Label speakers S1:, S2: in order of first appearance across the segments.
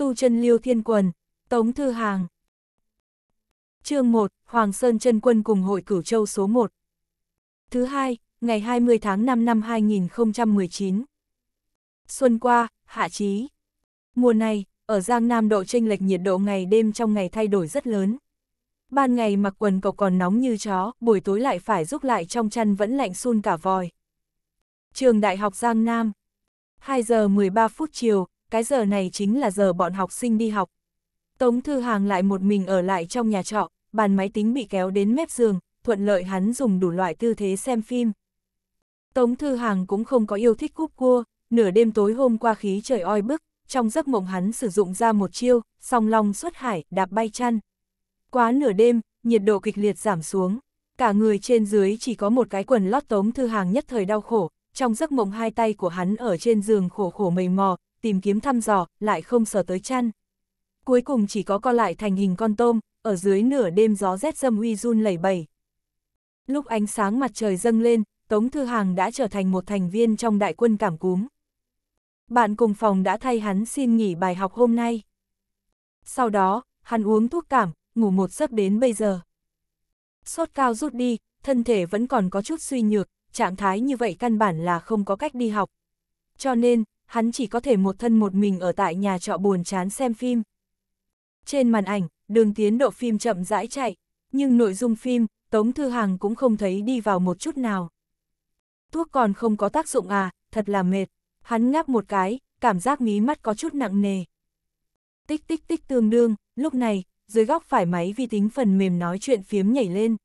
S1: tu chân liêu thiên quần, tống thư hàng. chương 1, Hoàng Sơn chân quân cùng hội cửu châu số 1. Thứ hai, ngày 20 tháng 5 năm 2019. Xuân qua, hạ trí. Mùa này, ở Giang Nam độ tranh lệch nhiệt độ ngày đêm trong ngày thay đổi rất lớn. Ban ngày mặc quần cộc còn nóng như chó, buổi tối lại phải rúc lại trong chăn vẫn lạnh sun cả vòi. Trường Đại học Giang Nam 2 giờ 13 phút chiều, cái giờ này chính là giờ bọn học sinh đi học. Tống Thư Hàng lại một mình ở lại trong nhà trọ, bàn máy tính bị kéo đến mép giường, thuận lợi hắn dùng đủ loại tư thế xem phim. Tống Thư Hàng cũng không có yêu thích cúp cua, nửa đêm tối hôm qua khí trời oi bức, trong giấc mộng hắn sử dụng ra một chiêu, song long xuất hải, đạp bay chăn. Quá nửa đêm, nhiệt độ kịch liệt giảm xuống, cả người trên dưới chỉ có một cái quần lót Tống Thư Hàng nhất thời đau khổ, trong giấc mộng hai tay của hắn ở trên giường khổ khổ mầy mò, tìm kiếm thăm dò, lại không sờ tới chăn. Cuối cùng chỉ có co lại thành hình con tôm, ở dưới nửa đêm gió rét dâm uy run lẩy bẩy. Lúc ánh sáng mặt trời dâng lên, Tống Thư Hàng đã trở thành một thành viên trong đại quân cảm cúm. Bạn cùng phòng đã thay hắn xin nghỉ bài học hôm nay. Sau đó, hắn uống thuốc cảm, ngủ một giấc đến bây giờ. Sốt cao rút đi, thân thể vẫn còn có chút suy nhược, trạng thái như vậy căn bản là không có cách đi học. Cho nên, hắn chỉ có thể một thân một mình ở tại nhà trọ buồn chán xem phim. Trên màn ảnh, đường tiến độ phim chậm rãi chạy, nhưng nội dung phim, Tống Thư Hằng cũng không thấy đi vào một chút nào. Thuốc còn không có tác dụng à, thật là mệt. Hắn ngáp một cái, cảm giác mí mắt có chút nặng nề. Tích tích tích tương đương, lúc này, dưới góc phải máy vi tính phần mềm nói chuyện phiếm nhảy lên.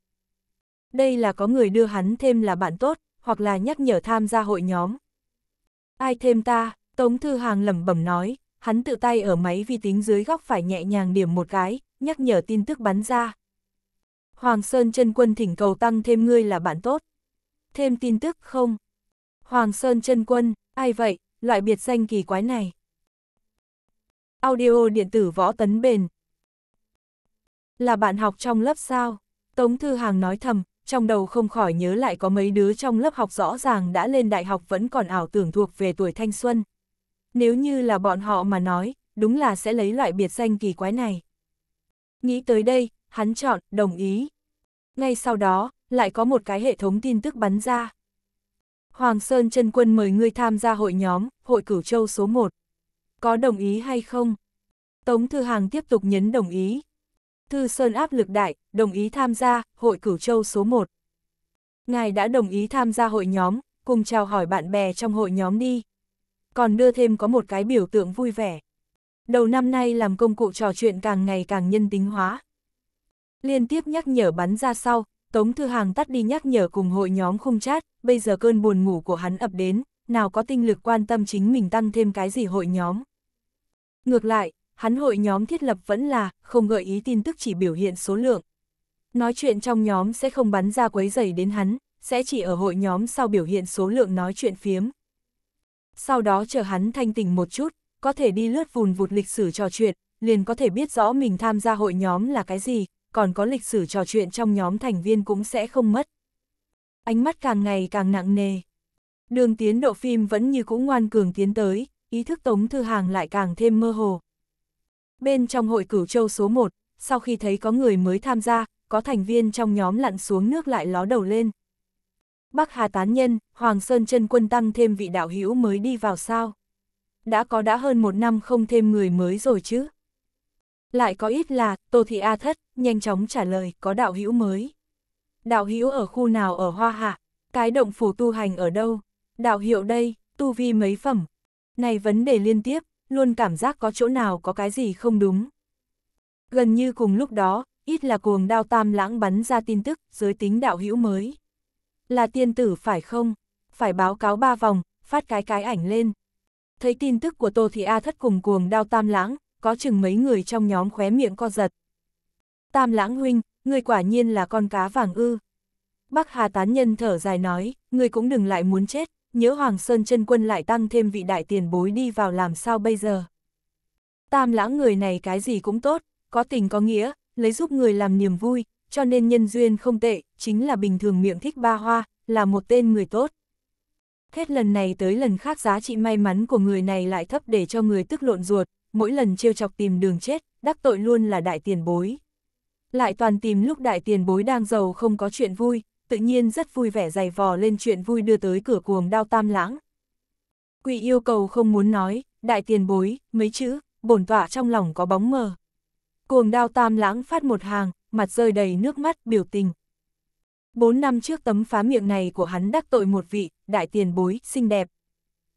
S1: Đây là có người đưa hắn thêm là bạn tốt, hoặc là nhắc nhở tham gia hội nhóm. Ai thêm ta, Tống Thư Hàng lẩm bẩm nói, hắn tự tay ở máy vi tính dưới góc phải nhẹ nhàng điểm một cái, nhắc nhở tin tức bắn ra. Hoàng Sơn chân Quân thỉnh cầu tăng thêm ngươi là bạn tốt. Thêm tin tức không? Hoàng Sơn chân Quân, ai vậy, loại biệt danh kỳ quái này. Audio điện tử võ tấn bền. Là bạn học trong lớp sao? Tống Thư Hàng nói thầm, trong đầu không khỏi nhớ lại có mấy đứa trong lớp học rõ ràng đã lên đại học vẫn còn ảo tưởng thuộc về tuổi thanh xuân. Nếu như là bọn họ mà nói, đúng là sẽ lấy loại biệt danh kỳ quái này. Nghĩ tới đây, hắn chọn, đồng ý. Ngay sau đó, lại có một cái hệ thống tin tức bắn ra. Hoàng Sơn chân Quân mời ngươi tham gia hội nhóm, hội cửu châu số 1. Có đồng ý hay không? Tống Thư Hàng tiếp tục nhấn đồng ý. Thư Sơn áp lực đại, đồng ý tham gia, hội cửu châu số 1. Ngài đã đồng ý tham gia hội nhóm, cùng chào hỏi bạn bè trong hội nhóm đi. Còn đưa thêm có một cái biểu tượng vui vẻ. Đầu năm nay làm công cụ trò chuyện càng ngày càng nhân tính hóa. Liên tiếp nhắc nhở bắn ra sau, Tống Thư Hàng tắt đi nhắc nhở cùng hội nhóm không chat, bây giờ cơn buồn ngủ của hắn ập đến, nào có tinh lực quan tâm chính mình tăng thêm cái gì hội nhóm. Ngược lại, hắn hội nhóm thiết lập vẫn là không gợi ý tin tức chỉ biểu hiện số lượng. Nói chuyện trong nhóm sẽ không bắn ra quấy rầy đến hắn, sẽ chỉ ở hội nhóm sau biểu hiện số lượng nói chuyện phiếm. Sau đó chờ hắn thanh tỉnh một chút, có thể đi lướt vùn vụt lịch sử trò chuyện, liền có thể biết rõ mình tham gia hội nhóm là cái gì, còn có lịch sử trò chuyện trong nhóm thành viên cũng sẽ không mất. Ánh mắt càng ngày càng nặng nề. Đường tiến độ phim vẫn như cũ ngoan cường tiến tới, ý thức Tống Thư Hàng lại càng thêm mơ hồ, Bên trong hội cửu châu số 1, sau khi thấy có người mới tham gia, có thành viên trong nhóm lặn xuống nước lại ló đầu lên. Bắc Hà Tán Nhân, Hoàng Sơn chân Quân tăng thêm vị đạo hữu mới đi vào sao. Đã có đã hơn một năm không thêm người mới rồi chứ. Lại có ít là, Tô Thị A Thất, nhanh chóng trả lời, có đạo hữu mới. Đạo hữu ở khu nào ở Hoa Hạ, cái động phủ tu hành ở đâu, đạo hiệu đây, tu vi mấy phẩm. Này vấn đề liên tiếp, luôn cảm giác có chỗ nào có cái gì không đúng. Gần như cùng lúc đó, ít là cuồng đao tam lãng bắn ra tin tức giới tính đạo hữu mới. Là tiên tử phải không? Phải báo cáo ba vòng, phát cái cái ảnh lên. Thấy tin tức của Tô Thị A thất cùng cuồng đao tam lãng, có chừng mấy người trong nhóm khóe miệng co giật. Tam lãng huynh, người quả nhiên là con cá vàng ư. Bắc Hà tán nhân thở dài nói, người cũng đừng lại muốn chết, nhớ Hoàng Sơn chân quân lại tăng thêm vị đại tiền bối đi vào làm sao bây giờ. Tam lãng người này cái gì cũng tốt, có tình có nghĩa, lấy giúp người làm niềm vui, cho nên nhân duyên không tệ, chính là bình thường miệng thích ba hoa, là một tên người tốt. Hết lần này tới lần khác giá trị may mắn của người này lại thấp để cho người tức lộn ruột, mỗi lần trêu chọc tìm đường chết, đắc tội luôn là đại tiền bối. Lại toàn tìm lúc đại tiền bối đang giàu không có chuyện vui, tự nhiên rất vui vẻ giày vò lên chuyện vui đưa tới cửa cuồng đao tam lãng. Quỷ yêu cầu không muốn nói, đại tiền bối, mấy chữ, bổn tọa trong lòng có bóng mờ. Cuồng đao tam lãng phát một hàng, mặt rơi đầy nước mắt, biểu tình. Bốn năm trước tấm phá miệng này của hắn đắc tội một vị, đại tiền bối, xinh đẹp.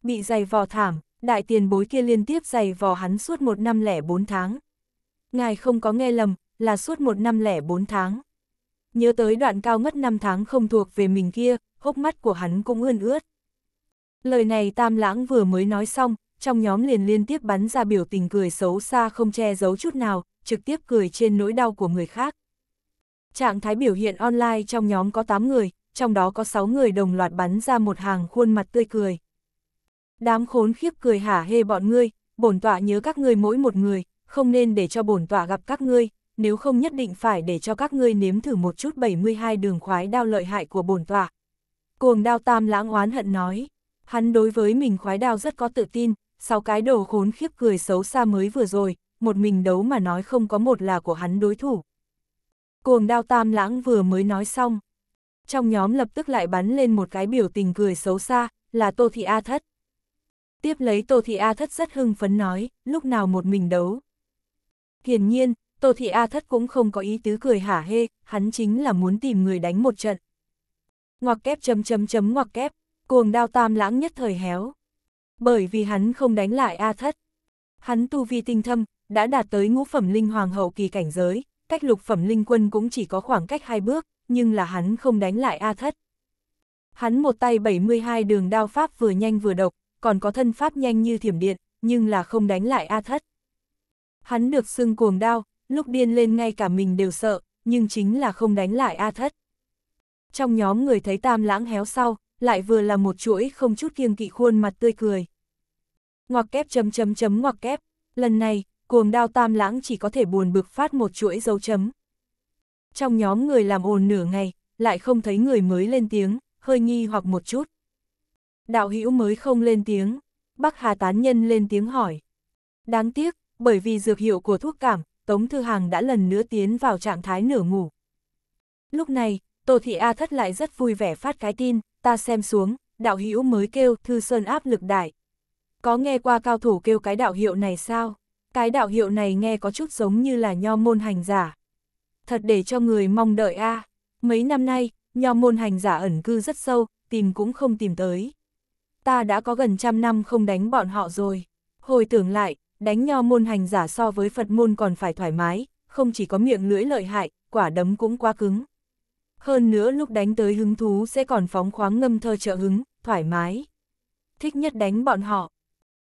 S1: Bị giày vò thảm, đại tiền bối kia liên tiếp giày vò hắn suốt một năm lẻ bốn tháng. Ngài không có nghe lầm, là suốt một năm lẻ bốn tháng. Nhớ tới đoạn cao ngất năm tháng không thuộc về mình kia, hốc mắt của hắn cũng ươn ướt. Lời này tam lãng vừa mới nói xong, trong nhóm liền liên tiếp bắn ra biểu tình cười xấu xa không che giấu chút nào, trực tiếp cười trên nỗi đau của người khác. Trạng thái biểu hiện online trong nhóm có 8 người, trong đó có 6 người đồng loạt bắn ra một hàng khuôn mặt tươi cười. Đám khốn khiếp cười hả hê bọn ngươi, bổn tọa nhớ các ngươi mỗi một người, không nên để cho bổn tọa gặp các ngươi, nếu không nhất định phải để cho các ngươi nếm thử một chút 72 đường khoái đao lợi hại của bổn tọa. Cuồng đao tam lãng oán hận nói, hắn đối với mình khoái đao rất có tự tin, sau cái đồ khốn khiếp cười xấu xa mới vừa rồi, một mình đấu mà nói không có một là của hắn đối thủ. Cuồng đao tam lãng vừa mới nói xong. Trong nhóm lập tức lại bắn lên một cái biểu tình cười xấu xa, là Tô Thị A Thất. Tiếp lấy Tô Thị A Thất rất hưng phấn nói, lúc nào một mình đấu. Hiển nhiên, Tô Thị A Thất cũng không có ý tứ cười hả hê, hắn chính là muốn tìm người đánh một trận. Ngoặc kép chấm chấm chấm ngoặc kép, cuồng đao tam lãng nhất thời héo. Bởi vì hắn không đánh lại A Thất. Hắn tu vi tinh thâm, đã đạt tới ngũ phẩm linh hoàng hậu kỳ cảnh giới, cách lục phẩm linh quân cũng chỉ có khoảng cách hai bước, nhưng là hắn không đánh lại A Thất. Hắn một tay 72 đường đao pháp vừa nhanh vừa độc, còn có thân pháp nhanh như thiểm điện, nhưng là không đánh lại A Thất. Hắn được xưng cuồng đao, lúc điên lên ngay cả mình đều sợ, nhưng chính là không đánh lại A Thất. Trong nhóm người thấy Tam Lãng héo sau, lại vừa là một chuỗi không chút kiêng kỵ khuôn mặt tươi cười. Ngoặc kép chấm chấm chấm ngoặc kép, lần này, cuồng đao Tam Lãng chỉ có thể buồn bực phát một chuỗi dấu chấm. Trong nhóm người làm ồn nửa ngày, lại không thấy người mới lên tiếng, hơi nghi hoặc một chút. Đạo hữu mới không lên tiếng, Bắc Hà Tán Nhân lên tiếng hỏi. Đáng tiếc, bởi vì dược hiệu của thuốc cảm, Tống Thư Hàng đã lần nữa tiến vào trạng thái nửa ngủ. Lúc này, Tô Thị A Thất lại rất vui vẻ phát cái tin, ta xem xuống, đạo hữu mới kêu Thư Sơn áp lực đại. Có nghe qua cao thủ kêu cái đạo hiệu này sao? Cái đạo hiệu này nghe có chút giống như là nho môn hành giả. Thật để cho người mong đợi a. À. Mấy năm nay, nho môn hành giả ẩn cư rất sâu, tìm cũng không tìm tới. Ta đã có gần trăm năm không đánh bọn họ rồi. Hồi tưởng lại, đánh nho môn hành giả so với Phật môn còn phải thoải mái, không chỉ có miệng lưỡi lợi hại, quả đấm cũng quá cứng. Hơn nữa lúc đánh tới hứng thú sẽ còn phóng khoáng ngâm thơ trợ hứng, thoải mái. Thích nhất đánh bọn họ.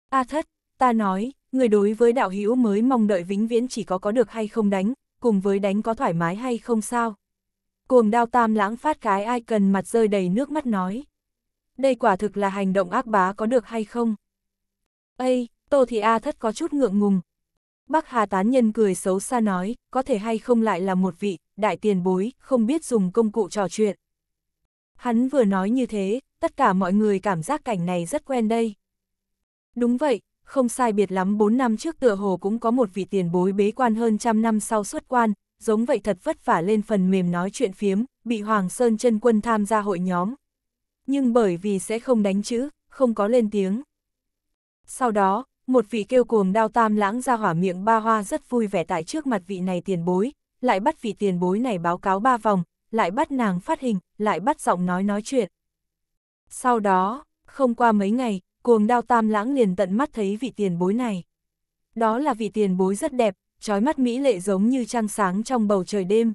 S1: A thất, ta nói, người đối với đạo hữu mới mong đợi vĩnh viễn chỉ có có được hay không đánh, cùng với đánh có thoải mái hay không sao. Cuồng đao tam lãng phát cái ai cần mặt rơi đầy nước mắt nói. Đây quả thực là hành động ác bá có được hay không? Ây, Tô Thị A thất có chút ngượng ngùng. Bác Hà tán nhân cười xấu xa nói, có thể hay không lại là một vị, đại tiền bối, không biết dùng công cụ trò chuyện. Hắn vừa nói như thế, tất cả mọi người cảm giác cảnh này rất quen đây. Đúng vậy, không sai biệt lắm 4 năm trước tựa hồ cũng có một vị tiền bối bế quan hơn trăm năm sau xuất quan, giống vậy thật vất vả lên phần mềm nói chuyện phiếm, bị Hoàng Sơn chân quân tham gia hội nhóm. Nhưng bởi vì sẽ không đánh chữ, không có lên tiếng. Sau đó, một vị kêu cuồng đao tam lãng ra hỏa miệng ba hoa rất vui vẻ tại trước mặt vị này tiền bối, lại bắt vị tiền bối này báo cáo ba vòng, lại bắt nàng phát hình, lại bắt giọng nói nói chuyện. Sau đó, không qua mấy ngày, cuồng đao tam lãng liền tận mắt thấy vị tiền bối này. Đó là vị tiền bối rất đẹp, trói mắt mỹ lệ giống như trăng sáng trong bầu trời đêm.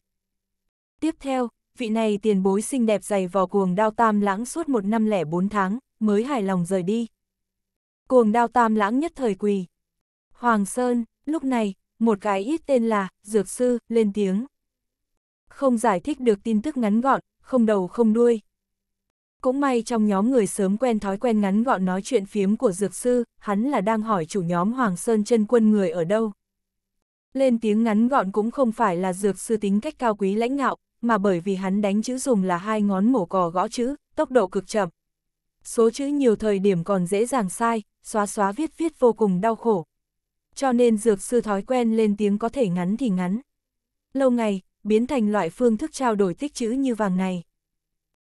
S1: Tiếp theo, vị này tiền bối xinh đẹp dày vò cuồng đao tam lãng suốt một năm lẻ bốn tháng, mới hài lòng rời đi cuồng đao tam lãng nhất thời quỳ. Hoàng Sơn, lúc này, một cái ít tên là, dược sư, lên tiếng. Không giải thích được tin tức ngắn gọn, không đầu không đuôi. Cũng may trong nhóm người sớm quen thói quen ngắn gọn nói chuyện phiếm của dược sư, hắn là đang hỏi chủ nhóm Hoàng Sơn chân quân người ở đâu. Lên tiếng ngắn gọn cũng không phải là dược sư tính cách cao quý lãnh ngạo, mà bởi vì hắn đánh chữ dùng là hai ngón mổ cò gõ chữ, tốc độ cực chậm số chữ nhiều thời điểm còn dễ dàng sai, xóa xóa viết viết vô cùng đau khổ. Cho nên dược sư thói quen lên tiếng có thể ngắn thì ngắn. Lâu ngày, biến thành loại phương thức trao đổi tích chữ như vàng này.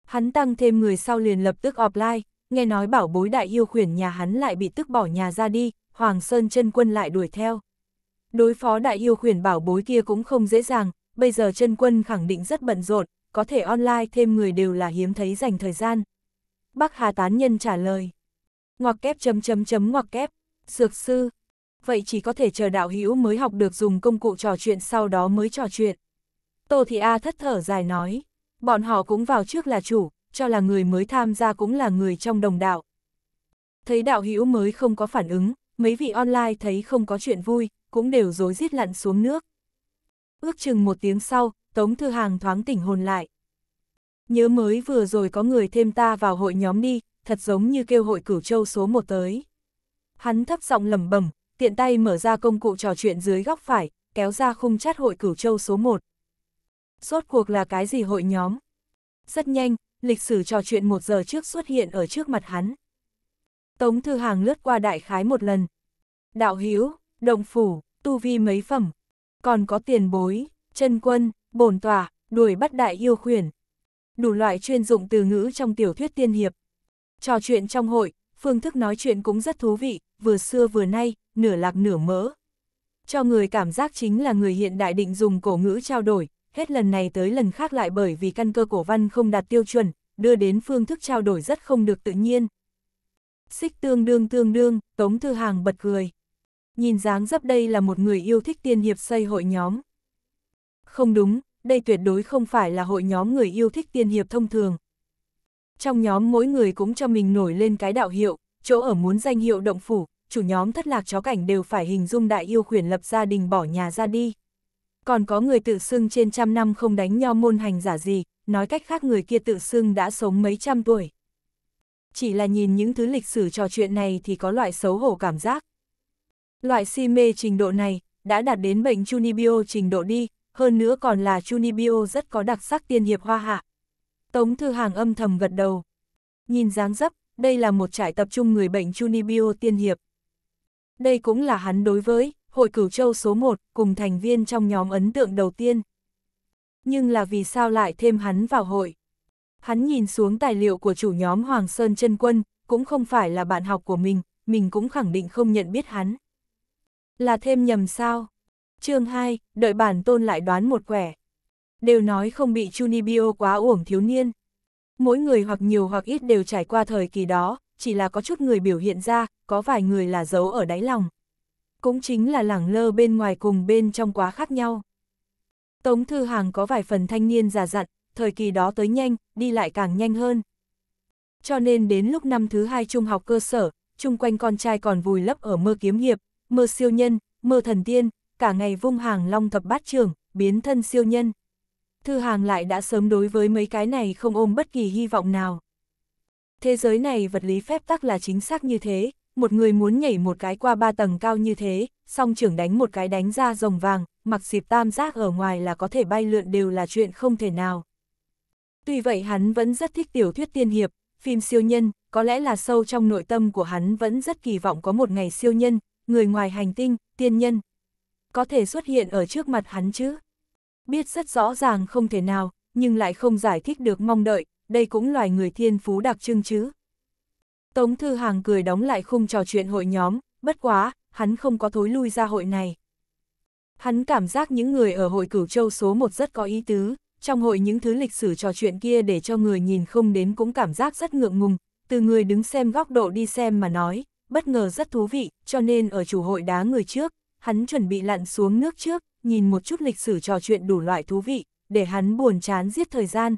S1: Hắn tăng thêm người sau liền lập tức offline, nghe nói bảo bối đại yêu khuyển nhà hắn lại bị tức bỏ nhà ra đi, Hoàng Sơn chân quân lại đuổi theo. Đối phó đại yêu khuyển bảo bối kia cũng không dễ dàng, bây giờ chân quân khẳng định rất bận rộn, có thể online thêm người đều là hiếm thấy dành thời gian. Bắc Hà Tán Nhân trả lời. Ngoặc kép chấm chấm chấm ngoặc kép, dược sư. Vậy chỉ có thể chờ đạo hữu mới học được dùng công cụ trò chuyện sau đó mới trò chuyện. Tô Thị A thất thở dài nói, bọn họ cũng vào trước là chủ, cho là người mới tham gia cũng là người trong đồng đạo. Thấy đạo hữu mới không có phản ứng, mấy vị online thấy không có chuyện vui, cũng đều rối rít lặn xuống nước. Ước chừng một tiếng sau, Tống Thư Hàng thoáng tỉnh hồn lại, Nhớ mới vừa rồi có người thêm ta vào hội nhóm đi, thật giống như kêu hội cửu châu số 1 tới. Hắn thấp giọng lầm bẩm tiện tay mở ra công cụ trò chuyện dưới góc phải, kéo ra khung chat hội cửu châu số 1. Rốt cuộc là cái gì hội nhóm? Rất nhanh, lịch sử trò chuyện một giờ trước xuất hiện ở trước mặt hắn. Tống Thư Hàng lướt qua đại khái một lần. Đạo Hiếu, Động Phủ, Tu Vi mấy phẩm. Còn có tiền bối, chân quân, bổn tòa, đuổi bắt đại yêu khuyển, đủ loại chuyên dụng từ ngữ trong tiểu thuyết tiên hiệp. Trò chuyện trong hội, phương thức nói chuyện cũng rất thú vị, vừa xưa vừa nay, nửa lạc nửa mỡ. Cho người cảm giác chính là người hiện đại định dùng cổ ngữ trao đổi, hết lần này tới lần khác lại bởi vì căn cơ cổ văn không đạt tiêu chuẩn, đưa đến phương thức trao đổi rất không được tự nhiên. Xích tương đương tương đương, Tống Thư Hàng bật cười. Nhìn dáng dấp đây là một người yêu thích tiên hiệp xây hội nhóm. Không đúng, đây tuyệt đối không phải là hội nhóm người yêu thích tiên hiệp thông thường. Trong nhóm mỗi người cũng cho mình nổi lên cái đạo hiệu, chỗ ở muốn danh hiệu động phủ, chủ nhóm thất lạc chó cảnh đều phải hình dung đại yêu khuyển lập gia đình bỏ nhà ra đi. Còn có người tự xưng trên trăm năm không đánh nho môn hành giả gì, nói cách khác người kia tự xưng đã sống mấy trăm tuổi. Chỉ là nhìn những thứ lịch sử trò chuyện này thì có loại xấu hổ cảm giác. Loại si mê trình độ này đã đạt đến bệnh Junibio trình độ đi, hơn nữa còn là Junibio rất có đặc sắc tiên hiệp hoa hạ. Tống Thư Hàng âm thầm gật đầu. Nhìn dáng dấp, đây là một trại tập trung người bệnh Junibio tiên hiệp. Đây cũng là hắn đối với Hội Cửu Châu số 1 cùng thành viên trong nhóm ấn tượng đầu tiên. Nhưng là vì sao lại thêm hắn vào hội? Hắn nhìn xuống tài liệu của chủ nhóm Hoàng Sơn chân Quân, cũng không phải là bạn học của mình, mình cũng khẳng định không nhận biết hắn. Là thêm nhầm sao? chương 2, đợi bản tôn lại đoán một quẻ. Đều nói không bị Chunibyo quá uổng thiếu niên. Mỗi người hoặc nhiều hoặc ít đều trải qua thời kỳ đó, chỉ là có chút người biểu hiện ra, có vài người là giấu ở đáy lòng. Cũng chính là lẳng lơ bên ngoài cùng bên trong quá khác nhau. Tống Thư Hàng có vài phần thanh niên già dặn, thời kỳ đó tới nhanh, đi lại càng nhanh hơn. Cho nên đến lúc năm thứ hai trung học cơ sở, chung quanh con trai còn vùi lấp ở mơ kiếm hiệp, mơ siêu nhân, mơ thần tiên, cả ngày vung hàng long thập bát trường, biến thân siêu nhân. Thư hàng lại đã sớm đối với mấy cái này không ôm bất kỳ hy vọng nào. Thế giới này vật lý phép tắc là chính xác như thế, một người muốn nhảy một cái qua ba tầng cao như thế, song trưởng đánh một cái đánh ra rồng vàng, mặc dịp tam giác ở ngoài là có thể bay lượn đều là chuyện không thể nào. Tuy vậy hắn vẫn rất thích tiểu thuyết tiên hiệp, phim siêu nhân, có lẽ là sâu trong nội tâm của hắn vẫn rất kỳ vọng có một ngày siêu nhân, người ngoài hành tinh, tiên nhân, có thể xuất hiện ở trước mặt hắn chứ? Biết rất rõ ràng không thể nào, nhưng lại không giải thích được mong đợi, đây cũng loài người thiên phú đặc trưng chứ. Tống Thư Hàng cười đóng lại khung trò chuyện hội nhóm, bất quá, hắn không có thối lui ra hội này. Hắn cảm giác những người ở hội cửu châu số 1 rất có ý tứ, trong hội những thứ lịch sử trò chuyện kia để cho người nhìn không đến cũng cảm giác rất ngượng ngùng, từ người đứng xem góc độ đi xem mà nói, bất ngờ rất thú vị, cho nên ở chủ hội đá người trước, hắn chuẩn bị lặn xuống nước trước, nhìn một chút lịch sử trò chuyện đủ loại thú vị, để hắn buồn chán giết thời gian.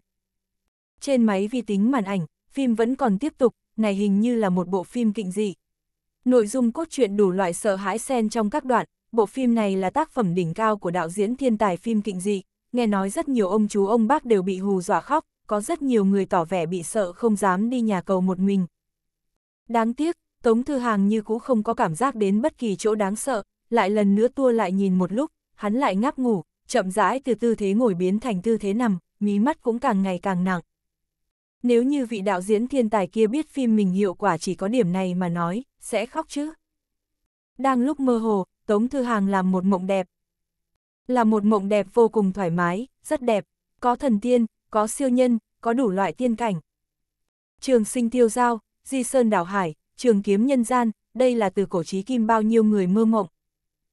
S1: Trên máy vi tính màn ảnh, phim vẫn còn tiếp tục, này hình như là một bộ phim kịnh dị. Nội dung cốt truyện đủ loại sợ hãi xen trong các đoạn, bộ phim này là tác phẩm đỉnh cao của đạo diễn thiên tài phim kịnh dị, nghe nói rất nhiều ông chú ông bác đều bị hù dọa khóc, có rất nhiều người tỏ vẻ bị sợ không dám đi nhà cầu một mình. Đáng tiếc, Tống Thư Hàng như cũ không có cảm giác đến bất kỳ chỗ đáng sợ, lại lần nữa tua lại nhìn một lúc, hắn lại ngáp ngủ, chậm rãi từ tư thế ngồi biến thành tư thế nằm, mí mắt cũng càng ngày càng nặng. Nếu như vị đạo diễn thiên tài kia biết phim mình hiệu quả chỉ có điểm này mà nói, sẽ khóc chứ. Đang lúc mơ hồ, Tống Thư Hàng làm một mộng đẹp. Là một mộng đẹp vô cùng thoải mái, rất đẹp, có thần tiên, có siêu nhân, có đủ loại tiên cảnh. Trường sinh tiêu giao, di sơn đảo hải, trường kiếm nhân gian, đây là từ cổ trí kim bao nhiêu người mơ mộng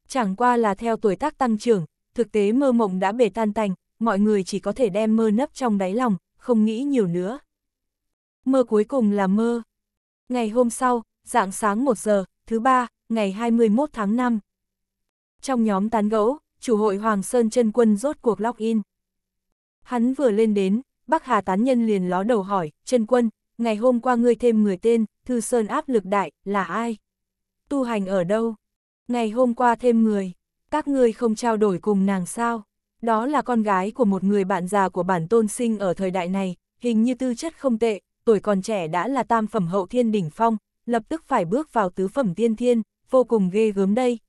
S1: chẳng qua là theo tuổi tác tăng trưởng, thực tế mơ mộng đã bể tan tành, mọi người chỉ có thể đem mơ nấp trong đáy lòng, không nghĩ nhiều nữa. Mơ cuối cùng là mơ. Ngày hôm sau, dạng sáng 1 giờ, thứ ba, ngày 21 tháng 5. Trong nhóm tán gẫu, chủ hội Hoàng Sơn chân Quân rốt cuộc log in. Hắn vừa lên đến, Bắc Hà tán nhân liền ló đầu hỏi, chân Quân, ngày hôm qua ngươi thêm người tên, Thư Sơn áp lực đại, là ai? Tu hành ở đâu? ngày hôm qua thêm người, các ngươi không trao đổi cùng nàng sao? Đó là con gái của một người bạn già của bản tôn sinh ở thời đại này, hình như tư chất không tệ, tuổi còn trẻ đã là tam phẩm hậu thiên đỉnh phong, lập tức phải bước vào tứ phẩm tiên thiên, vô cùng ghê gớm đây.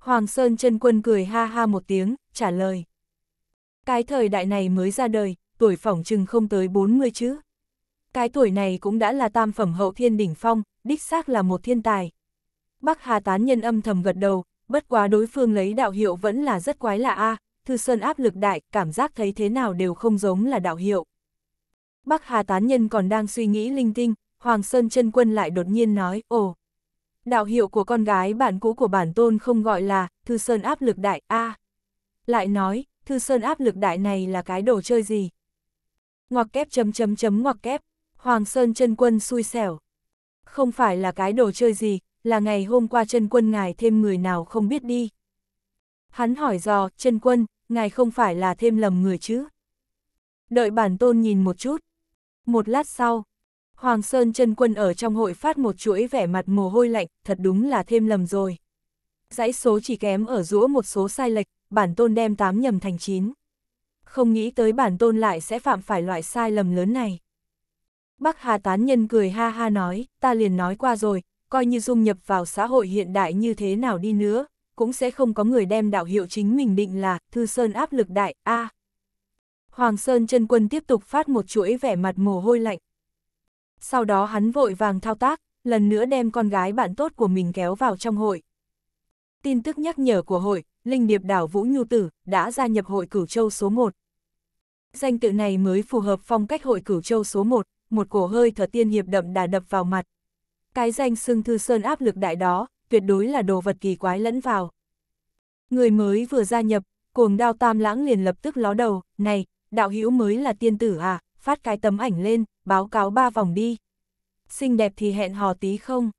S1: Hoàng Sơn chân quân cười ha ha một tiếng, trả lời. Cái thời đại này mới ra đời, tuổi phỏng chừng không tới 40 chứ. Cái tuổi này cũng đã là tam phẩm hậu thiên đỉnh phong, đích xác là một thiên tài. Bắc Hà tán nhân âm thầm gật đầu, bất quá đối phương lấy đạo hiệu vẫn là rất quái lạ a, Thư Sơn áp lực đại, cảm giác thấy thế nào đều không giống là đạo hiệu. Bắc Hà tán nhân còn đang suy nghĩ linh tinh, Hoàng Sơn chân quân lại đột nhiên nói, ồ. Đạo hiệu của con gái bạn cũ của bản tôn không gọi là Thư Sơn áp lực đại a. Lại nói, Thư Sơn áp lực đại này là cái đồ chơi gì? Ngoặc kép chấm chấm chấm ngoặc kép, Hoàng Sơn chân quân xui xẻo. Không phải là cái đồ chơi gì, là ngày hôm qua chân quân ngài thêm người nào không biết đi. Hắn hỏi dò, chân quân, ngài không phải là thêm lầm người chứ? Đợi bản tôn nhìn một chút. Một lát sau, Hoàng Sơn chân quân ở trong hội phát một chuỗi vẻ mặt mồ hôi lạnh, thật đúng là thêm lầm rồi. Dãy số chỉ kém ở giữa một số sai lệch, bản tôn đem 8 nhầm thành 9. Không nghĩ tới bản tôn lại sẽ phạm phải loại sai lầm lớn này. Bắc Hà Tán Nhân cười ha ha nói, ta liền nói qua rồi, coi như dung nhập vào xã hội hiện đại như thế nào đi nữa, cũng sẽ không có người đem đạo hiệu chính mình định là Thư Sơn áp lực đại A. À. Hoàng Sơn chân quân tiếp tục phát một chuỗi vẻ mặt mồ hôi lạnh. Sau đó hắn vội vàng thao tác, lần nữa đem con gái bạn tốt của mình kéo vào trong hội. Tin tức nhắc nhở của hội, Linh Điệp Đảo Vũ Nhu Tử đã gia nhập hội cửu châu số 1. Danh tự này mới phù hợp phong cách hội cửu châu số 1, một cổ hơi thở tiên hiệp đậm đà đập vào mặt, cái danh xưng thư sơn áp lực đại đó, tuyệt đối là đồ vật kỳ quái lẫn vào. Người mới vừa gia nhập, cuồng đao tam lãng liền lập tức ló đầu, này, đạo hữu mới là tiên tử à, phát cái tấm ảnh lên, báo cáo ba vòng đi. Xinh đẹp thì hẹn hò tí không?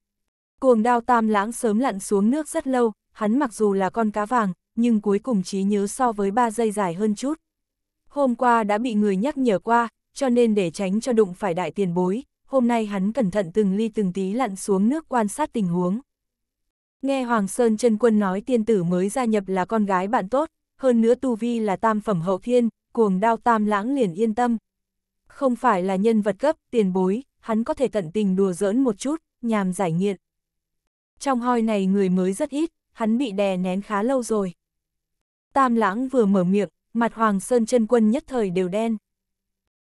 S1: Cuồng đao tam lãng sớm lặn xuống nước rất lâu, hắn mặc dù là con cá vàng, nhưng cuối cùng trí nhớ so với ba giây dài hơn chút. Hôm qua đã bị người nhắc nhở qua, cho nên để tránh cho đụng phải đại tiền bối, hôm nay hắn cẩn thận từng ly từng tí lặn xuống nước quan sát tình huống. Nghe Hoàng Sơn chân Quân nói tiên tử mới gia nhập là con gái bạn tốt, hơn nữa Tu Vi là tam phẩm hậu thiên, cuồng đao tam lãng liền yên tâm. Không phải là nhân vật cấp, tiền bối, hắn có thể tận tình đùa giỡn một chút, nhàm giải nghiện. Trong hoi này người mới rất ít, hắn bị đè nén khá lâu rồi. Tam lãng vừa mở miệng, mặt Hoàng Sơn chân Quân nhất thời đều đen.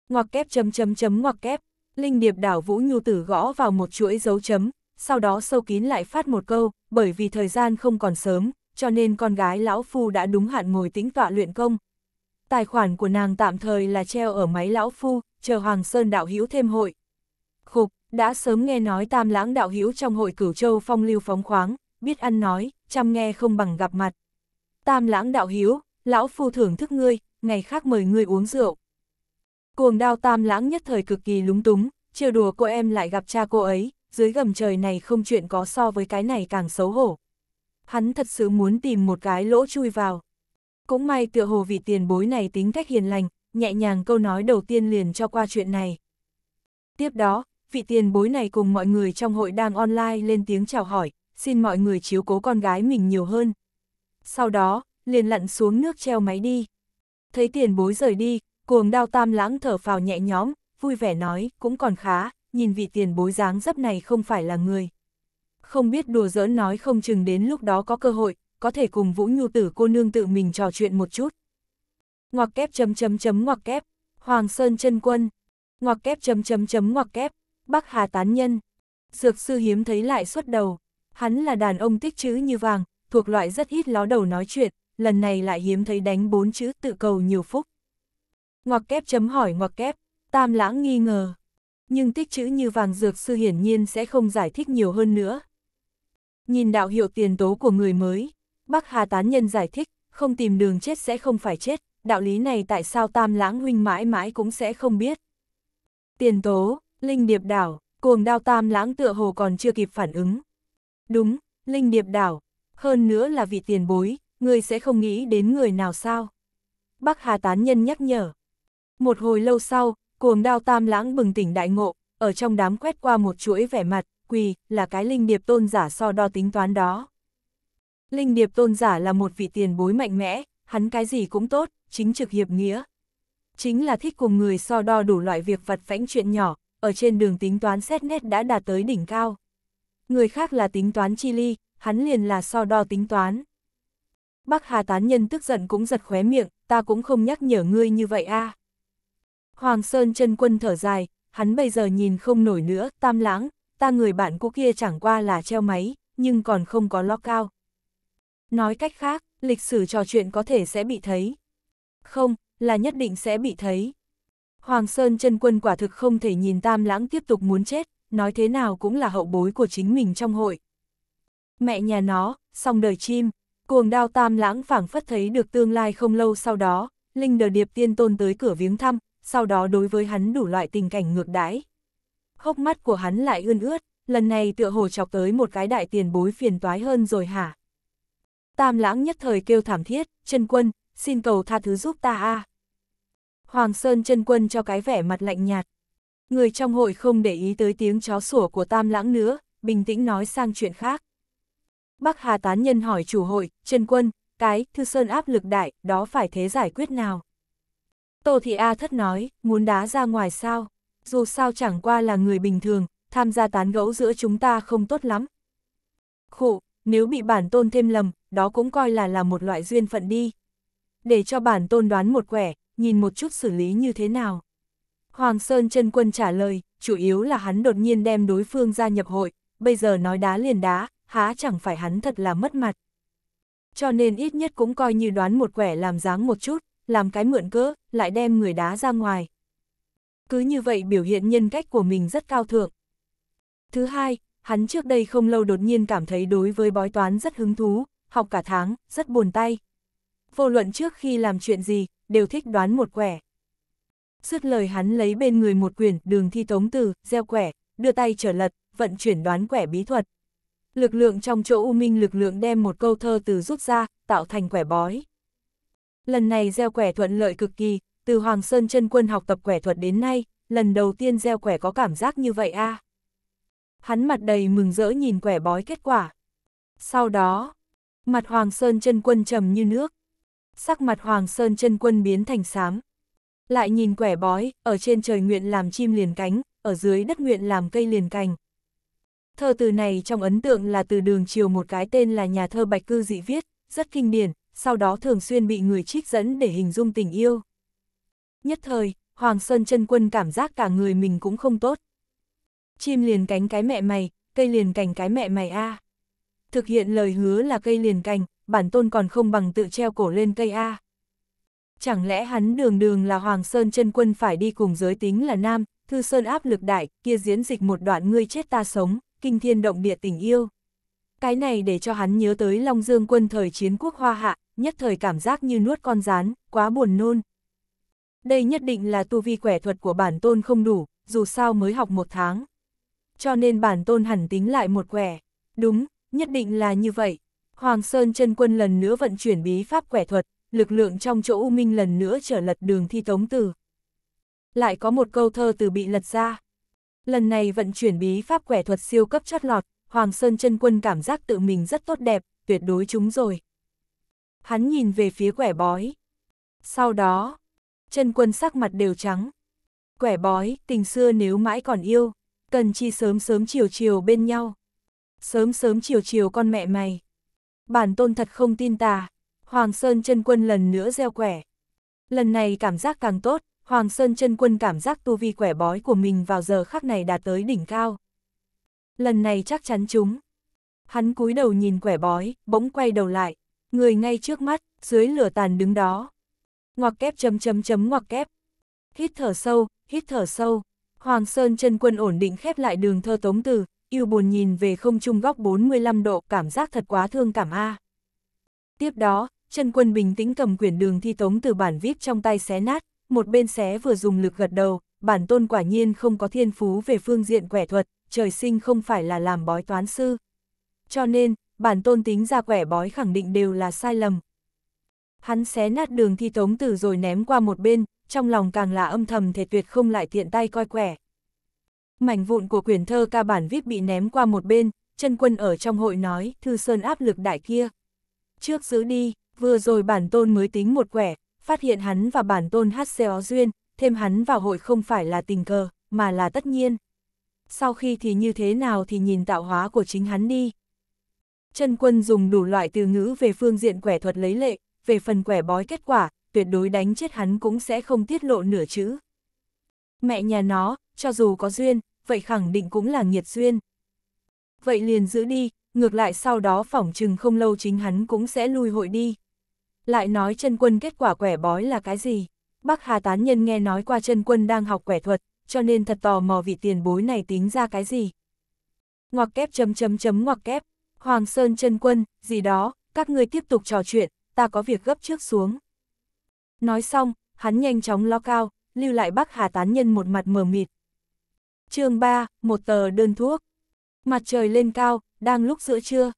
S1: Ngoặc kép chấm chấm chấm ngoặc kép, Linh điệp đảo Vũ Nhu Tử gõ vào một chuỗi dấu chấm, sau đó sâu kín lại phát một câu, bởi vì thời gian không còn sớm, cho nên con gái lão phu đã đúng hạn ngồi tĩnh tọa luyện công. Tài khoản của nàng tạm thời là treo ở máy lão phu, chờ Hoàng Sơn đạo hiếu thêm hội. Khục, đã sớm nghe nói tam lãng đạo hiếu trong hội cửu châu phong lưu phóng khoáng, biết ăn nói, chăm nghe không bằng gặp mặt. Tam lãng đạo hiếu, lão phu thưởng thức ngươi, ngày khác mời ngươi uống rượu. Cuồng đao tam lãng nhất thời cực kỳ lúng túng, chiều đùa cô em lại gặp cha cô ấy, dưới gầm trời này không chuyện có so với cái này càng xấu hổ. Hắn thật sự muốn tìm một cái lỗ chui vào. Cũng may tựa hồ vị tiền bối này tính cách hiền lành, nhẹ nhàng câu nói đầu tiên liền cho qua chuyện này. Tiếp đó, vị tiền bối này cùng mọi người trong hội đang online lên tiếng chào hỏi, xin mọi người chiếu cố con gái mình nhiều hơn. Sau đó, liền lặn xuống nước treo máy đi. Thấy tiền bối rời đi, Cuồng đao tam lãng thở phào nhẹ nhõm, vui vẻ nói, cũng còn khá, nhìn vị tiền bối dáng dấp này không phải là người. Không biết đùa giỡn nói không chừng đến lúc đó có cơ hội, có thể cùng Vũ Nhu Tử cô nương tự mình trò chuyện một chút. Ngoặc kép chấm chấm chấm ngoặc kép, Hoàng Sơn chân Quân, ngoặc kép chấm chấm chấm ngoặc kép, Bắc Hà Tán Nhân. Dược sư hiếm thấy lại xuất đầu, hắn là đàn ông tích chữ như vàng, thuộc loại rất ít ló đầu nói chuyện, lần này lại hiếm thấy đánh bốn chữ tự cầu nhiều phúc. Ngoặc kép chấm hỏi ngoặc kép, tam lãng nghi ngờ. Nhưng tích chữ như vàng dược sư hiển nhiên sẽ không giải thích nhiều hơn nữa. Nhìn đạo hiệu tiền tố của người mới, Bắc Hà Tán Nhân giải thích, không tìm đường chết sẽ không phải chết, đạo lý này tại sao tam lãng huynh mãi mãi cũng sẽ không biết. Tiền tố, Linh Điệp Đảo, cuồng đao tam lãng tựa hồ còn chưa kịp phản ứng. Đúng, Linh Điệp Đảo, hơn nữa là vị tiền bối, người sẽ không nghĩ đến người nào sao. Bắc Hà Tán Nhân nhắc nhở. Một hồi lâu sau, cuồng đao tam lãng bừng tỉnh đại ngộ, ở trong đám quét qua một chuỗi vẻ mặt, quỳ, là cái linh điệp tôn giả so đo tính toán đó. Linh điệp tôn giả là một vị tiền bối mạnh mẽ, hắn cái gì cũng tốt, chính trực hiệp nghĩa. Chính là thích cùng người so đo đủ loại việc vật vãnh chuyện nhỏ, ở trên đường tính toán xét nét đã đạt tới đỉnh cao. Người khác là tính toán chi ly, hắn liền là so đo tính toán. Bắc Hà tán nhân tức giận cũng giật khóe miệng, ta cũng không nhắc nhở ngươi như vậy a. À. Hoàng Sơn chân quân thở dài, hắn bây giờ nhìn không nổi nữa, tam lãng, ta người bạn cũ kia chẳng qua là treo máy, nhưng còn không có lo cao. Nói cách khác, lịch sử trò chuyện có thể sẽ bị thấy. Không, là nhất định sẽ bị thấy. Hoàng Sơn chân quân quả thực không thể nhìn tam lãng tiếp tục muốn chết, nói thế nào cũng là hậu bối của chính mình trong hội. Mẹ nhà nó, song đời chim, cuồng đao tam lãng phảng phất thấy được tương lai không lâu sau đó, Linh đờ điệp tiên tôn tới cửa viếng thăm, sau đó đối với hắn đủ loại tình cảnh ngược đãi. Hốc mắt của hắn lại ươn ướt, lần này tựa hồ chọc tới một cái đại tiền bối phiền toái hơn rồi hả? Tam lãng nhất thời kêu thảm thiết, chân quân, xin cầu tha thứ giúp ta a. Hoàng Sơn chân quân cho cái vẻ mặt lạnh nhạt. Người trong hội không để ý tới tiếng chó sủa của tam lãng nữa, bình tĩnh nói sang chuyện khác. Bắc Hà tán nhân hỏi chủ hội, chân quân, cái, thư sơn áp lực đại, đó phải thế giải quyết nào? Tô Thị A thất nói, muốn đá ra ngoài sao, dù sao chẳng qua là người bình thường, tham gia tán gẫu giữa chúng ta không tốt lắm. Khụ, nếu bị bản tôn thêm lầm, đó cũng coi là là một loại duyên phận đi. Để cho bản tôn đoán một quẻ, nhìn một chút xử lý như thế nào. Hoàng Sơn chân quân trả lời, chủ yếu là hắn đột nhiên đem đối phương ra nhập hội, bây giờ nói đá liền đá, há chẳng phải hắn thật là mất mặt. Cho nên ít nhất cũng coi như đoán một quẻ làm dáng một chút, làm cái mượn cỡ, lại đem người đá ra ngoài. Cứ như vậy biểu hiện nhân cách của mình rất cao thượng. Thứ hai, hắn trước đây không lâu đột nhiên cảm thấy đối với bói toán rất hứng thú, học cả tháng, rất buồn tay. Vô luận trước khi làm chuyện gì, đều thích đoán một quẻ. Dứt lời hắn lấy bên người một quyển đường thi tống từ, gieo quẻ, đưa tay trở lật, vận chuyển đoán quẻ bí thuật. Lực lượng trong chỗ U Minh lực lượng đem một câu thơ từ rút ra, tạo thành quẻ bói. Lần này gieo quẻ thuận lợi cực kỳ, từ Hoàng Sơn chân quân học tập quẻ thuật đến nay, lần đầu tiên gieo quẻ có cảm giác như vậy a. À. Hắn mặt đầy mừng rỡ nhìn quẻ bói kết quả. Sau đó, mặt Hoàng Sơn chân quân trầm như nước. Sắc mặt Hoàng Sơn chân quân biến thành xám. Lại nhìn quẻ bói, ở trên trời nguyện làm chim liền cánh, ở dưới đất nguyện làm cây liền cành. Thơ từ này trong ấn tượng là từ đường chiều một cái tên là nhà thơ Bạch Cư Dị viết, rất kinh điển, sau đó thường xuyên bị người trích dẫn để hình dung tình yêu. Nhất thời, Hoàng Sơn chân quân cảm giác cả người mình cũng không tốt. Chim liền cánh cái mẹ mày, cây liền cành cái mẹ mày a. À. Thực hiện lời hứa là cây liền cành, bản tôn còn không bằng tự treo cổ lên cây a. À. Chẳng lẽ hắn đường đường là Hoàng Sơn chân quân phải đi cùng giới tính là nam, thư sơn áp lực đại, kia diễn dịch một đoạn ngươi chết ta sống, kinh thiên động địa tình yêu. Cái này để cho hắn nhớ tới Long Dương quân thời chiến quốc hoa hạ, nhất thời cảm giác như nuốt con rán, quá buồn nôn. Đây nhất định là tu vi quẻ thuật của bản tôn không đủ, dù sao mới học một tháng. Cho nên bản tôn hẳn tính lại một quẻ. Đúng, nhất định là như vậy. Hoàng Sơn chân quân lần nữa vận chuyển bí pháp quẻ thuật, lực lượng trong chỗ U Minh lần nữa trở lật đường thi tống từ. Lại có một câu thơ từ bị lật ra. Lần này vận chuyển bí pháp quẻ thuật siêu cấp chót lọt, Hoàng Sơn chân quân cảm giác tự mình rất tốt đẹp, tuyệt đối chúng rồi. Hắn nhìn về phía quẻ bói. Sau đó, chân quân sắc mặt đều trắng. Quẻ bói, tình xưa nếu mãi còn yêu, cần chi sớm sớm chiều chiều bên nhau. Sớm sớm chiều chiều con mẹ mày. Bản tôn thật không tin tà. Hoàng Sơn chân quân lần nữa gieo quẻ. Lần này cảm giác càng tốt, Hoàng Sơn chân quân cảm giác tu vi quẻ bói của mình vào giờ khắc này đạt tới đỉnh cao lần này chắc chắn chúng. Hắn cúi đầu nhìn quẻ bói, bỗng quay đầu lại, người ngay trước mắt, dưới lửa tàn đứng đó. Ngoặc kép chấm chấm chấm ngoặc kép. Hít thở sâu, hít thở sâu. Hoàng Sơn chân quân ổn định khép lại đường thơ tống từ, yêu buồn nhìn về không trung góc 45 độ, cảm giác thật quá thương cảm a. Tiếp đó, chân quân bình tĩnh cầm quyển đường thi tống từ bản viết trong tay xé nát, một bên xé vừa dùng lực gật đầu, bản tôn quả nhiên không có thiên phú về phương diện quẻ thuật, trời sinh không phải là làm bói toán sư. Cho nên, bản tôn tính ra quẻ bói khẳng định đều là sai lầm. Hắn xé nát đường thi tống tử rồi ném qua một bên, trong lòng càng là âm thầm thể tuyệt không lại tiện tay coi quẻ. Mảnh vụn của quyển thơ ca bản viết bị ném qua một bên, chân quân ở trong hội nói, thư sơn áp lực đại kia. Trước giữ đi, vừa rồi bản tôn mới tính một quẻ, phát hiện hắn và bản tôn hát xéo duyên, thêm hắn vào hội không phải là tình cờ, mà là tất nhiên sau khi thì như thế nào thì nhìn tạo hóa của chính hắn đi. Chân quân dùng đủ loại từ ngữ về phương diện quẻ thuật lấy lệ, về phần quẻ bói kết quả, tuyệt đối đánh chết hắn cũng sẽ không tiết lộ nửa chữ. Mẹ nhà nó, cho dù có duyên, vậy khẳng định cũng là nghiệt duyên. Vậy liền giữ đi, ngược lại sau đó phỏng chừng không lâu chính hắn cũng sẽ lui hội đi. Lại nói chân quân kết quả quẻ bói là cái gì? Bác Hà Tán Nhân nghe nói qua chân quân đang học quẻ thuật, cho nên thật tò mò vị tiền bối này tính ra cái gì. Ngoặc kép chấm chấm chấm ngoặc kép, Hoàng Sơn chân quân, gì đó, các ngươi tiếp tục trò chuyện, ta có việc gấp trước xuống. Nói xong, hắn nhanh chóng lo cao, lưu lại bác hà tán nhân một mặt mờ mịt. chương 3, một tờ đơn thuốc. Mặt trời lên cao, đang lúc giữa trưa.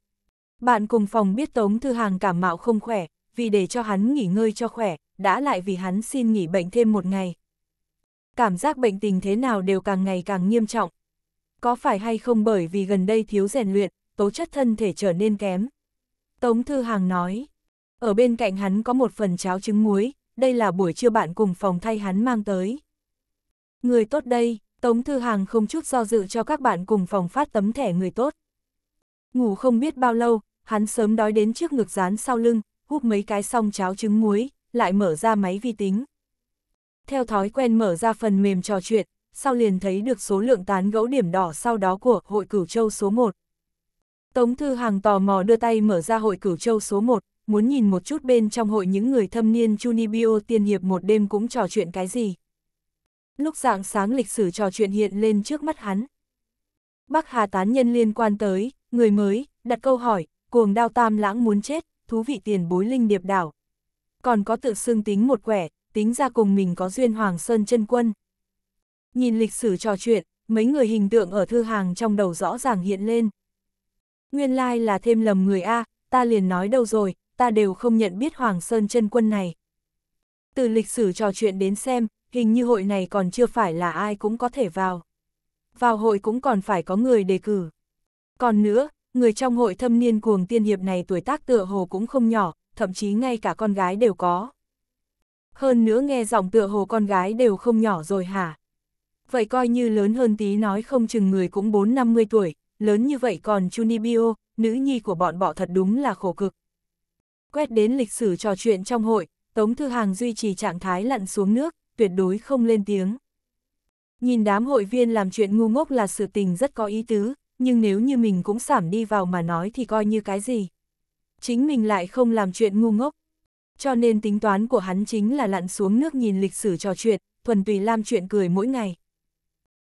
S1: Bạn cùng phòng biết Tống Thư Hàng cảm mạo không khỏe, vì để cho hắn nghỉ ngơi cho khỏe, đã lại vì hắn xin nghỉ bệnh thêm một ngày cảm giác bệnh tình thế nào đều càng ngày càng nghiêm trọng. Có phải hay không bởi vì gần đây thiếu rèn luyện, tố chất thân thể trở nên kém? Tống Thư Hàng nói, ở bên cạnh hắn có một phần cháo trứng muối, đây là buổi trưa bạn cùng phòng thay hắn mang tới. Người tốt đây, Tống Thư Hàng không chút do dự cho các bạn cùng phòng phát tấm thẻ người tốt. Ngủ không biết bao lâu, hắn sớm đói đến trước ngực dán sau lưng, hút mấy cái xong cháo trứng muối, lại mở ra máy vi tính theo thói quen mở ra phần mềm trò chuyện, sau liền thấy được số lượng tán gẫu điểm đỏ sau đó của hội cửu châu số 1. Tống Thư Hàng tò mò đưa tay mở ra hội cửu châu số 1, muốn nhìn một chút bên trong hội những người thâm niên junibio tiên hiệp một đêm cũng trò chuyện cái gì. Lúc dạng sáng lịch sử trò chuyện hiện lên trước mắt hắn. Bắc Hà tán nhân liên quan tới, người mới, đặt câu hỏi, cuồng đao tam lãng muốn chết, thú vị tiền bối linh điệp đảo. Còn có tự xưng tính một quẻ, tính ra cùng mình có duyên Hoàng Sơn chân quân. Nhìn lịch sử trò chuyện, mấy người hình tượng ở thư hàng trong đầu rõ ràng hiện lên. Nguyên lai like là thêm lầm người A, ta liền nói đâu rồi, ta đều không nhận biết Hoàng Sơn chân quân này. Từ lịch sử trò chuyện đến xem, hình như hội này còn chưa phải là ai cũng có thể vào. Vào hội cũng còn phải có người đề cử. Còn nữa, người trong hội thâm niên cuồng tiên hiệp này tuổi tác tựa hồ cũng không nhỏ, thậm chí ngay cả con gái đều có hơn nữa nghe giọng tựa hồ con gái đều không nhỏ rồi hả? Vậy coi như lớn hơn tí nói không chừng người cũng 4-50 tuổi, lớn như vậy còn Chunibyo, nữ nhi của bọn bọ thật đúng là khổ cực. Quét đến lịch sử trò chuyện trong hội, Tống Thư Hàng duy trì trạng thái lặn xuống nước, tuyệt đối không lên tiếng. Nhìn đám hội viên làm chuyện ngu ngốc là sự tình rất có ý tứ, nhưng nếu như mình cũng sảm đi vào mà nói thì coi như cái gì. Chính mình lại không làm chuyện ngu ngốc, cho nên tính toán của hắn chính là lặn xuống nước nhìn lịch sử trò chuyện, thuần tùy lam chuyện cười mỗi ngày.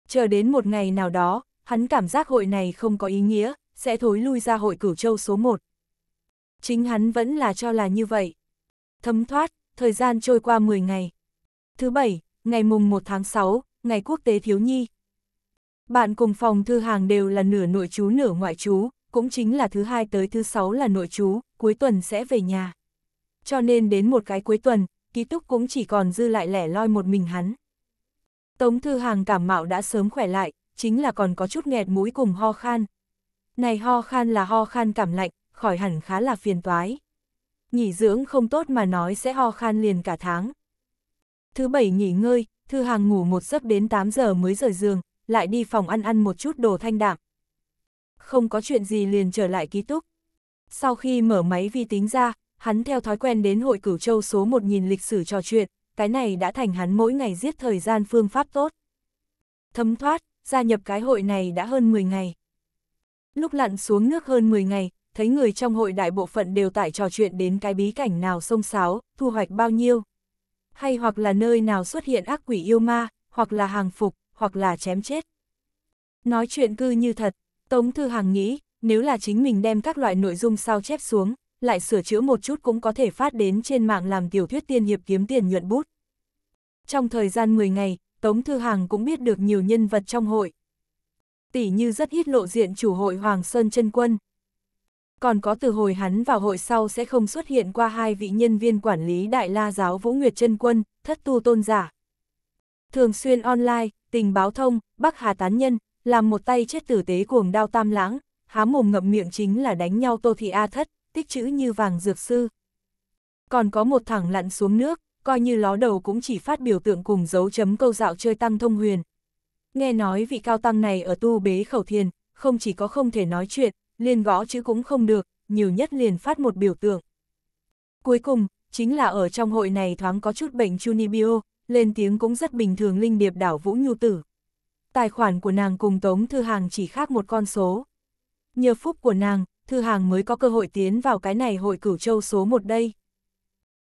S1: Chờ đến một ngày nào đó, hắn cảm giác hội này không có ý nghĩa, sẽ thối lui ra hội cửu châu số 1. Chính hắn vẫn là cho là như vậy. Thấm thoát, thời gian trôi qua 10 ngày. Thứ bảy, ngày mùng 1 tháng 6, ngày quốc tế thiếu nhi. Bạn cùng phòng thư hàng đều là nửa nội chú nửa ngoại chú, cũng chính là thứ hai tới thứ sáu là nội chú, cuối tuần sẽ về nhà cho nên đến một cái cuối tuần, ký túc cũng chỉ còn dư lại lẻ loi một mình hắn. Tống Thư Hàng cảm mạo đã sớm khỏe lại, chính là còn có chút nghẹt mũi cùng ho khan. Này ho khan là ho khan cảm lạnh, khỏi hẳn khá là phiền toái. Nghỉ dưỡng không tốt mà nói sẽ ho khan liền cả tháng. Thứ bảy nghỉ ngơi, Thư Hàng ngủ một giấc đến 8 giờ mới rời giường, lại đi phòng ăn ăn một chút đồ thanh đạm. Không có chuyện gì liền trở lại ký túc. Sau khi mở máy vi tính ra, hắn theo thói quen đến hội cửu châu số một nhìn lịch sử trò chuyện, cái này đã thành hắn mỗi ngày giết thời gian phương pháp tốt. Thấm thoát, gia nhập cái hội này đã hơn 10 ngày. Lúc lặn xuống nước hơn 10 ngày, thấy người trong hội đại bộ phận đều tại trò chuyện đến cái bí cảnh nào sông sáo, thu hoạch bao nhiêu. Hay hoặc là nơi nào xuất hiện ác quỷ yêu ma, hoặc là hàng phục, hoặc là chém chết. Nói chuyện cư như thật, Tống Thư Hằng nghĩ, nếu là chính mình đem các loại nội dung sao chép xuống, lại sửa chữa một chút cũng có thể phát đến trên mạng làm tiểu thuyết tiên hiệp kiếm tiền nhuận bút. Trong thời gian 10 ngày, Tống Thư Hàng cũng biết được nhiều nhân vật trong hội. Tỷ như rất ít lộ diện chủ hội Hoàng Sơn chân Quân. Còn có từ hồi hắn vào hội sau sẽ không xuất hiện qua hai vị nhân viên quản lý Đại La Giáo Vũ Nguyệt chân Quân, thất tu tôn giả. Thường xuyên online, tình báo thông, Bắc Hà Tán Nhân, làm một tay chết tử tế cuồng đao tam lãng, há mồm ngậm miệng chính là đánh nhau Tô Thị A Thất tích chữ như vàng dược sư. Còn có một thằng lặn xuống nước, coi như ló đầu cũng chỉ phát biểu tượng cùng dấu chấm câu dạo chơi tăng thông huyền. Nghe nói vị cao tăng này ở tu bế khẩu thiền, không chỉ có không thể nói chuyện, liền gõ chữ cũng không được, nhiều nhất liền phát một biểu tượng. Cuối cùng, chính là ở trong hội này thoáng có chút bệnh Chunibio, lên tiếng cũng rất bình thường linh điệp đảo Vũ Nhu Tử. Tài khoản của nàng cùng Tống Thư Hàng chỉ khác một con số. Nhờ phúc của nàng, Thư Hàng mới có cơ hội tiến vào cái này hội cửu châu số một đây.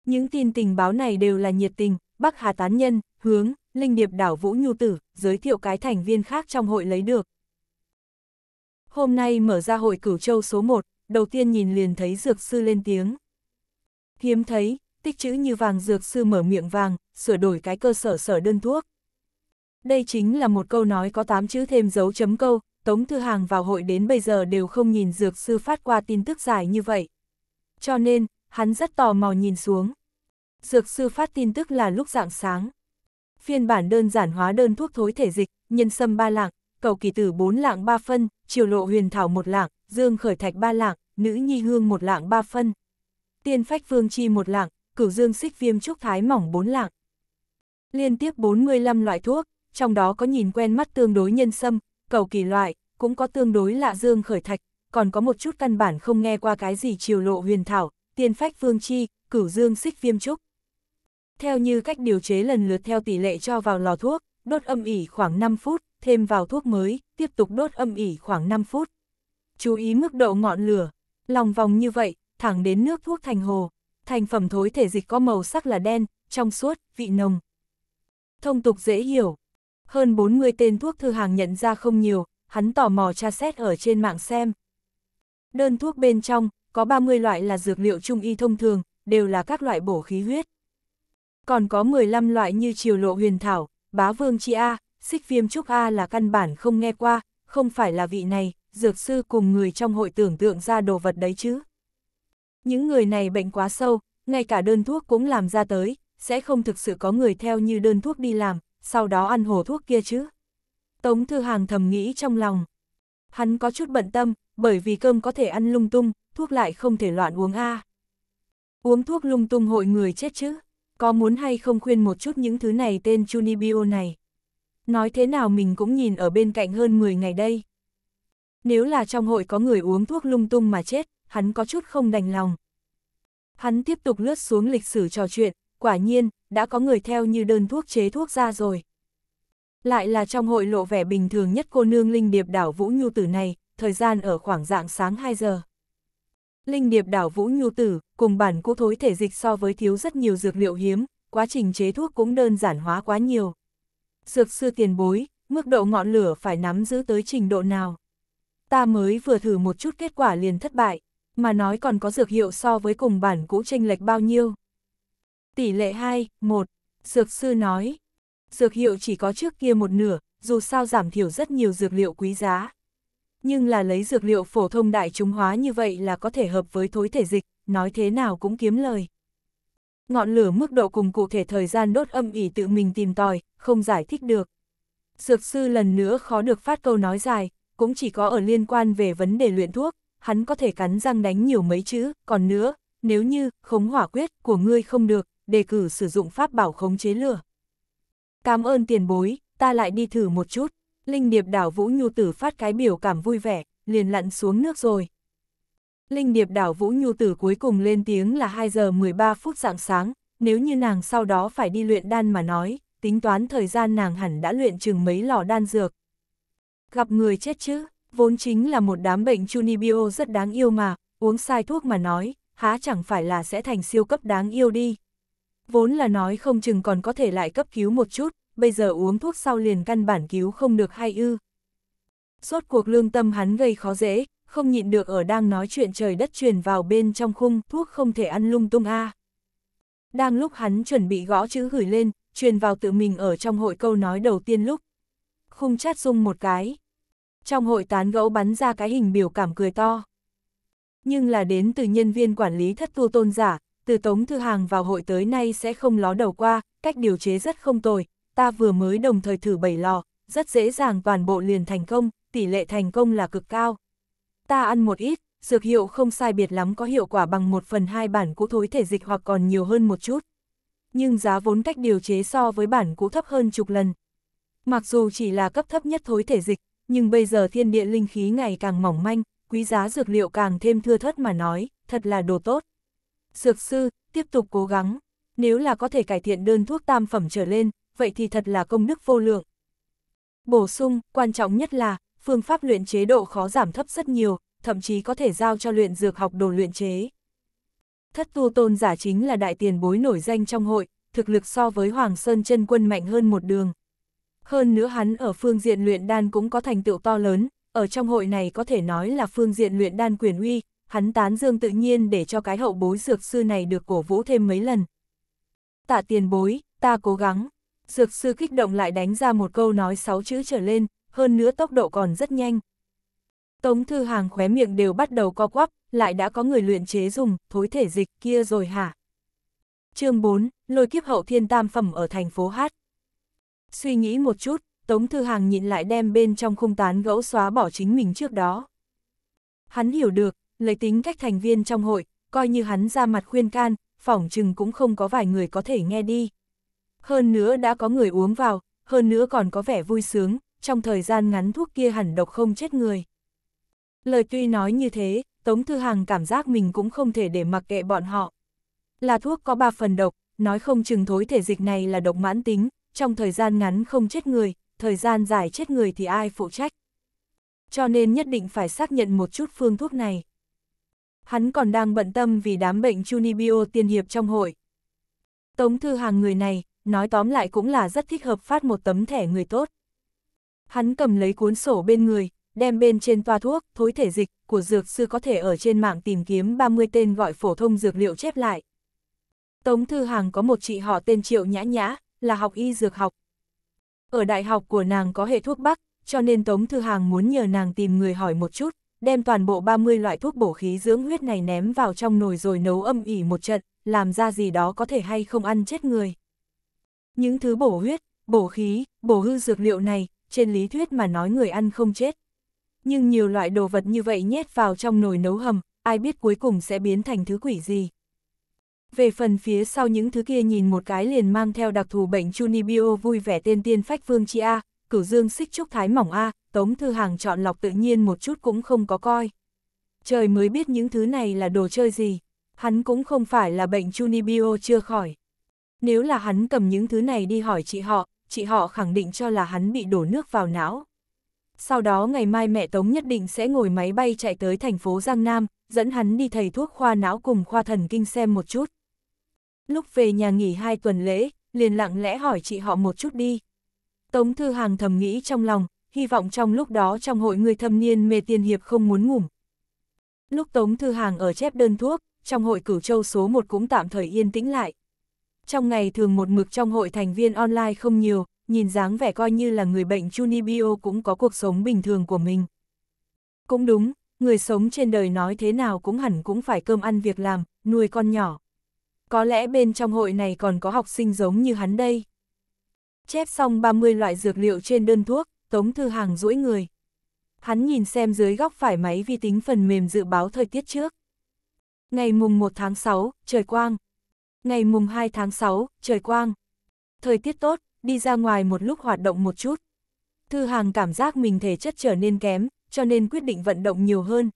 S1: Những tin tình báo này đều là nhiệt tình, Bắc Hà Tán Nhân, Hướng, Linh Điệp Đảo Vũ Nhu Tử, giới thiệu cái thành viên khác trong hội lấy được. Hôm nay mở ra hội cửu châu số 1, đầu tiên nhìn liền thấy dược sư lên tiếng. Hiếm thấy, tích chữ như vàng dược sư mở miệng vàng, sửa đổi cái cơ sở sở đơn thuốc. Đây chính là một câu nói có 8 chữ thêm dấu chấm câu, Tống Thư Hàng vào hội đến bây giờ đều không nhìn dược sư phát qua tin tức dài như vậy. Cho nên, hắn rất tò mò nhìn xuống. Dược sư phát tin tức là lúc dạng sáng. Phiên bản đơn giản hóa đơn thuốc thối thể dịch, nhân sâm 3 lạng, cầu kỳ tử 4 lạng 3 phân, triều lộ huyền thảo 1 lạng, dương khởi thạch 3 lạng, nữ nhi hương 1 lạng 3 phân. Tiên phách vương chi 1 lạng, cửu dương xích viêm trúc thái mỏng 4 lạng. Liên tiếp 45 loại thuốc, trong đó có nhìn quen mắt tương đối nhân sâm, cầu kỳ loại, cũng có tương đối lạ dương khởi thạch, còn có một chút căn bản không nghe qua cái gì triều lộ huyền thảo, tiên phách vương chi, cửu dương xích viêm trúc. Theo như cách điều chế lần lượt theo tỷ lệ cho vào lò thuốc, đốt âm ỉ khoảng 5 phút, thêm vào thuốc mới, tiếp tục đốt âm ỉ khoảng 5 phút. Chú ý mức độ ngọn lửa, lòng vòng như vậy, thẳng đến nước thuốc thành hồ. Thành phẩm thối thể dịch có màu sắc là đen, trong suốt, vị nồng. Thông tục dễ hiểu, hơn 40 tên thuốc thư hàng nhận ra không nhiều, hắn tò mò tra xét ở trên mạng xem. Đơn thuốc bên trong, có 30 loại là dược liệu trung y thông thường, đều là các loại bổ khí huyết. Còn có 15 loại như triều lộ huyền thảo, bá vương chi A, xích viêm trúc A là căn bản không nghe qua, không phải là vị này, dược sư cùng người trong hội tưởng tượng ra đồ vật đấy chứ. Những người này bệnh quá sâu, ngay cả đơn thuốc cũng làm ra tới, sẽ không thực sự có người theo như đơn thuốc đi làm, sau đó ăn hổ thuốc kia chứ. Tống Thư Hàng thầm nghĩ trong lòng. Hắn có chút bận tâm, bởi vì cơm có thể ăn lung tung, thuốc lại không thể loạn uống a. À. Uống thuốc lung tung hội người chết chứ, có muốn hay không khuyên một chút những thứ này tên Junibio này. Nói thế nào mình cũng nhìn ở bên cạnh hơn 10 ngày đây. Nếu là trong hội có người uống thuốc lung tung mà chết, hắn có chút không đành lòng. Hắn tiếp tục lướt xuống lịch sử trò chuyện, quả nhiên, đã có người theo như đơn thuốc chế thuốc ra rồi. Lại là trong hội lộ vẻ bình thường nhất cô nương Linh Điệp đảo Vũ Nhu Tử này, thời gian ở khoảng dạng sáng 2 giờ. Linh Điệp đảo Vũ Nhu Tử, cùng bản cũ thối thể dịch so với thiếu rất nhiều dược liệu hiếm, quá trình chế thuốc cũng đơn giản hóa quá nhiều. Dược sư tiền bối, mức độ ngọn lửa phải nắm giữ tới trình độ nào? Ta mới vừa thử một chút kết quả liền thất bại, mà nói còn có dược hiệu so với cùng bản cũ tranh lệch bao nhiêu. Tỷ lệ 2, 1, dược sư nói. Dược hiệu chỉ có trước kia một nửa, dù sao giảm thiểu rất nhiều dược liệu quý giá. Nhưng là lấy dược liệu phổ thông đại chúng hóa như vậy là có thể hợp với thối thể dịch, nói thế nào cũng kiếm lời. Ngọn lửa mức độ cùng cụ thể thời gian đốt âm ỉ tự mình tìm tòi, không giải thích được. Dược sư lần nữa khó được phát câu nói dài, cũng chỉ có ở liên quan về vấn đề luyện thuốc, hắn có thể cắn răng đánh nhiều mấy chữ, còn nữa, nếu như, khống hỏa quyết của ngươi không được, đề cử sử dụng pháp bảo khống chế lửa. Cảm ơn tiền bối, ta lại đi thử một chút. Linh điệp đảo Vũ Nhu Tử phát cái biểu cảm vui vẻ, liền lặn xuống nước rồi. Linh điệp đảo Vũ Nhu Tử cuối cùng lên tiếng là 2 giờ 13 phút dạng sáng, nếu như nàng sau đó phải đi luyện đan mà nói, tính toán thời gian nàng hẳn đã luyện chừng mấy lò đan dược. Gặp người chết chứ, vốn chính là một đám bệnh Chunibio rất đáng yêu mà, uống sai thuốc mà nói, há chẳng phải là sẽ thành siêu cấp đáng yêu đi vốn là nói không chừng còn có thể lại cấp cứu một chút, bây giờ uống thuốc sau liền căn bản cứu không được hay ư. Suốt cuộc lương tâm hắn gây khó dễ, không nhịn được ở đang nói chuyện trời đất truyền vào bên trong khung, thuốc không thể ăn lung tung a. À. Đang lúc hắn chuẩn bị gõ chữ gửi lên, truyền vào tự mình ở trong hội câu nói đầu tiên lúc. Khung chát rung một cái. Trong hội tán gẫu bắn ra cái hình biểu cảm cười to. Nhưng là đến từ nhân viên quản lý thất tu tôn giả, từ Tống Thư Hàng vào hội tới nay sẽ không ló đầu qua, cách điều chế rất không tồi, ta vừa mới đồng thời thử bảy lò, rất dễ dàng toàn bộ liền thành công, tỷ lệ thành công là cực cao. Ta ăn một ít, dược hiệu không sai biệt lắm có hiệu quả bằng một phần hai bản cũ thối thể dịch hoặc còn nhiều hơn một chút. Nhưng giá vốn cách điều chế so với bản cũ thấp hơn chục lần. Mặc dù chỉ là cấp thấp nhất thối thể dịch, nhưng bây giờ thiên địa linh khí ngày càng mỏng manh, quý giá dược liệu càng thêm thưa thớt mà nói, thật là đồ tốt. Dược sư, tiếp tục cố gắng, nếu là có thể cải thiện đơn thuốc tam phẩm trở lên, vậy thì thật là công đức vô lượng. Bổ sung, quan trọng nhất là, phương pháp luyện chế độ khó giảm thấp rất nhiều, thậm chí có thể giao cho luyện dược học đồ luyện chế. Thất tu tôn giả chính là đại tiền bối nổi danh trong hội, thực lực so với Hoàng Sơn chân quân mạnh hơn một đường. Hơn nữa hắn ở phương diện luyện đan cũng có thành tựu to lớn, ở trong hội này có thể nói là phương diện luyện đan quyền uy, hắn tán dương tự nhiên để cho cái hậu bối dược sư này được cổ vũ thêm mấy lần. Tạ tiền bối, ta cố gắng. Dược sư kích động lại đánh ra một câu nói sáu chữ trở lên, hơn nữa tốc độ còn rất nhanh. Tống thư hàng khóe miệng đều bắt đầu co quắp, lại đã có người luyện chế dùng, thối thể dịch kia rồi hả? chương 4, lôi kiếp hậu thiên tam phẩm ở thành phố Hát. Suy nghĩ một chút, Tống Thư Hàng nhịn lại đem bên trong khung tán gẫu xóa bỏ chính mình trước đó. Hắn hiểu được, lấy tính cách thành viên trong hội, coi như hắn ra mặt khuyên can, phỏng chừng cũng không có vài người có thể nghe đi. Hơn nữa đã có người uống vào, hơn nữa còn có vẻ vui sướng, trong thời gian ngắn thuốc kia hẳn độc không chết người. Lời tuy nói như thế, Tống Thư Hàng cảm giác mình cũng không thể để mặc kệ bọn họ. Là thuốc có ba phần độc, nói không chừng thối thể dịch này là độc mãn tính, trong thời gian ngắn không chết người, thời gian dài chết người thì ai phụ trách. Cho nên nhất định phải xác nhận một chút phương thuốc này hắn còn đang bận tâm vì đám bệnh Junibio tiên hiệp trong hội. Tống Thư Hàng người này, nói tóm lại cũng là rất thích hợp phát một tấm thẻ người tốt. Hắn cầm lấy cuốn sổ bên người, đem bên trên toa thuốc, thối thể dịch, của dược sư có thể ở trên mạng tìm kiếm 30 tên gọi phổ thông dược liệu chép lại. Tống Thư Hàng có một chị họ tên Triệu Nhã Nhã, là học y dược học. Ở đại học của nàng có hệ thuốc bắc, cho nên Tống Thư Hàng muốn nhờ nàng tìm người hỏi một chút, đem toàn bộ 30 loại thuốc bổ khí dưỡng huyết này ném vào trong nồi rồi nấu âm ỉ một trận, làm ra gì đó có thể hay không ăn chết người. Những thứ bổ huyết, bổ khí, bổ hư dược liệu này, trên lý thuyết mà nói người ăn không chết. Nhưng nhiều loại đồ vật như vậy nhét vào trong nồi nấu hầm, ai biết cuối cùng sẽ biến thành thứ quỷ gì. Về phần phía sau những thứ kia nhìn một cái liền mang theo đặc thù bệnh Chunibio vui vẻ tên tiên phách vương chi A, cửu dương xích trúc thái mỏng a, Tống Thư Hàng chọn lọc tự nhiên một chút cũng không có coi. Trời mới biết những thứ này là đồ chơi gì, hắn cũng không phải là bệnh Chunibyo chưa khỏi. Nếu là hắn cầm những thứ này đi hỏi chị họ, chị họ khẳng định cho là hắn bị đổ nước vào não. Sau đó ngày mai mẹ Tống nhất định sẽ ngồi máy bay chạy tới thành phố Giang Nam, dẫn hắn đi thầy thuốc khoa não cùng khoa thần kinh xem một chút. Lúc về nhà nghỉ hai tuần lễ, liền lặng lẽ hỏi chị họ một chút đi, Tống Thư Hàng thầm nghĩ trong lòng, hy vọng trong lúc đó trong hội người thâm niên mê tiên hiệp không muốn ngủm. Lúc Tống Thư Hàng ở chép đơn thuốc, trong hội cửu châu số 1 cũng tạm thời yên tĩnh lại. Trong ngày thường một mực trong hội thành viên online không nhiều, nhìn dáng vẻ coi như là người bệnh Junibio cũng có cuộc sống bình thường của mình. Cũng đúng, người sống trên đời nói thế nào cũng hẳn cũng phải cơm ăn việc làm, nuôi con nhỏ. Có lẽ bên trong hội này còn có học sinh giống như hắn đây. Chép xong 30 loại dược liệu trên đơn thuốc, Tống Thư Hàng duỗi người. Hắn nhìn xem dưới góc phải máy vi tính phần mềm dự báo thời tiết trước. Ngày mùng 1 tháng 6, trời quang. Ngày mùng 2 tháng 6, trời quang. Thời tiết tốt, đi ra ngoài một lúc hoạt động một chút. Thư Hàng cảm giác mình thể chất trở nên kém, cho nên quyết định vận động nhiều hơn.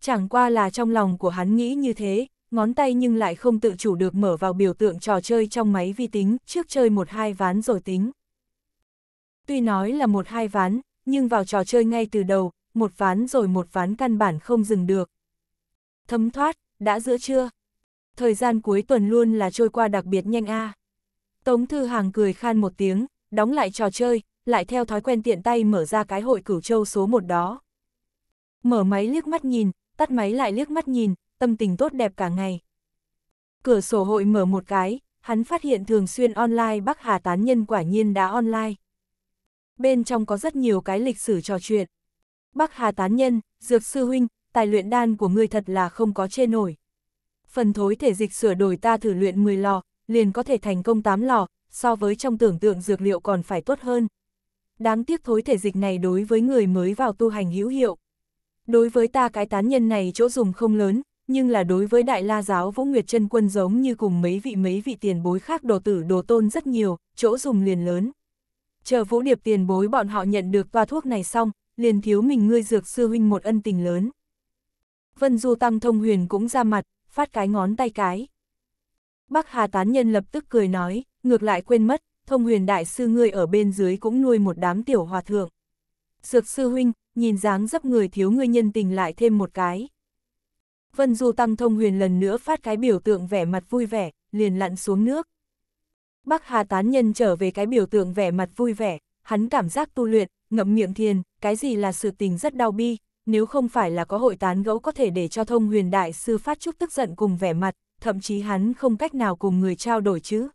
S1: Chẳng qua là trong lòng của hắn nghĩ như thế, ngón tay nhưng lại không tự chủ được mở vào biểu tượng trò chơi trong máy vi tính, trước chơi một hai ván rồi tính. Tuy nói là một hai ván, nhưng vào trò chơi ngay từ đầu, một ván rồi một ván căn bản không dừng được. Thấm thoát, đã giữa trưa. Thời gian cuối tuần luôn là trôi qua đặc biệt nhanh a. À. Tống Thư Hàng cười khan một tiếng, đóng lại trò chơi, lại theo thói quen tiện tay mở ra cái hội cửu châu số một đó. Mở máy liếc mắt nhìn, tắt máy lại liếc mắt nhìn, tâm tình tốt đẹp cả ngày. Cửa sổ hội mở một cái, hắn phát hiện thường xuyên online Bắc Hà tán nhân quả nhiên đã online. Bên trong có rất nhiều cái lịch sử trò chuyện. Bắc Hà tán nhân, dược sư huynh, tài luyện đan của ngươi thật là không có chê nổi. Phần thối thể dịch sửa đổi ta thử luyện 10 lò, liền có thể thành công 8 lò, so với trong tưởng tượng dược liệu còn phải tốt hơn. Đáng tiếc thối thể dịch này đối với người mới vào tu hành hữu hiệu. Đối với ta cái tán nhân này chỗ dùng không lớn, nhưng là đối với Đại La Giáo Vũ Nguyệt chân Quân giống như cùng mấy vị mấy vị tiền bối khác đồ tử đồ tôn rất nhiều, chỗ dùng liền lớn. Chờ Vũ Điệp tiền bối bọn họ nhận được toa thuốc này xong, liền thiếu mình ngươi dược sư huynh một ân tình lớn. Vân Du Tăng Thông Huyền cũng ra mặt, phát cái ngón tay cái. Bắc Hà Tán Nhân lập tức cười nói, ngược lại quên mất, Thông Huyền Đại Sư ngươi ở bên dưới cũng nuôi một đám tiểu hòa thượng. Dược sư huynh, nhìn dáng dấp người thiếu ngươi nhân tình lại thêm một cái. Vân Du Tăng Thông Huyền lần nữa phát cái biểu tượng vẻ mặt vui vẻ, liền lặn xuống nước. Bắc Hà Tán Nhân trở về cái biểu tượng vẻ mặt vui vẻ, hắn cảm giác tu luyện, ngậm miệng thiền, cái gì là sự tình rất đau bi, nếu không phải là có hội tán gẫu có thể để cho thông huyền đại sư phát chút tức giận cùng vẻ mặt, thậm chí hắn không cách nào cùng người trao đổi chứ.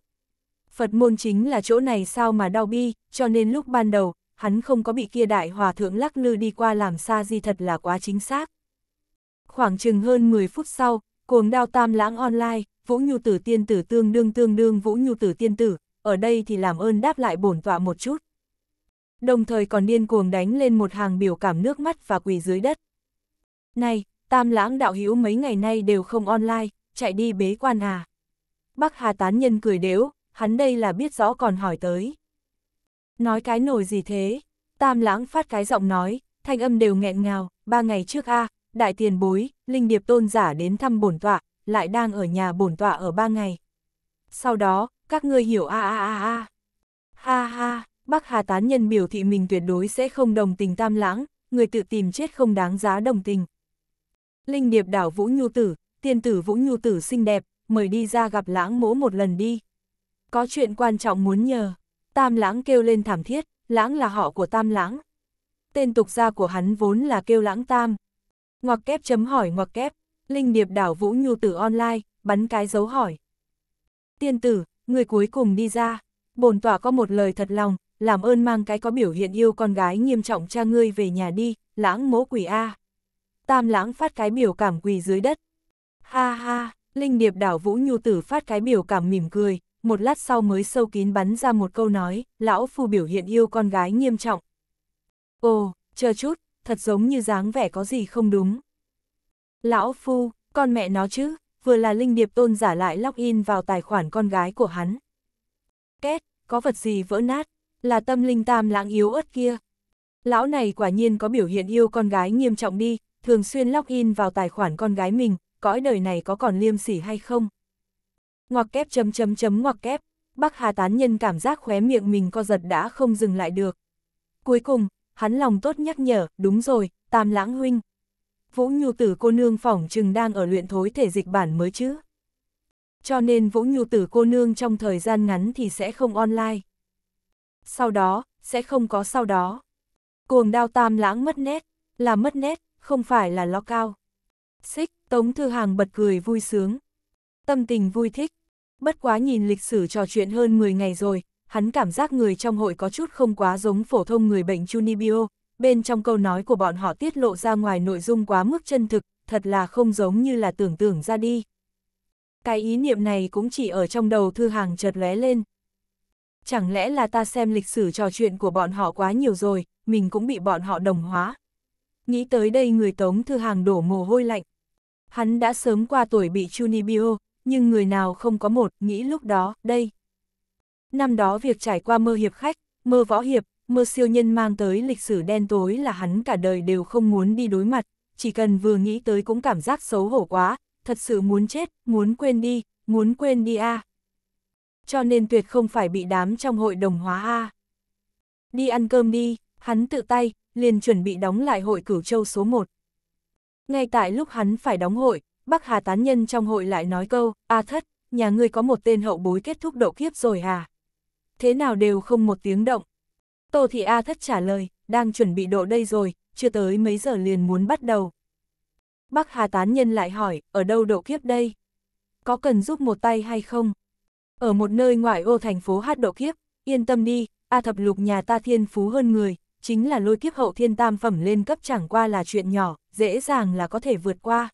S1: Phật môn chính là chỗ này sao mà đau bi, cho nên lúc ban đầu, hắn không có bị kia đại hòa thượng lắc lư đi qua làm xa gì thật là quá chính xác. Khoảng chừng hơn 10 phút sau, cuồng đao tam lãng online, Vũ Nhu Tử Tiên Tử tương đương tương đương Vũ Nhu Tử Tiên Tử, ở đây thì làm ơn đáp lại bổn tọa một chút. Đồng thời còn điên cuồng đánh lên một hàng biểu cảm nước mắt và quỳ dưới đất. Này, tam lãng đạo hữu mấy ngày nay đều không online, chạy đi bế quan à. Bắc Hà Tán Nhân cười đếu, hắn đây là biết rõ còn hỏi tới. Nói cái nổi gì thế? Tam lãng phát cái giọng nói, thanh âm đều nghẹn ngào, ba ngày trước a à, đại tiền bối, linh điệp tôn giả đến thăm bổn tọa, lại đang ở nhà bổn tọa ở ba ngày. Sau đó, các ngươi hiểu a a a a. Ha ha, Bác Hà tán nhân biểu thị mình tuyệt đối sẽ không đồng tình tam lãng, người tự tìm chết không đáng giá đồng tình. Linh điệp đảo Vũ Nhu Tử, tiên tử Vũ Nhu Tử xinh đẹp, mời đi ra gặp lãng mỗ một lần đi. Có chuyện quan trọng muốn nhờ. Tam lãng kêu lên thảm thiết, lãng là họ của tam lãng. Tên tục gia của hắn vốn là kêu lãng tam, Ngoặc kép chấm hỏi ngoặc kép, linh điệp đảo vũ nhu tử online, bắn cái dấu hỏi. Tiên tử, người cuối cùng đi ra, bổn tỏa có một lời thật lòng, làm ơn mang cái có biểu hiện yêu con gái nghiêm trọng cha ngươi về nhà đi, lãng mố quỷ A. Tam lãng phát cái biểu cảm quỳ dưới đất. Ha ha, linh điệp đảo vũ nhu tử phát cái biểu cảm mỉm cười, một lát sau mới sâu kín bắn ra một câu nói, lão phu biểu hiện yêu con gái nghiêm trọng. Ồ, chờ chút, thật giống như dáng vẻ có gì không đúng. Lão Phu, con mẹ nó chứ, vừa là linh điệp tôn giả lại log in vào tài khoản con gái của hắn. Két, có vật gì vỡ nát, là tâm linh tam lãng yếu ớt kia. Lão này quả nhiên có biểu hiện yêu con gái nghiêm trọng đi, thường xuyên log in vào tài khoản con gái mình, cõi đời này có còn liêm sỉ hay không? Ngoặc kép chấm chấm chấm ngoặc kép, bác Hà tán nhân cảm giác khóe miệng mình co giật đã không dừng lại được. Cuối cùng, hắn lòng tốt nhắc nhở, đúng rồi, tam lãng huynh. Vũ Nhu tử cô nương phỏng chừng đang ở luyện thối thể dịch bản mới chứ. Cho nên Vũ Nhu tử cô nương trong thời gian ngắn thì sẽ không online. Sau đó, sẽ không có sau đó. Cuồng đao tam lãng mất nét, là mất nét, không phải là lo cao. Xích, Tống Thư Hàng bật cười vui sướng. Tâm tình vui thích. Bất quá nhìn lịch sử trò chuyện hơn 10 ngày rồi, hắn cảm giác người trong hội có chút không quá giống phổ thông người bệnh Junibio, bên trong câu nói của bọn họ tiết lộ ra ngoài nội dung quá mức chân thực, thật là không giống như là tưởng tưởng ra đi. Cái ý niệm này cũng chỉ ở trong đầu thư hàng chợt lóe lên. Chẳng lẽ là ta xem lịch sử trò chuyện của bọn họ quá nhiều rồi, mình cũng bị bọn họ đồng hóa. Nghĩ tới đây người tống thư hàng đổ mồ hôi lạnh. Hắn đã sớm qua tuổi bị Junibio, nhưng người nào không có một, nghĩ lúc đó, đây, năm đó việc trải qua mơ hiệp khách, mơ võ hiệp, mơ siêu nhân mang tới lịch sử đen tối là hắn cả đời đều không muốn đi đối mặt, chỉ cần vừa nghĩ tới cũng cảm giác xấu hổ quá, thật sự muốn chết, muốn quên đi, muốn quên đi a. À. Cho nên tuyệt không phải bị đám trong hội đồng hóa a. À. Đi ăn cơm đi, hắn tự tay, liền chuẩn bị đóng lại hội cửu châu số 1. Ngay tại lúc hắn phải đóng hội, Bắc Hà tán nhân trong hội lại nói câu, a thất, nhà ngươi có một tên hậu bối kết thúc độ kiếp rồi à thế nào đều không một tiếng động. Tô Thị A thất trả lời, đang chuẩn bị độ đây rồi, chưa tới mấy giờ liền muốn bắt đầu. Bắc Hà Tán Nhân lại hỏi, ở đâu độ kiếp đây? Có cần giúp một tay hay không? Ở một nơi ngoại ô thành phố hát độ kiếp, yên tâm đi, A thập lục nhà ta thiên phú hơn người, chính là lôi kiếp hậu thiên tam phẩm lên cấp chẳng qua là chuyện nhỏ, dễ dàng là có thể vượt qua.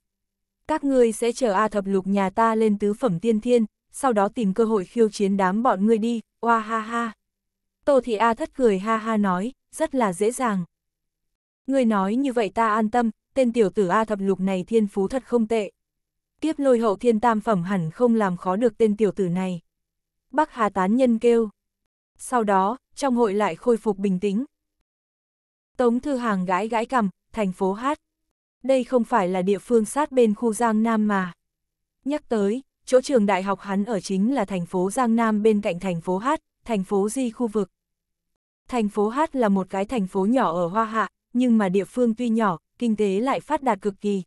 S1: Các ngươi sẽ chờ A thập lục nhà ta lên tứ phẩm tiên thiên, sau đó tìm cơ hội khiêu chiến đám bọn ngươi đi, oa ha ha. Tô Thị A thất cười ha ha nói, rất là dễ dàng. Người nói như vậy ta an tâm, tên tiểu tử A thập lục này thiên phú thật không tệ. Kiếp lôi hậu thiên tam phẩm hẳn không làm khó được tên tiểu tử này. Bắc Hà Tán Nhân kêu. Sau đó, trong hội lại khôi phục bình tĩnh. Tống Thư Hàng gãi gãi cằm, thành phố Hát. Đây không phải là địa phương sát bên khu Giang Nam mà. Nhắc tới, chỗ trường đại học hắn ở chính là thành phố Giang Nam bên cạnh thành phố Hát, thành phố Di khu vực. Thành phố Hát là một cái thành phố nhỏ ở Hoa Hạ, nhưng mà địa phương tuy nhỏ, kinh tế lại phát đạt cực kỳ.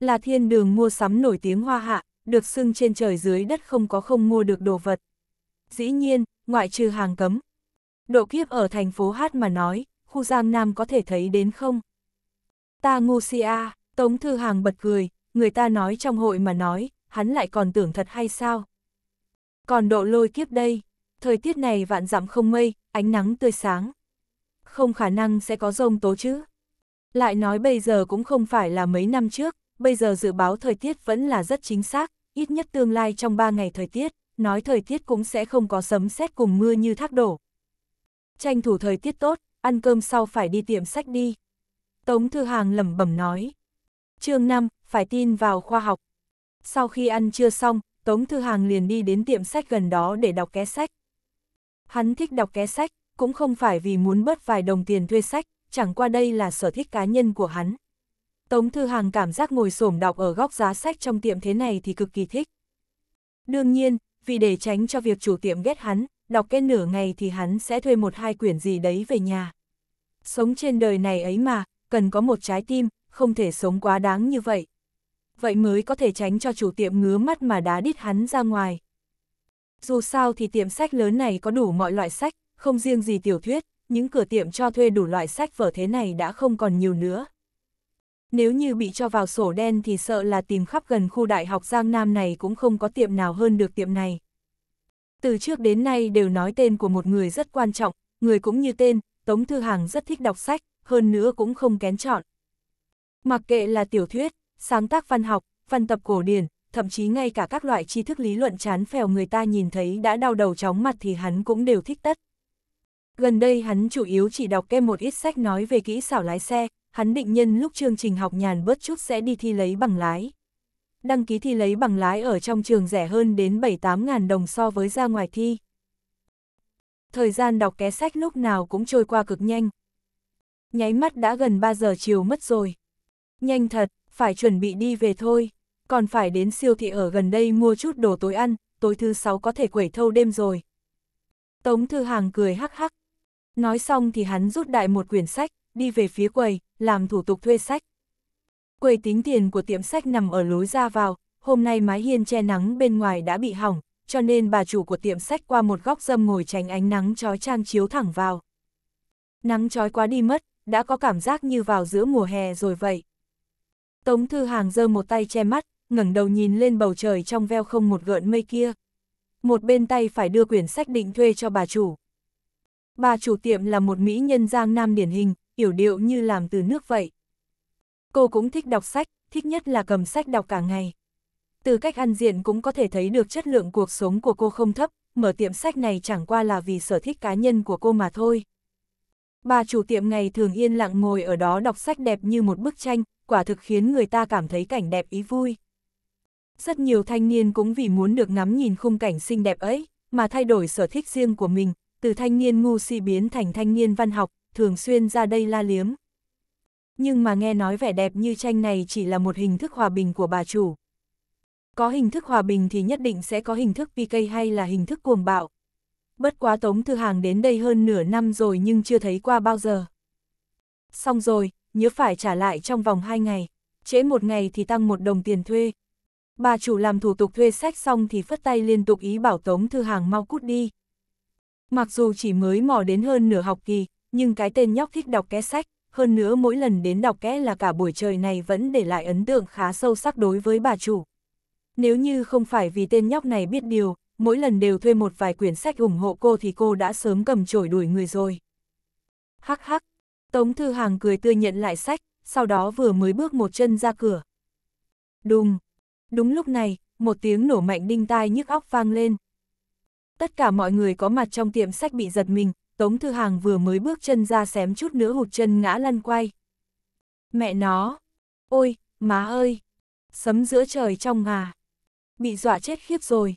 S1: Là thiên đường mua sắm nổi tiếng Hoa Hạ, được xưng trên trời dưới đất không có không mua được đồ vật. Dĩ nhiên, ngoại trừ hàng cấm. Độ kiếp ở thành phố Hát mà nói, khu Giang Nam có thể thấy đến không? Ta ngu si a, Tống Thư Hàng bật cười, người ta nói trong hội mà nói, hắn lại còn tưởng thật hay sao? Còn độ lôi kiếp đây, thời tiết này vạn dặm không mây, ánh nắng tươi sáng. Không khả năng sẽ có rông tố chứ. Lại nói bây giờ cũng không phải là mấy năm trước, bây giờ dự báo thời tiết vẫn là rất chính xác, ít nhất tương lai trong 3 ngày thời tiết, nói thời tiết cũng sẽ không có sấm sét cùng mưa như thác đổ. Tranh thủ thời tiết tốt, ăn cơm sau phải đi tiệm sách đi. Tống Thư Hàng lẩm bẩm nói. chương 5, phải tin vào khoa học sau khi ăn trưa xong, Tống Thư Hàng liền đi đến tiệm sách gần đó để đọc ké sách. Hắn thích đọc ké sách, cũng không phải vì muốn bớt vài đồng tiền thuê sách, chẳng qua đây là sở thích cá nhân của hắn. Tống Thư Hàng cảm giác ngồi xổm đọc ở góc giá sách trong tiệm thế này thì cực kỳ thích. Đương nhiên, vì để tránh cho việc chủ tiệm ghét hắn, đọc cái nửa ngày thì hắn sẽ thuê một hai quyển gì đấy về nhà. Sống trên đời này ấy mà, cần có một trái tim, không thể sống quá đáng như vậy vậy mới có thể tránh cho chủ tiệm ngứa mắt mà đá đít hắn ra ngoài. Dù sao thì tiệm sách lớn này có đủ mọi loại sách, không riêng gì tiểu thuyết, những cửa tiệm cho thuê đủ loại sách vở thế này đã không còn nhiều nữa. Nếu như bị cho vào sổ đen thì sợ là tìm khắp gần khu đại học Giang Nam này cũng không có tiệm nào hơn được tiệm này. Từ trước đến nay đều nói tên của một người rất quan trọng, người cũng như tên, Tống Thư Hàng rất thích đọc sách, hơn nữa cũng không kén chọn. Mặc kệ là tiểu thuyết, sáng tác văn học, văn tập cổ điển, thậm chí ngay cả các loại tri thức lý luận chán phèo người ta nhìn thấy đã đau đầu chóng mặt thì hắn cũng đều thích tất. Gần đây hắn chủ yếu chỉ đọc kem một ít sách nói về kỹ xảo lái xe, hắn định nhân lúc chương trình học nhàn bớt chút sẽ đi thi lấy bằng lái. Đăng ký thi lấy bằng lái ở trong trường rẻ hơn đến 7-8 ngàn đồng so với ra ngoài thi. Thời gian đọc ké sách lúc nào cũng trôi qua cực nhanh. Nháy mắt đã gần 3 giờ chiều mất rồi. Nhanh thật, phải chuẩn bị đi về thôi, còn phải đến siêu thị ở gần đây mua chút đồ tối ăn, tối thứ sáu có thể quẩy thâu đêm rồi. Tống Thư Hàng cười hắc hắc. Nói xong thì hắn rút đại một quyển sách, đi về phía quầy, làm thủ tục thuê sách. Quầy tính tiền của tiệm sách nằm ở lối ra vào, hôm nay mái hiên che nắng bên ngoài đã bị hỏng, cho nên bà chủ của tiệm sách qua một góc dâm ngồi tránh ánh nắng chói trang chiếu thẳng vào. Nắng chói quá đi mất, đã có cảm giác như vào giữa mùa hè rồi vậy. Tống Thư Hàng giơ một tay che mắt, ngẩng đầu nhìn lên bầu trời trong veo không một gợn mây kia. Một bên tay phải đưa quyển sách định thuê cho bà chủ. Bà chủ tiệm là một mỹ nhân giang nam điển hình, yểu điệu như làm từ nước vậy. Cô cũng thích đọc sách, thích nhất là cầm sách đọc cả ngày. Từ cách ăn diện cũng có thể thấy được chất lượng cuộc sống của cô không thấp, mở tiệm sách này chẳng qua là vì sở thích cá nhân của cô mà thôi. Bà chủ tiệm ngày thường yên lặng ngồi ở đó đọc sách đẹp như một bức tranh, quả thực khiến người ta cảm thấy cảnh đẹp ý vui. Rất nhiều thanh niên cũng vì muốn được ngắm nhìn khung cảnh xinh đẹp ấy, mà thay đổi sở thích riêng của mình, từ thanh niên ngu si biến thành thanh niên văn học, thường xuyên ra đây la liếm. Nhưng mà nghe nói vẻ đẹp như tranh này chỉ là một hình thức hòa bình của bà chủ. Có hình thức hòa bình thì nhất định sẽ có hình thức PK hay là hình thức cuồng bạo. Bất quá Tống Thư Hàng đến đây hơn nửa năm rồi nhưng chưa thấy qua bao giờ. Xong rồi, nhớ phải trả lại trong vòng 2 ngày, trễ một ngày thì tăng một đồng tiền thuê. Bà chủ làm thủ tục thuê sách xong thì phất tay liên tục ý bảo Tống Thư Hàng mau cút đi. Mặc dù chỉ mới mò đến hơn nửa học kỳ, nhưng cái tên nhóc thích đọc ké sách, hơn nữa mỗi lần đến đọc ké là cả buổi trời này vẫn để lại ấn tượng khá sâu sắc đối với bà chủ. Nếu như không phải vì tên nhóc này biết điều, mỗi lần đều thuê một vài quyển sách ủng hộ cô thì cô đã sớm cầm chổi đuổi người rồi. Hắc hắc, Tống Thư Hàng cười tươi nhận lại sách, sau đó vừa mới bước một chân ra cửa. Đùng! Đúng lúc này, một tiếng nổ mạnh đinh tai nhức óc vang lên. Tất cả mọi người có mặt trong tiệm sách bị giật mình, Tống Thư Hàng vừa mới bước chân ra xém chút nữa hụt chân ngã lăn quay. Mẹ nó! Ôi, má ơi! Sấm giữa trời trong à! Bị dọa chết khiếp rồi!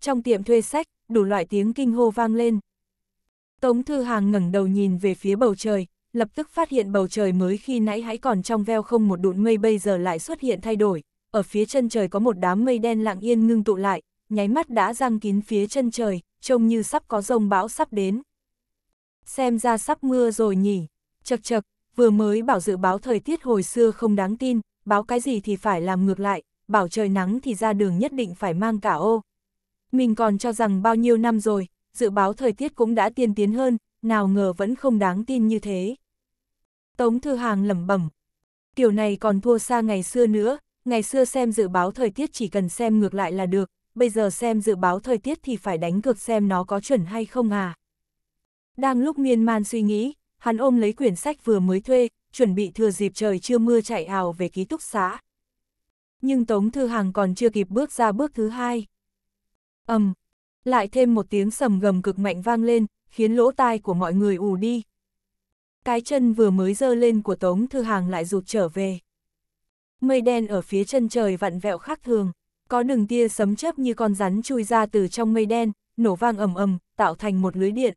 S1: Trong tiệm thuê sách, đủ loại tiếng kinh hô vang lên. Tống Thư Hàng ngẩng đầu nhìn về phía bầu trời, lập tức phát hiện bầu trời mới khi nãy hãy còn trong veo không một đụn mây bây giờ lại xuất hiện thay đổi, ở phía chân trời có một đám mây đen lặng yên ngưng tụ lại, nháy mắt đã răng kín phía chân trời, trông như sắp có rông bão sắp đến. Xem ra sắp mưa rồi nhỉ, chật chật, vừa mới bảo dự báo thời tiết hồi xưa không đáng tin, báo cái gì thì phải làm ngược lại, bảo trời nắng thì ra đường nhất định phải mang cả ô. Mình còn cho rằng bao nhiêu năm rồi, dự báo thời tiết cũng đã tiên tiến hơn, nào ngờ vẫn không đáng tin như thế. Tống Thư Hàng lẩm bẩm, kiểu này còn thua xa ngày xưa nữa, ngày xưa xem dự báo thời tiết chỉ cần xem ngược lại là được, bây giờ xem dự báo thời tiết thì phải đánh cược xem nó có chuẩn hay không à. Đang lúc miên man suy nghĩ, hắn ôm lấy quyển sách vừa mới thuê, chuẩn bị thừa dịp trời chưa mưa chạy ảo về ký túc xá. Nhưng Tống Thư Hàng còn chưa kịp bước ra bước thứ hai. ầm, um, lại thêm một tiếng sầm gầm cực mạnh vang lên, khiến lỗ tai của mọi người ù đi. Cái chân vừa mới dơ lên của Tống Thư Hàng lại rụt trở về. Mây đen ở phía chân trời vặn vẹo khác thường, có đường tia sấm chớp như con rắn chui ra từ trong mây đen, nổ vang ầm ầm, tạo thành một lưới điện.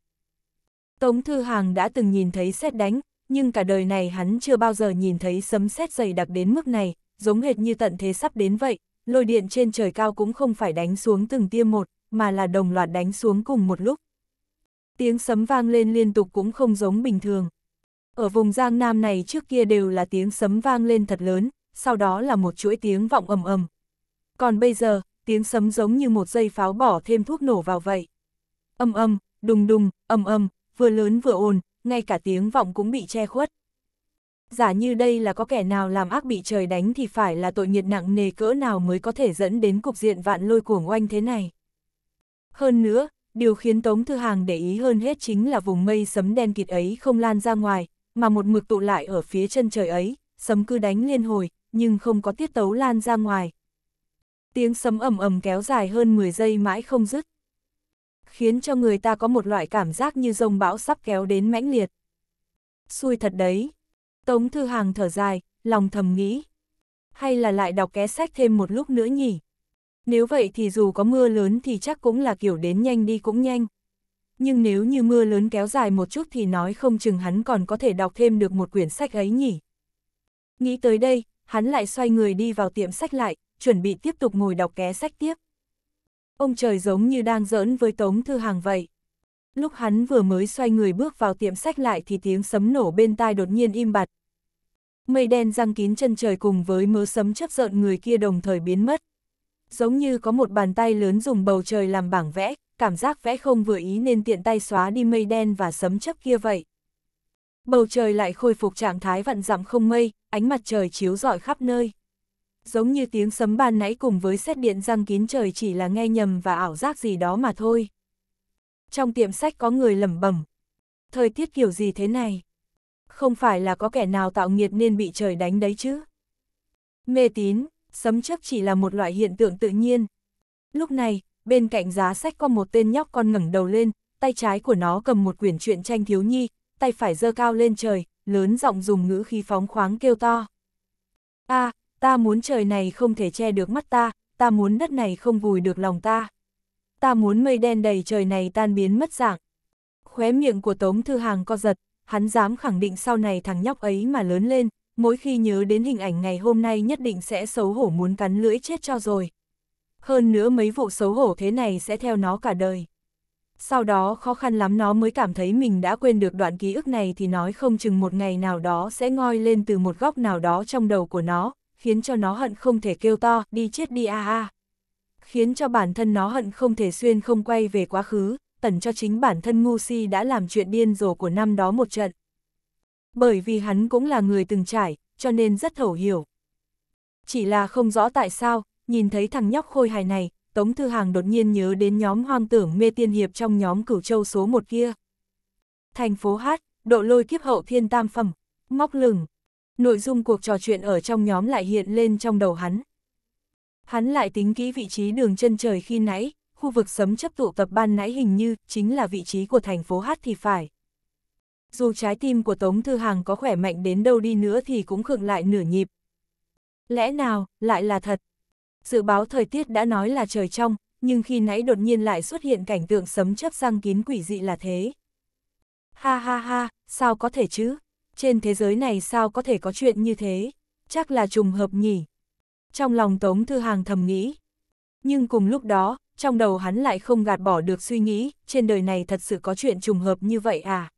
S1: Tống Thư Hàng đã từng nhìn thấy sét đánh, nhưng cả đời này hắn chưa bao giờ nhìn thấy sấm sét dày đặc đến mức này, giống hệt như tận thế sắp đến vậy, lôi điện trên trời cao cũng không phải đánh xuống từng tia một, mà là đồng loạt đánh xuống cùng một lúc. Tiếng sấm vang lên liên tục cũng không giống bình thường. Ở vùng Giang Nam này trước kia đều là tiếng sấm vang lên thật lớn, sau đó là một chuỗi tiếng vọng ầm ầm. Còn bây giờ, tiếng sấm giống như một dây pháo bỏ thêm thuốc nổ vào vậy. Âm âm, đùng đùng, âm âm, vừa lớn vừa ồn, ngay cả tiếng vọng cũng bị che khuất. Giả như đây là có kẻ nào làm ác bị trời đánh thì phải là tội nghiệt nặng nề cỡ nào mới có thể dẫn đến cục diện vạn lôi cuồng oanh thế này. Hơn nữa, điều khiến Tống Thư Hàng để ý hơn hết chính là vùng mây sấm đen kịt ấy không lan ra ngoài, mà một mực tụ lại ở phía chân trời ấy, sấm cứ đánh liên hồi, nhưng không có tiết tấu lan ra ngoài. Tiếng sấm ầm ầm kéo dài hơn 10 giây mãi không dứt, khiến cho người ta có một loại cảm giác như rông bão sắp kéo đến mãnh liệt. Xui thật đấy, Tống Thư Hàng thở dài, lòng thầm nghĩ. Hay là lại đọc ké sách thêm một lúc nữa nhỉ? Nếu vậy thì dù có mưa lớn thì chắc cũng là kiểu đến nhanh đi cũng nhanh. Nhưng nếu như mưa lớn kéo dài một chút thì nói không chừng hắn còn có thể đọc thêm được một quyển sách ấy nhỉ. Nghĩ tới đây, hắn lại xoay người đi vào tiệm sách lại, chuẩn bị tiếp tục ngồi đọc ké sách tiếp. Ông trời giống như đang giỡn với Tống Thư Hàng vậy. Lúc hắn vừa mới xoay người bước vào tiệm sách lại thì tiếng sấm nổ bên tai đột nhiên im bặt. Mây đen răng kín chân trời cùng với mớ sấm chấp giận người kia đồng thời biến mất giống như có một bàn tay lớn dùng bầu trời làm bảng vẽ, cảm giác vẽ không vừa ý nên tiện tay xóa đi mây đen và sấm chấp kia vậy. Bầu trời lại khôi phục trạng thái vặn dặm không mây, ánh mặt trời chiếu rọi khắp nơi. Giống như tiếng sấm ban nãy cùng với xét điện răng kín trời chỉ là nghe nhầm và ảo giác gì đó mà thôi. Trong tiệm sách có người lẩm bẩm. Thời tiết kiểu gì thế này? Không phải là có kẻ nào tạo nghiệt nên bị trời đánh đấy chứ? Mê tín, sấm chấp chỉ là một loại hiện tượng tự nhiên. Lúc này, bên cạnh giá sách có một tên nhóc con ngẩng đầu lên, tay trái của nó cầm một quyển truyện tranh thiếu nhi, tay phải giơ cao lên trời, lớn giọng dùng ngữ khí phóng khoáng kêu to. A, ta muốn trời này không thể che được mắt ta, ta muốn đất này không vùi được lòng ta. Ta muốn mây đen đầy trời này tan biến mất dạng. Khóe miệng của Tống Thư Hàng co giật, hắn dám khẳng định sau này thằng nhóc ấy mà lớn lên, mỗi khi nhớ đến hình ảnh ngày hôm nay nhất định sẽ xấu hổ muốn cắn lưỡi chết cho rồi. Hơn nữa mấy vụ xấu hổ thế này sẽ theo nó cả đời. Sau đó khó khăn lắm nó mới cảm thấy mình đã quên được đoạn ký ức này thì nói không chừng một ngày nào đó sẽ ngoi lên từ một góc nào đó trong đầu của nó, khiến cho nó hận không thể kêu to, đi chết đi a a. Khiến cho bản thân nó hận không thể xuyên không quay về quá khứ, tẩn cho chính bản thân ngu si đã làm chuyện điên rồ của năm đó một trận bởi vì hắn cũng là người từng trải, cho nên rất thấu hiểu. Chỉ là không rõ tại sao, nhìn thấy thằng nhóc khôi hài này, Tống Thư Hàng đột nhiên nhớ đến nhóm hoang tưởng mê tiên hiệp trong nhóm cửu châu số một kia. Thành phố Hát, độ lôi kiếp hậu thiên tam phẩm, móc lửng. Nội dung cuộc trò chuyện ở trong nhóm lại hiện lên trong đầu hắn. Hắn lại tính kỹ vị trí đường chân trời khi nãy, khu vực sấm chấp tụ tập ban nãy hình như chính là vị trí của thành phố Hát thì phải dù trái tim của Tống Thư Hàng có khỏe mạnh đến đâu đi nữa thì cũng khựng lại nửa nhịp. Lẽ nào, lại là thật? Dự báo thời tiết đã nói là trời trong, nhưng khi nãy đột nhiên lại xuất hiện cảnh tượng sấm chớp răng kín quỷ dị là thế. Ha ha ha, sao có thể chứ? Trên thế giới này sao có thể có chuyện như thế? Chắc là trùng hợp nhỉ? Trong lòng Tống Thư Hàng thầm nghĩ. Nhưng cùng lúc đó, trong đầu hắn lại không gạt bỏ được suy nghĩ, trên đời này thật sự có chuyện trùng hợp như vậy à?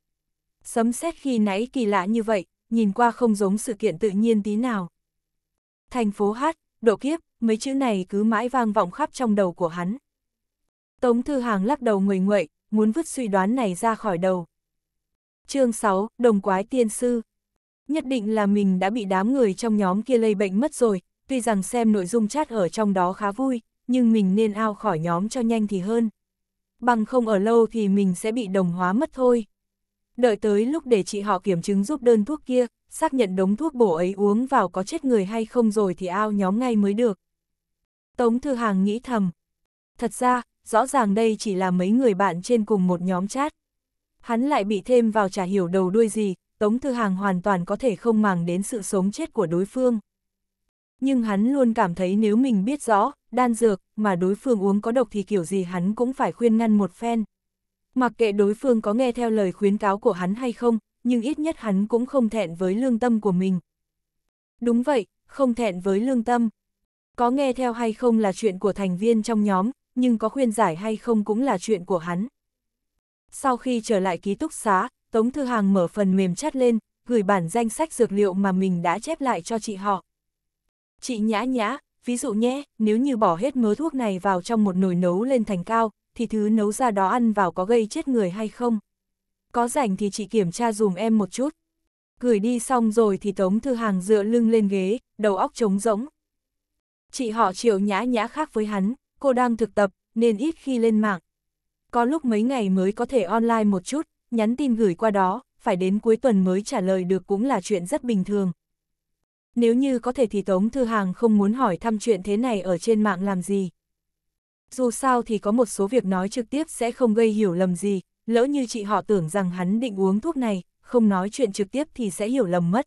S1: sấm sét khi nãy kỳ lạ như vậy, nhìn qua không giống sự kiện tự nhiên tí nào. Thành phố hát, độ kiếp, mấy chữ này cứ mãi vang vọng khắp trong đầu của hắn. Tống Thư Hàng lắc đầu nguầy nguậy, muốn vứt suy đoán này ra khỏi đầu. chương 6, Đồng Quái Tiên Sư Nhất định là mình đã bị đám người trong nhóm kia lây bệnh mất rồi, tuy rằng xem nội dung chat ở trong đó khá vui, nhưng mình nên ao khỏi nhóm cho nhanh thì hơn. Bằng không ở lâu thì mình sẽ bị đồng hóa mất thôi đợi tới lúc để chị họ kiểm chứng giúp đơn thuốc kia, xác nhận đống thuốc bổ ấy uống vào có chết người hay không rồi thì ao nhóm ngay mới được. Tống Thư Hàng nghĩ thầm. Thật ra, rõ ràng đây chỉ là mấy người bạn trên cùng một nhóm chat. Hắn lại bị thêm vào chả hiểu đầu đuôi gì, Tống Thư Hàng hoàn toàn có thể không màng đến sự sống chết của đối phương. Nhưng hắn luôn cảm thấy nếu mình biết rõ, đan dược, mà đối phương uống có độc thì kiểu gì hắn cũng phải khuyên ngăn một phen. Mặc kệ đối phương có nghe theo lời khuyến cáo của hắn hay không, nhưng ít nhất hắn cũng không thẹn với lương tâm của mình. Đúng vậy, không thẹn với lương tâm. Có nghe theo hay không là chuyện của thành viên trong nhóm, nhưng có khuyên giải hay không cũng là chuyện của hắn. Sau khi trở lại ký túc xá, Tống Thư Hàng mở phần mềm chat lên, gửi bản danh sách dược liệu mà mình đã chép lại cho chị họ. Chị nhã nhã, ví dụ nhé, nếu như bỏ hết mớ thuốc này vào trong một nồi nấu lên thành cao, thì thứ nấu ra đó ăn vào có gây chết người hay không. Có rảnh thì chị kiểm tra dùm em một chút. Gửi đi xong rồi thì Tống Thư Hàng dựa lưng lên ghế, đầu óc trống rỗng. Chị họ triệu nhã nhã khác với hắn, cô đang thực tập, nên ít khi lên mạng. Có lúc mấy ngày mới có thể online một chút, nhắn tin gửi qua đó, phải đến cuối tuần mới trả lời được cũng là chuyện rất bình thường. Nếu như có thể thì Tống Thư Hàng không muốn hỏi thăm chuyện thế này ở trên mạng làm gì. Dù sao thì có một số việc nói trực tiếp sẽ không gây hiểu lầm gì, lỡ như chị họ tưởng rằng hắn định uống thuốc này, không nói chuyện trực tiếp thì sẽ hiểu lầm mất.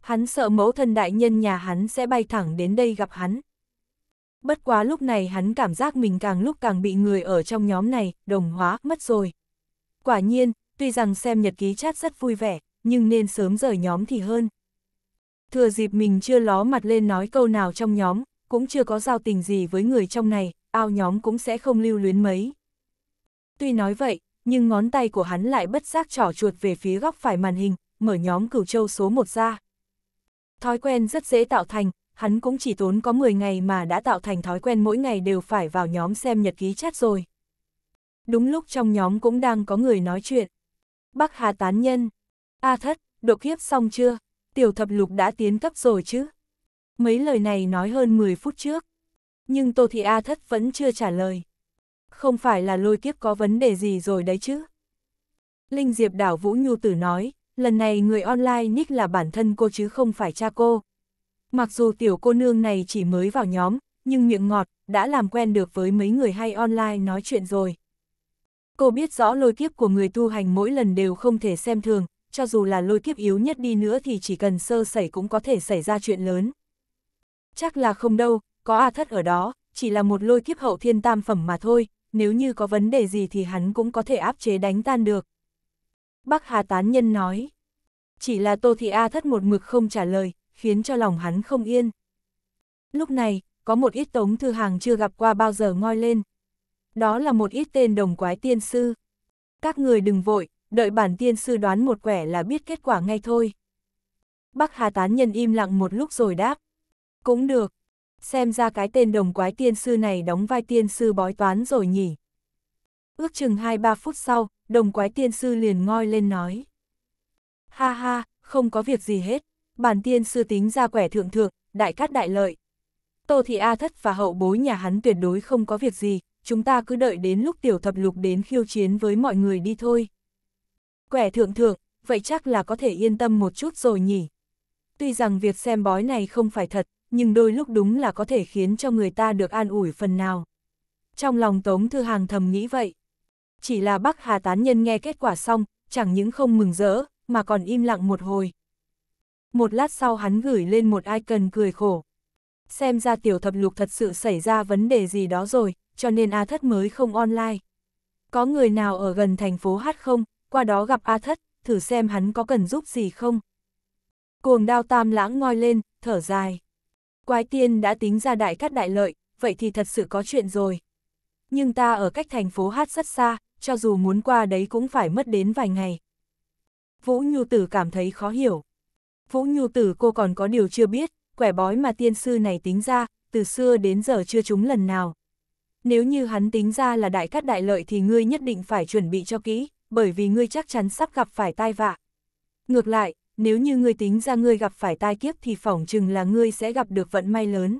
S1: Hắn sợ mẫu thân đại nhân nhà hắn sẽ bay thẳng đến đây gặp hắn. Bất quá lúc này hắn cảm giác mình càng lúc càng bị người ở trong nhóm này, đồng hóa, mất rồi. Quả nhiên, tuy rằng xem nhật ký chat rất vui vẻ, nhưng nên sớm rời nhóm thì hơn. Thừa dịp mình chưa ló mặt lên nói câu nào trong nhóm, cũng chưa có giao tình gì với người trong này, ao nhóm cũng sẽ không lưu luyến mấy. Tuy nói vậy, nhưng ngón tay của hắn lại bất giác trỏ chuột về phía góc phải màn hình, mở nhóm cửu châu số 1 ra. Thói quen rất dễ tạo thành, hắn cũng chỉ tốn có 10 ngày mà đã tạo thành thói quen mỗi ngày đều phải vào nhóm xem nhật ký chat rồi. Đúng lúc trong nhóm cũng đang có người nói chuyện. Bắc Hà tán nhân. A thất, độ kiếp xong chưa? Tiểu thập lục đã tiến cấp rồi chứ? Mấy lời này nói hơn 10 phút trước. Nhưng Tô Thị A Thất vẫn chưa trả lời. Không phải là lôi kiếp có vấn đề gì rồi đấy chứ. Linh Diệp đảo Vũ Nhu Tử nói, lần này người online nick là bản thân cô chứ không phải cha cô. Mặc dù tiểu cô nương này chỉ mới vào nhóm, nhưng miệng ngọt, đã làm quen được với mấy người hay online nói chuyện rồi. Cô biết rõ lôi kiếp của người tu hành mỗi lần đều không thể xem thường, cho dù là lôi kiếp yếu nhất đi nữa thì chỉ cần sơ sẩy cũng có thể xảy ra chuyện lớn. Chắc là không đâu, có A Thất ở đó, chỉ là một lôi kiếp hậu thiên tam phẩm mà thôi, nếu như có vấn đề gì thì hắn cũng có thể áp chế đánh tan được. Bắc Hà Tán Nhân nói, chỉ là Tô Thị A Thất một mực không trả lời, khiến cho lòng hắn không yên. Lúc này, có một ít tống thư hàng chưa gặp qua bao giờ ngoi lên. Đó là một ít tên đồng quái tiên sư. Các người đừng vội, đợi bản tiên sư đoán một quẻ là biết kết quả ngay thôi. Bắc Hà Tán Nhân im lặng một lúc rồi đáp. Cũng được, xem ra cái tên đồng quái tiên sư này đóng vai tiên sư bói toán rồi nhỉ. Ước chừng 2-3 phút sau, đồng quái tiên sư liền ngoi lên nói. Ha ha, không có việc gì hết, bản tiên sư tính ra quẻ thượng thượng, đại cát đại lợi. Tô Thị A Thất và hậu bối nhà hắn tuyệt đối không có việc gì, chúng ta cứ đợi đến lúc tiểu thập lục đến khiêu chiến với mọi người đi thôi. Quẻ thượng thượng, vậy chắc là có thể yên tâm một chút rồi nhỉ. Tuy rằng việc xem bói này không phải thật, nhưng đôi lúc đúng là có thể khiến cho người ta được an ủi phần nào. Trong lòng Tống Thư Hàng thầm nghĩ vậy. Chỉ là Bắc Hà Tán Nhân nghe kết quả xong, chẳng những không mừng rỡ, mà còn im lặng một hồi. Một lát sau hắn gửi lên một icon cười khổ. Xem ra tiểu thập lục thật sự xảy ra vấn đề gì đó rồi, cho nên A Thất mới không online. Có người nào ở gần thành phố hát không, qua đó gặp A Thất, thử xem hắn có cần giúp gì không. Cuồng đao tam lãng ngoi lên, thở dài. Quái tiên đã tính ra đại cắt đại lợi, vậy thì thật sự có chuyện rồi. Nhưng ta ở cách thành phố hát rất xa, cho dù muốn qua đấy cũng phải mất đến vài ngày. Vũ Nhu Tử cảm thấy khó hiểu. Vũ Nhu Tử cô còn có điều chưa biết, quẻ bói mà tiên sư này tính ra, từ xưa đến giờ chưa trúng lần nào. Nếu như hắn tính ra là đại cắt đại lợi thì ngươi nhất định phải chuẩn bị cho kỹ, bởi vì ngươi chắc chắn sắp gặp phải tai vạ. Ngược lại, nếu như ngươi tính ra ngươi gặp phải tai kiếp thì phỏng chừng là ngươi sẽ gặp được vận may lớn.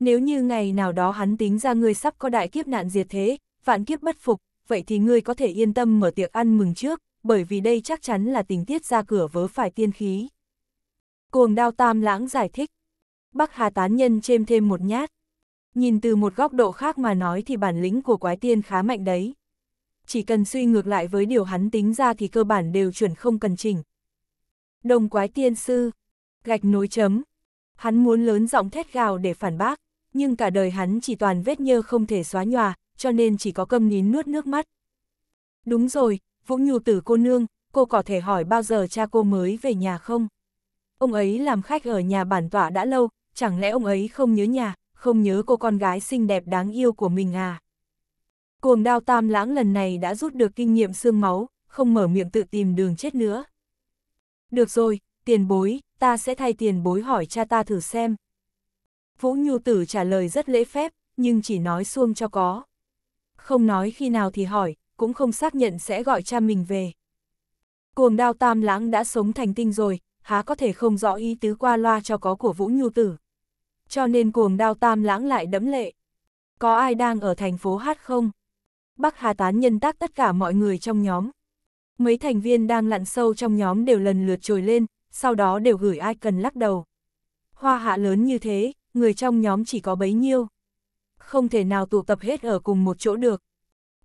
S1: Nếu như ngày nào đó hắn tính ra ngươi sắp có đại kiếp nạn diệt thế, vạn kiếp bất phục, vậy thì ngươi có thể yên tâm mở tiệc ăn mừng trước, bởi vì đây chắc chắn là tình tiết ra cửa vớ phải tiên khí. Cuồng đao tam lãng giải thích. Bắc Hà tán nhân chêm thêm một nhát. Nhìn từ một góc độ khác mà nói thì bản lĩnh của quái tiên khá mạnh đấy. Chỉ cần suy ngược lại với điều hắn tính ra thì cơ bản đều chuẩn không cần chỉnh, Đồng quái tiên sư, gạch nối chấm. Hắn muốn lớn giọng thét gào để phản bác, nhưng cả đời hắn chỉ toàn vết nhơ không thể xóa nhòa, cho nên chỉ có câm nín nuốt nước mắt. Đúng rồi, Vũ Nhu tử cô nương, cô có thể hỏi bao giờ cha cô mới về nhà không? Ông ấy làm khách ở nhà bản tọa đã lâu, chẳng lẽ ông ấy không nhớ nhà, không nhớ cô con gái xinh đẹp đáng yêu của mình à? Cuồng đao tam lãng lần này đã rút được kinh nghiệm xương máu, không mở miệng tự tìm đường chết nữa. Được rồi, tiền bối, ta sẽ thay tiền bối hỏi cha ta thử xem. Vũ Nhu Tử trả lời rất lễ phép, nhưng chỉ nói xuông cho có. Không nói khi nào thì hỏi, cũng không xác nhận sẽ gọi cha mình về. Cuồng đao tam lãng đã sống thành tinh rồi, há có thể không rõ ý tứ qua loa cho có của Vũ Nhu Tử. Cho nên cuồng đao tam lãng lại đẫm lệ. Có ai đang ở thành phố hát không? Bắc Hà tán nhân tác tất cả mọi người trong nhóm, mấy thành viên đang lặn sâu trong nhóm đều lần lượt trồi lên, sau đó đều gửi ai cần lắc đầu. Hoa hạ lớn như thế, người trong nhóm chỉ có bấy nhiêu. Không thể nào tụ tập hết ở cùng một chỗ được.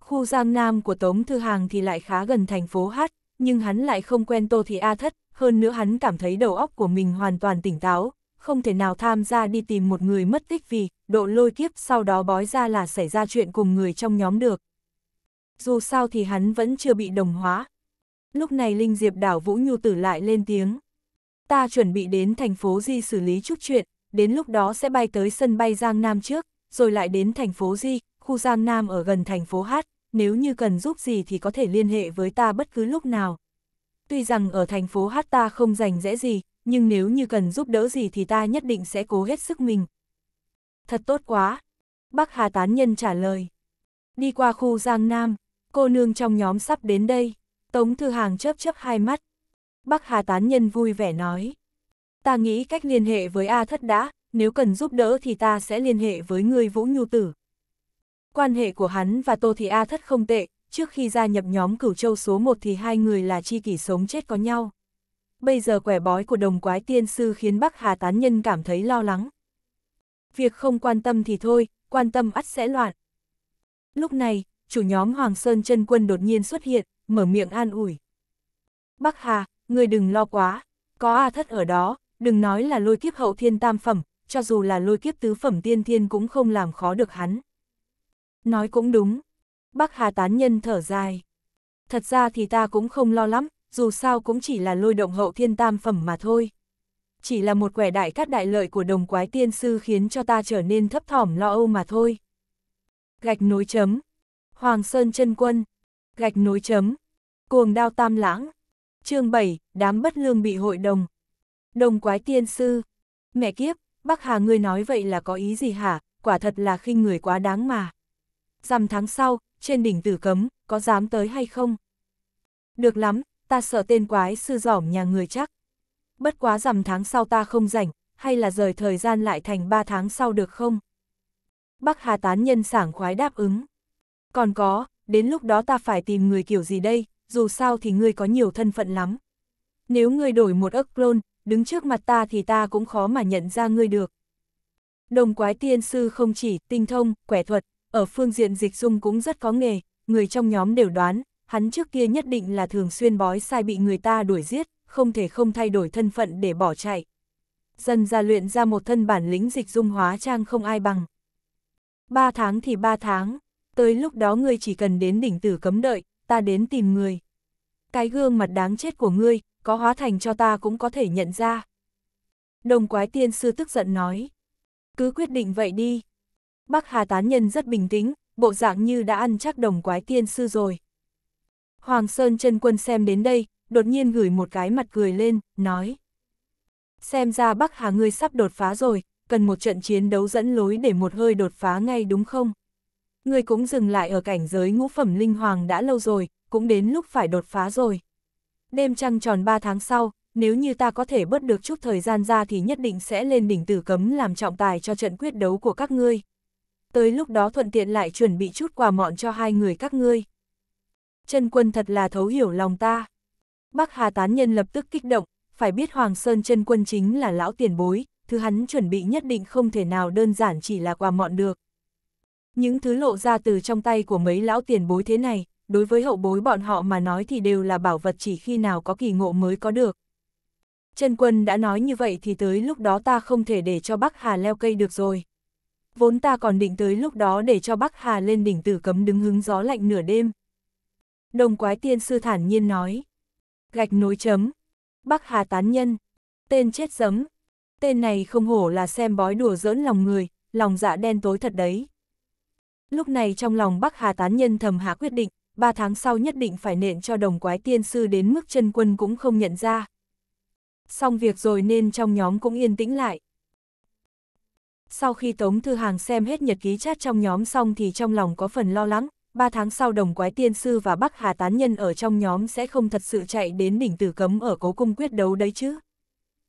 S1: Khu Giang Nam của Tống Thư Hàng thì lại khá gần thành phố Hát, nhưng hắn lại không quen Tô Thị A Thất, hơn nữa hắn cảm thấy đầu óc của mình hoàn toàn tỉnh táo, không thể nào tham gia đi tìm một người mất tích vì độ lôi kiếp sau đó bói ra là xảy ra chuyện cùng người trong nhóm được. Dù sao thì hắn vẫn chưa bị đồng hóa, lúc này Linh Diệp đảo Vũ Nhu Tử lại lên tiếng. Ta chuẩn bị đến thành phố Di xử lý chút chuyện, đến lúc đó sẽ bay tới sân bay Giang Nam trước, rồi lại đến thành phố Di, khu Giang Nam ở gần thành phố Hát, nếu như cần giúp gì thì có thể liên hệ với ta bất cứ lúc nào. Tuy rằng ở thành phố Hát ta không rành rẽ gì, nhưng nếu như cần giúp đỡ gì thì ta nhất định sẽ cố hết sức mình. Thật tốt quá! Bác Hà Tán Nhân trả lời. Đi qua khu Giang Nam, cô nương trong nhóm sắp đến đây. Tống Thư Hàng chớp chớp hai mắt. Bắc Hà Tán Nhân vui vẻ nói. Ta nghĩ cách liên hệ với A Thất đã, nếu cần giúp đỡ thì ta sẽ liên hệ với người Vũ Nhu Tử. Quan hệ của hắn và Tô Thị A Thất không tệ, trước khi gia nhập nhóm cửu châu số 1 thì hai người là chi kỷ sống chết có nhau. Bây giờ quẻ bói của đồng quái tiên sư khiến Bắc Hà Tán Nhân cảm thấy lo lắng. Việc không quan tâm thì thôi, quan tâm ắt sẽ loạn. Lúc này, chủ nhóm Hoàng Sơn chân Quân đột nhiên xuất hiện, mở miệng an ủi. Bác Hà, người đừng lo quá, có A thất ở đó, đừng nói là lôi kiếp hậu thiên tam phẩm, cho dù là lôi kiếp tứ phẩm tiên thiên cũng không làm khó được hắn. Nói cũng đúng. Bác Hà tán nhân thở dài. Thật ra thì ta cũng không lo lắm, dù sao cũng chỉ là lôi động hậu thiên tam phẩm mà thôi. Chỉ là một quẻ đại cát đại lợi của đồng quái tiên sư khiến cho ta trở nên thấp thỏm lo âu mà thôi. Gạch nối chấm. Hoàng Sơn chân Quân, gạch nối chấm, cuồng đao tam lãng, chương 7, đám bất lương bị hội đồng, đồng quái tiên sư, mẹ kiếp, Bắc Hà ngươi nói vậy là có ý gì hả, quả thật là khinh người quá đáng mà. Dằm tháng sau, trên đỉnh tử cấm, có dám tới hay không? Được lắm, ta sợ tên quái sư giỏm nhà người chắc. Bất quá dằm tháng sau ta không rảnh, hay là rời thời gian lại thành 3 tháng sau được không? Bắc Hà tán nhân sảng khoái đáp ứng. Còn có, đến lúc đó ta phải tìm người kiểu gì đây, dù sao thì ngươi có nhiều thân phận lắm. Nếu ngươi đổi một ức clone, đứng trước mặt ta thì ta cũng khó mà nhận ra ngươi được. Đồng quái tiên sư không chỉ tinh thông, quẻ thuật, ở phương diện dịch dung cũng rất có nghề, người trong nhóm đều đoán, hắn trước kia nhất định là thường xuyên bói sai bị người ta đuổi giết, không thể không thay đổi thân phận để bỏ chạy. Dần ra luyện ra một thân bản lĩnh dịch dung hóa trang không ai bằng. Ba tháng thì ba tháng, tới lúc đó ngươi chỉ cần đến đỉnh tử cấm đợi, ta đến tìm người. Cái gương mặt đáng chết của ngươi, có hóa thành cho ta cũng có thể nhận ra. Đồng quái tiên sư tức giận nói. Cứ quyết định vậy đi. Bắc Hà tán nhân rất bình tĩnh, bộ dạng như đã ăn chắc đồng quái tiên sư rồi. Hoàng Sơn chân quân xem đến đây, đột nhiên gửi một cái mặt cười lên, nói. Xem ra Bắc Hà ngươi sắp đột phá rồi, cần một trận chiến đấu dẫn lối để một hơi đột phá ngay đúng không? ngươi cũng dừng lại ở cảnh giới ngũ phẩm linh hoàng đã lâu rồi, cũng đến lúc phải đột phá rồi. Đêm trăng tròn 3 tháng sau, nếu như ta có thể bớt được chút thời gian ra thì nhất định sẽ lên đỉnh tử cấm làm trọng tài cho trận quyết đấu của các ngươi. Tới lúc đó thuận tiện lại chuẩn bị chút quà mọn cho hai người các ngươi. Chân quân thật là thấu hiểu lòng ta. Bắc Hà Tán Nhân lập tức kích động, phải biết Hoàng Sơn chân quân chính là lão tiền bối, thứ hắn chuẩn bị nhất định không thể nào đơn giản chỉ là quà mọn được. Những thứ lộ ra từ trong tay của mấy lão tiền bối thế này, đối với hậu bối bọn họ mà nói thì đều là bảo vật chỉ khi nào có kỳ ngộ mới có được. Trần Quân đã nói như vậy thì tới lúc đó ta không thể để cho Bắc Hà leo cây được rồi. Vốn ta còn định tới lúc đó để cho Bắc Hà lên đỉnh tử cấm đứng hứng gió lạnh nửa đêm. Đồng quái tiên sư thản nhiên nói. Gạch nối chấm. Bắc Hà tán nhân. Tên chết giấm. Tên này không hổ là xem bói đùa giỡn lòng người, lòng dạ đen tối thật đấy. Lúc này trong lòng Bắc Hà tán nhân thầm hạ quyết định, 3 tháng sau nhất định phải nện cho đồng quái tiên sư đến mức chân quân cũng không nhận ra. Xong việc rồi nên trong nhóm cũng yên tĩnh lại. Sau khi Tống Thư Hàng xem hết nhật ký chat trong nhóm xong thì trong lòng có phần lo lắng, 3 tháng sau đồng quái tiên sư và Bắc Hà tán nhân ở trong nhóm sẽ không thật sự chạy đến đỉnh tử cấm ở cố cung quyết đấu đấy chứ.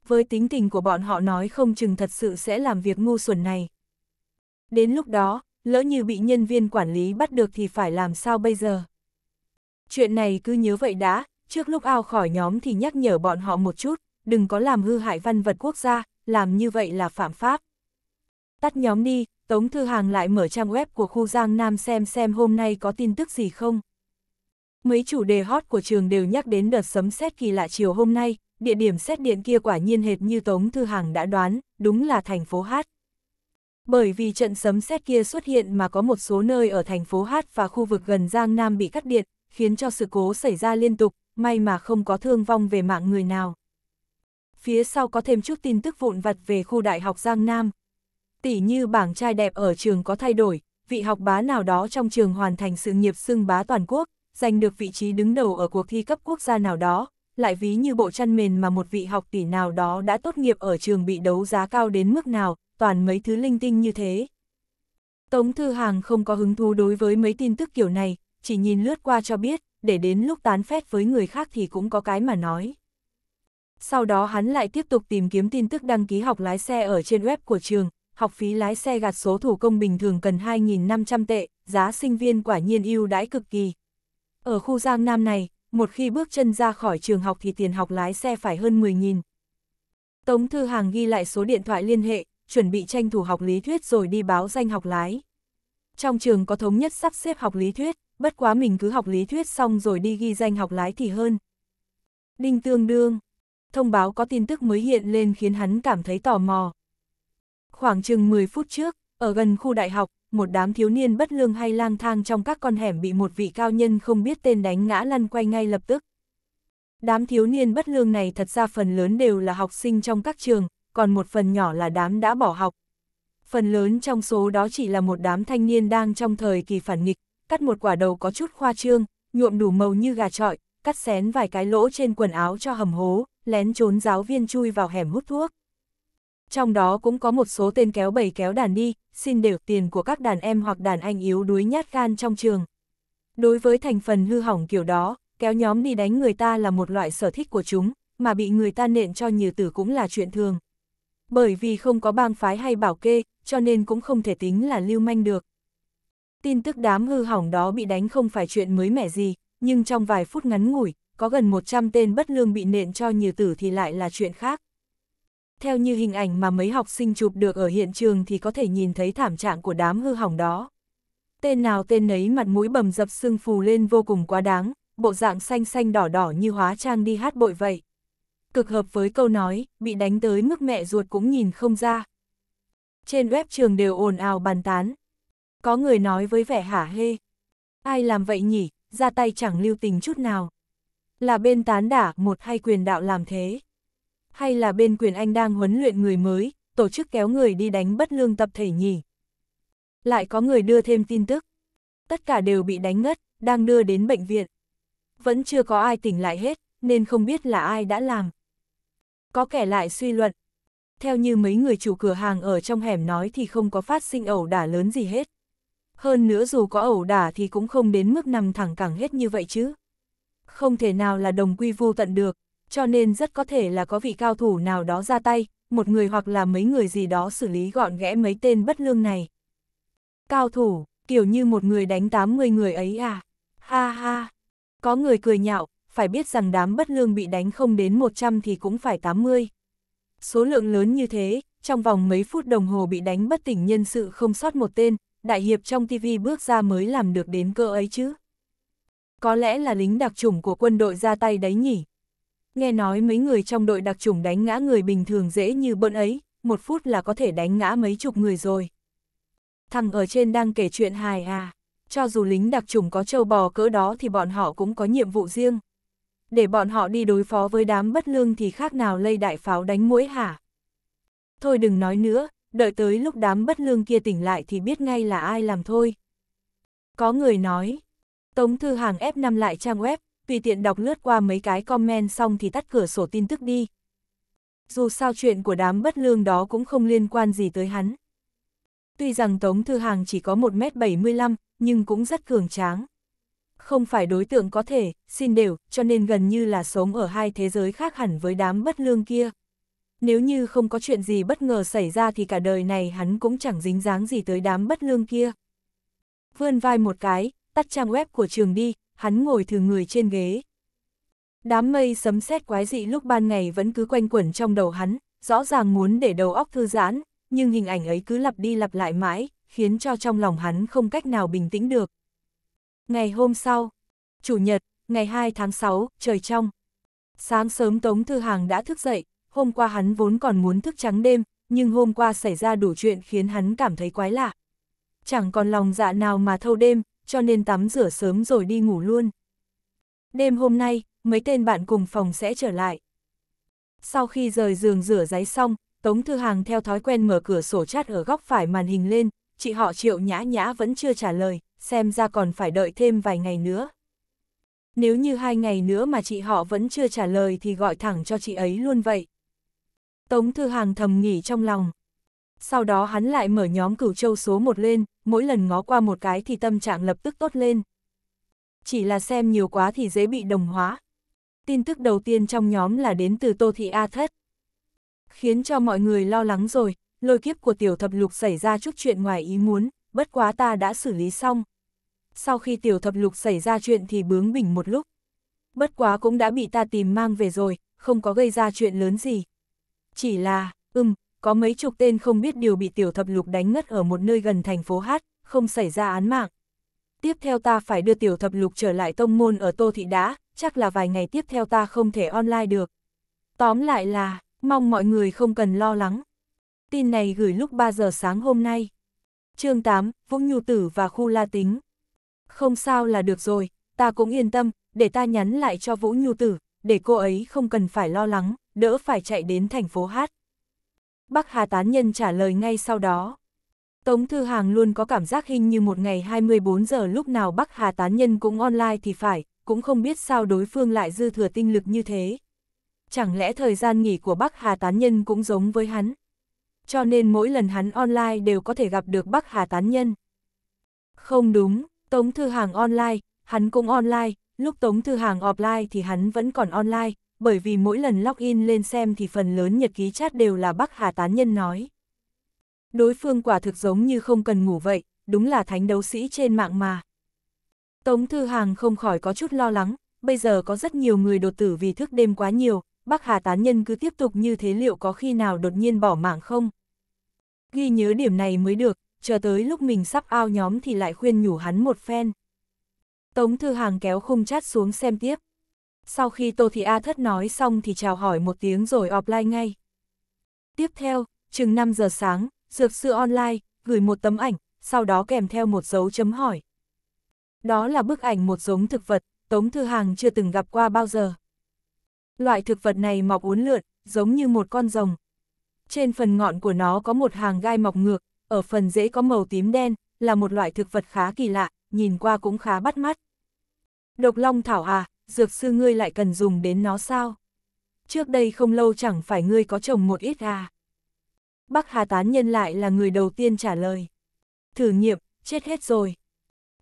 S1: Với tính tình của bọn họ nói không chừng thật sự sẽ làm việc ngu xuẩn này. Đến lúc đó, lỡ như bị nhân viên quản lý bắt được thì phải làm sao bây giờ? Chuyện này cứ nhớ vậy đã, trước lúc ao khỏi nhóm thì nhắc nhở bọn họ một chút, đừng có làm hư hại văn vật quốc gia, làm như vậy là phạm pháp. Tắt nhóm đi, Tống Thư Hàng lại mở trang web của khu Giang Nam xem xem hôm nay có tin tức gì không. Mấy chủ đề hot của trường đều nhắc đến đợt sấm xét kỳ lạ chiều hôm nay, địa điểm xét điện kia quả nhiên hệt như Tống Thư Hàng đã đoán, đúng là thành phố Hát bởi vì trận sấm sét kia xuất hiện mà có một số nơi ở thành phố Hát và khu vực gần Giang Nam bị cắt điện, khiến cho sự cố xảy ra liên tục, may mà không có thương vong về mạng người nào. Phía sau có thêm chút tin tức vụn vặt về khu đại học Giang Nam. Tỷ như bảng trai đẹp ở trường có thay đổi, vị học bá nào đó trong trường hoàn thành sự nghiệp xưng bá toàn quốc, giành được vị trí đứng đầu ở cuộc thi cấp quốc gia nào đó, lại ví như bộ chăn mền mà một vị học tỷ nào đó đã tốt nghiệp ở trường bị đấu giá cao đến mức nào, toàn mấy thứ linh tinh như thế. Tống Thư Hàng không có hứng thú đối với mấy tin tức kiểu này, chỉ nhìn lướt qua cho biết, để đến lúc tán phét với người khác thì cũng có cái mà nói. Sau đó hắn lại tiếp tục tìm kiếm tin tức đăng ký học lái xe ở trên web của trường, học phí lái xe gạt số thủ công bình thường cần 2.500 tệ, giá sinh viên quả nhiên ưu đãi cực kỳ. Ở khu Giang Nam này, một khi bước chân ra khỏi trường học thì tiền học lái xe phải hơn 10.000. Tống Thư Hàng ghi lại số điện thoại liên hệ, chuẩn bị tranh thủ học lý thuyết rồi đi báo danh học lái. Trong trường có thống nhất sắp xếp học lý thuyết, bất quá mình cứ học lý thuyết xong rồi đi ghi danh học lái thì hơn. Đinh tương đương. Thông báo có tin tức mới hiện lên khiến hắn cảm thấy tò mò. Khoảng chừng 10 phút trước, ở gần khu đại học, một đám thiếu niên bất lương hay lang thang trong các con hẻm bị một vị cao nhân không biết tên đánh ngã lăn quay ngay lập tức. Đám thiếu niên bất lương này thật ra phần lớn đều là học sinh trong các trường, còn một phần nhỏ là đám đã bỏ học. Phần lớn trong số đó chỉ là một đám thanh niên đang trong thời kỳ phản nghịch, cắt một quả đầu có chút khoa trương, nhuộm đủ màu như gà trọi, cắt xén vài cái lỗ trên quần áo cho hầm hố, lén trốn giáo viên chui vào hẻm hút thuốc. Trong đó cũng có một số tên kéo bầy kéo đàn đi, xin đều tiền của các đàn em hoặc đàn anh yếu đuối nhát gan trong trường. Đối với thành phần hư hỏng kiểu đó, kéo nhóm đi đánh người ta là một loại sở thích của chúng, mà bị người ta nện cho như tử cũng là chuyện thường bởi vì không có bang phái hay bảo kê, cho nên cũng không thể tính là lưu manh được. Tin tức đám hư hỏng đó bị đánh không phải chuyện mới mẻ gì, nhưng trong vài phút ngắn ngủi, có gần 100 tên bất lương bị nện cho như tử thì lại là chuyện khác. Theo như hình ảnh mà mấy học sinh chụp được ở hiện trường thì có thể nhìn thấy thảm trạng của đám hư hỏng đó. Tên nào tên nấy mặt mũi bầm dập sưng phù lên vô cùng quá đáng, bộ dạng xanh xanh đỏ đỏ như hóa trang đi hát bội vậy cực hợp với câu nói, bị đánh tới mức mẹ ruột cũng nhìn không ra. Trên web trường đều ồn ào bàn tán. Có người nói với vẻ hả hê. Ai làm vậy nhỉ, ra tay chẳng lưu tình chút nào. Là bên tán đả một hay quyền đạo làm thế. Hay là bên quyền anh đang huấn luyện người mới, tổ chức kéo người đi đánh bất lương tập thể nhỉ. Lại có người đưa thêm tin tức. Tất cả đều bị đánh ngất, đang đưa đến bệnh viện. Vẫn chưa có ai tỉnh lại hết, nên không biết là ai đã làm. Có kẻ lại suy luận. Theo như mấy người chủ cửa hàng ở trong hẻm nói thì không có phát sinh ẩu đả lớn gì hết. Hơn nữa dù có ẩu đả thì cũng không đến mức nằm thẳng cẳng hết như vậy chứ. Không thể nào là đồng quy vô tận được, cho nên rất có thể là có vị cao thủ nào đó ra tay, một người hoặc là mấy người gì đó xử lý gọn ghẽ mấy tên bất lương này. Cao thủ, kiểu như một người đánh 80 người ấy à? Ha ha! Có người cười nhạo, phải biết rằng đám bất lương bị đánh không đến 100 thì cũng phải 80. Số lượng lớn như thế, trong vòng mấy phút đồng hồ bị đánh bất tỉnh nhân sự không sót một tên, đại hiệp trong TV bước ra mới làm được đến cơ ấy chứ. Có lẽ là lính đặc chủng của quân đội ra tay đấy nhỉ. Nghe nói mấy người trong đội đặc chủng đánh ngã người bình thường dễ như bọn ấy, một phút là có thể đánh ngã mấy chục người rồi. Thằng ở trên đang kể chuyện hài à, cho dù lính đặc chủng có châu bò cỡ đó thì bọn họ cũng có nhiệm vụ riêng để bọn họ đi đối phó với đám bất lương thì khác nào lây đại pháo đánh mũi hả? Thôi đừng nói nữa, đợi tới lúc đám bất lương kia tỉnh lại thì biết ngay là ai làm thôi. Có người nói, Tống Thư Hàng ép nằm lại trang web, tùy tiện đọc lướt qua mấy cái comment xong thì tắt cửa sổ tin tức đi. Dù sao chuyện của đám bất lương đó cũng không liên quan gì tới hắn. Tuy rằng Tống Thư Hàng chỉ có 1m75, nhưng cũng rất cường tráng không phải đối tượng có thể, xin đều, cho nên gần như là sống ở hai thế giới khác hẳn với đám bất lương kia. Nếu như không có chuyện gì bất ngờ xảy ra thì cả đời này hắn cũng chẳng dính dáng gì tới đám bất lương kia. Vươn vai một cái, tắt trang web của trường đi, hắn ngồi thử người trên ghế. Đám mây sấm sét quái dị lúc ban ngày vẫn cứ quanh quẩn trong đầu hắn, rõ ràng muốn để đầu óc thư giãn, nhưng hình ảnh ấy cứ lặp đi lặp lại mãi, khiến cho trong lòng hắn không cách nào bình tĩnh được. Ngày hôm sau, Chủ nhật, ngày 2 tháng 6, trời trong. Sáng sớm Tống Thư Hàng đã thức dậy, hôm qua hắn vốn còn muốn thức trắng đêm, nhưng hôm qua xảy ra đủ chuyện khiến hắn cảm thấy quái lạ. Chẳng còn lòng dạ nào mà thâu đêm, cho nên tắm rửa sớm rồi đi ngủ luôn. Đêm hôm nay, mấy tên bạn cùng phòng sẽ trở lại. Sau khi rời giường rửa giấy xong, Tống Thư Hàng theo thói quen mở cửa sổ chat ở góc phải màn hình lên, chị họ triệu nhã nhã vẫn chưa trả lời xem ra còn phải đợi thêm vài ngày nữa. Nếu như hai ngày nữa mà chị họ vẫn chưa trả lời thì gọi thẳng cho chị ấy luôn vậy. Tống Thư Hàng thầm nghỉ trong lòng. Sau đó hắn lại mở nhóm cửu châu số một lên, mỗi lần ngó qua một cái thì tâm trạng lập tức tốt lên. Chỉ là xem nhiều quá thì dễ bị đồng hóa. Tin tức đầu tiên trong nhóm là đến từ Tô Thị A Thất. Khiến cho mọi người lo lắng rồi, lôi kiếp của tiểu thập lục xảy ra chút chuyện ngoài ý muốn, bất quá ta đã xử lý xong. Sau khi tiểu thập lục xảy ra chuyện thì bướng bỉnh một lúc. Bất quá cũng đã bị ta tìm mang về rồi, không có gây ra chuyện lớn gì. Chỉ là, ừm, có mấy chục tên không biết điều bị tiểu thập lục đánh ngất ở một nơi gần thành phố Hát, không xảy ra án mạng. Tiếp theo ta phải đưa tiểu thập lục trở lại tông môn ở Tô Thị đá, chắc là vài ngày tiếp theo ta không thể online được. Tóm lại là, mong mọi người không cần lo lắng. Tin này gửi lúc 3 giờ sáng hôm nay chương 8, Vũng Nhu Tử và Khu La Tính. Không sao là được rồi, ta cũng yên tâm, để ta nhắn lại cho Vũ Nhu Tử, để cô ấy không cần phải lo lắng, đỡ phải chạy đến thành phố hát. Bắc Hà Tán Nhân trả lời ngay sau đó. Tống Thư Hàng luôn có cảm giác hình như một ngày 24 giờ lúc nào Bắc Hà Tán Nhân cũng online thì phải, cũng không biết sao đối phương lại dư thừa tinh lực như thế. Chẳng lẽ thời gian nghỉ của Bắc Hà Tán Nhân cũng giống với hắn? cho nên mỗi lần hắn online đều có thể gặp được Bắc Hà tán nhân. Không đúng, Tống Thư Hàng online, hắn cũng online, lúc Tống Thư Hàng offline thì hắn vẫn còn online, bởi vì mỗi lần login lên xem thì phần lớn nhật ký chat đều là Bắc Hà tán nhân nói. Đối phương quả thực giống như không cần ngủ vậy, đúng là thánh đấu sĩ trên mạng mà. Tống Thư Hàng không khỏi có chút lo lắng, bây giờ có rất nhiều người đột tử vì thức đêm quá nhiều, Bắc Hà tán nhân cứ tiếp tục như thế liệu có khi nào đột nhiên bỏ mạng không? Ghi nhớ điểm này mới được, chờ tới lúc mình sắp ao nhóm thì lại khuyên nhủ hắn một phen. Tống Thư Hàng kéo khung chat xuống xem tiếp. Sau khi Tô Thị A Thất nói xong thì chào hỏi một tiếng rồi offline ngay. Tiếp theo, chừng 5 giờ sáng, Dược sư online gửi một tấm ảnh, sau đó kèm theo một dấu chấm hỏi. Đó là bức ảnh một giống thực vật, Tống Thư Hàng chưa từng gặp qua bao giờ. Loại thực vật này mọc uốn lượn, giống như một con rồng. Trên phần ngọn của nó có một hàng gai mọc ngược, ở phần rễ có màu tím đen, là một loại thực vật khá kỳ lạ, nhìn qua cũng khá bắt mắt. Độc long thảo à, dược sư ngươi lại cần dùng đến nó sao? Trước đây không lâu chẳng phải ngươi có trồng một ít à? Bắc Hà Tán Nhân lại là người đầu tiên trả lời. Thử nghiệm, chết hết rồi.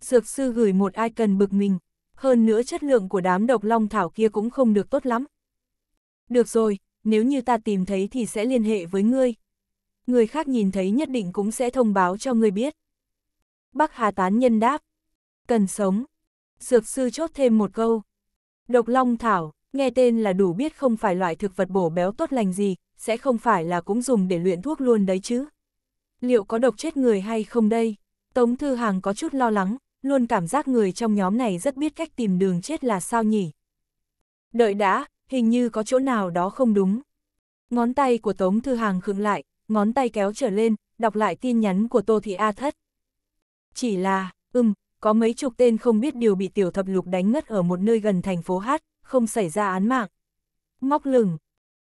S1: Dược sư gửi một ai cần bực mình, hơn nữa chất lượng của đám độc long thảo kia cũng không được tốt lắm, được rồi, nếu như ta tìm thấy thì sẽ liên hệ với ngươi. Người khác nhìn thấy nhất định cũng sẽ thông báo cho ngươi biết. Bắc Hà Tán Nhân đáp. Cần sống. Dược sư chốt thêm một câu. Độc Long Thảo, nghe tên là đủ biết không phải loại thực vật bổ béo tốt lành gì, sẽ không phải là cũng dùng để luyện thuốc luôn đấy chứ. Liệu có độc chết người hay không đây? Tống Thư Hàng có chút lo lắng, luôn cảm giác người trong nhóm này rất biết cách tìm đường chết là sao nhỉ? Đợi đã, hình như có chỗ nào đó không đúng. Ngón tay của Tống Thư Hàng khựng lại, ngón tay kéo trở lên, đọc lại tin nhắn của Tô Thị A Thất. Chỉ là, ừm, có mấy chục tên không biết điều bị tiểu thập lục đánh ngất ở một nơi gần thành phố Hát, không xảy ra án mạng. Móc lửng.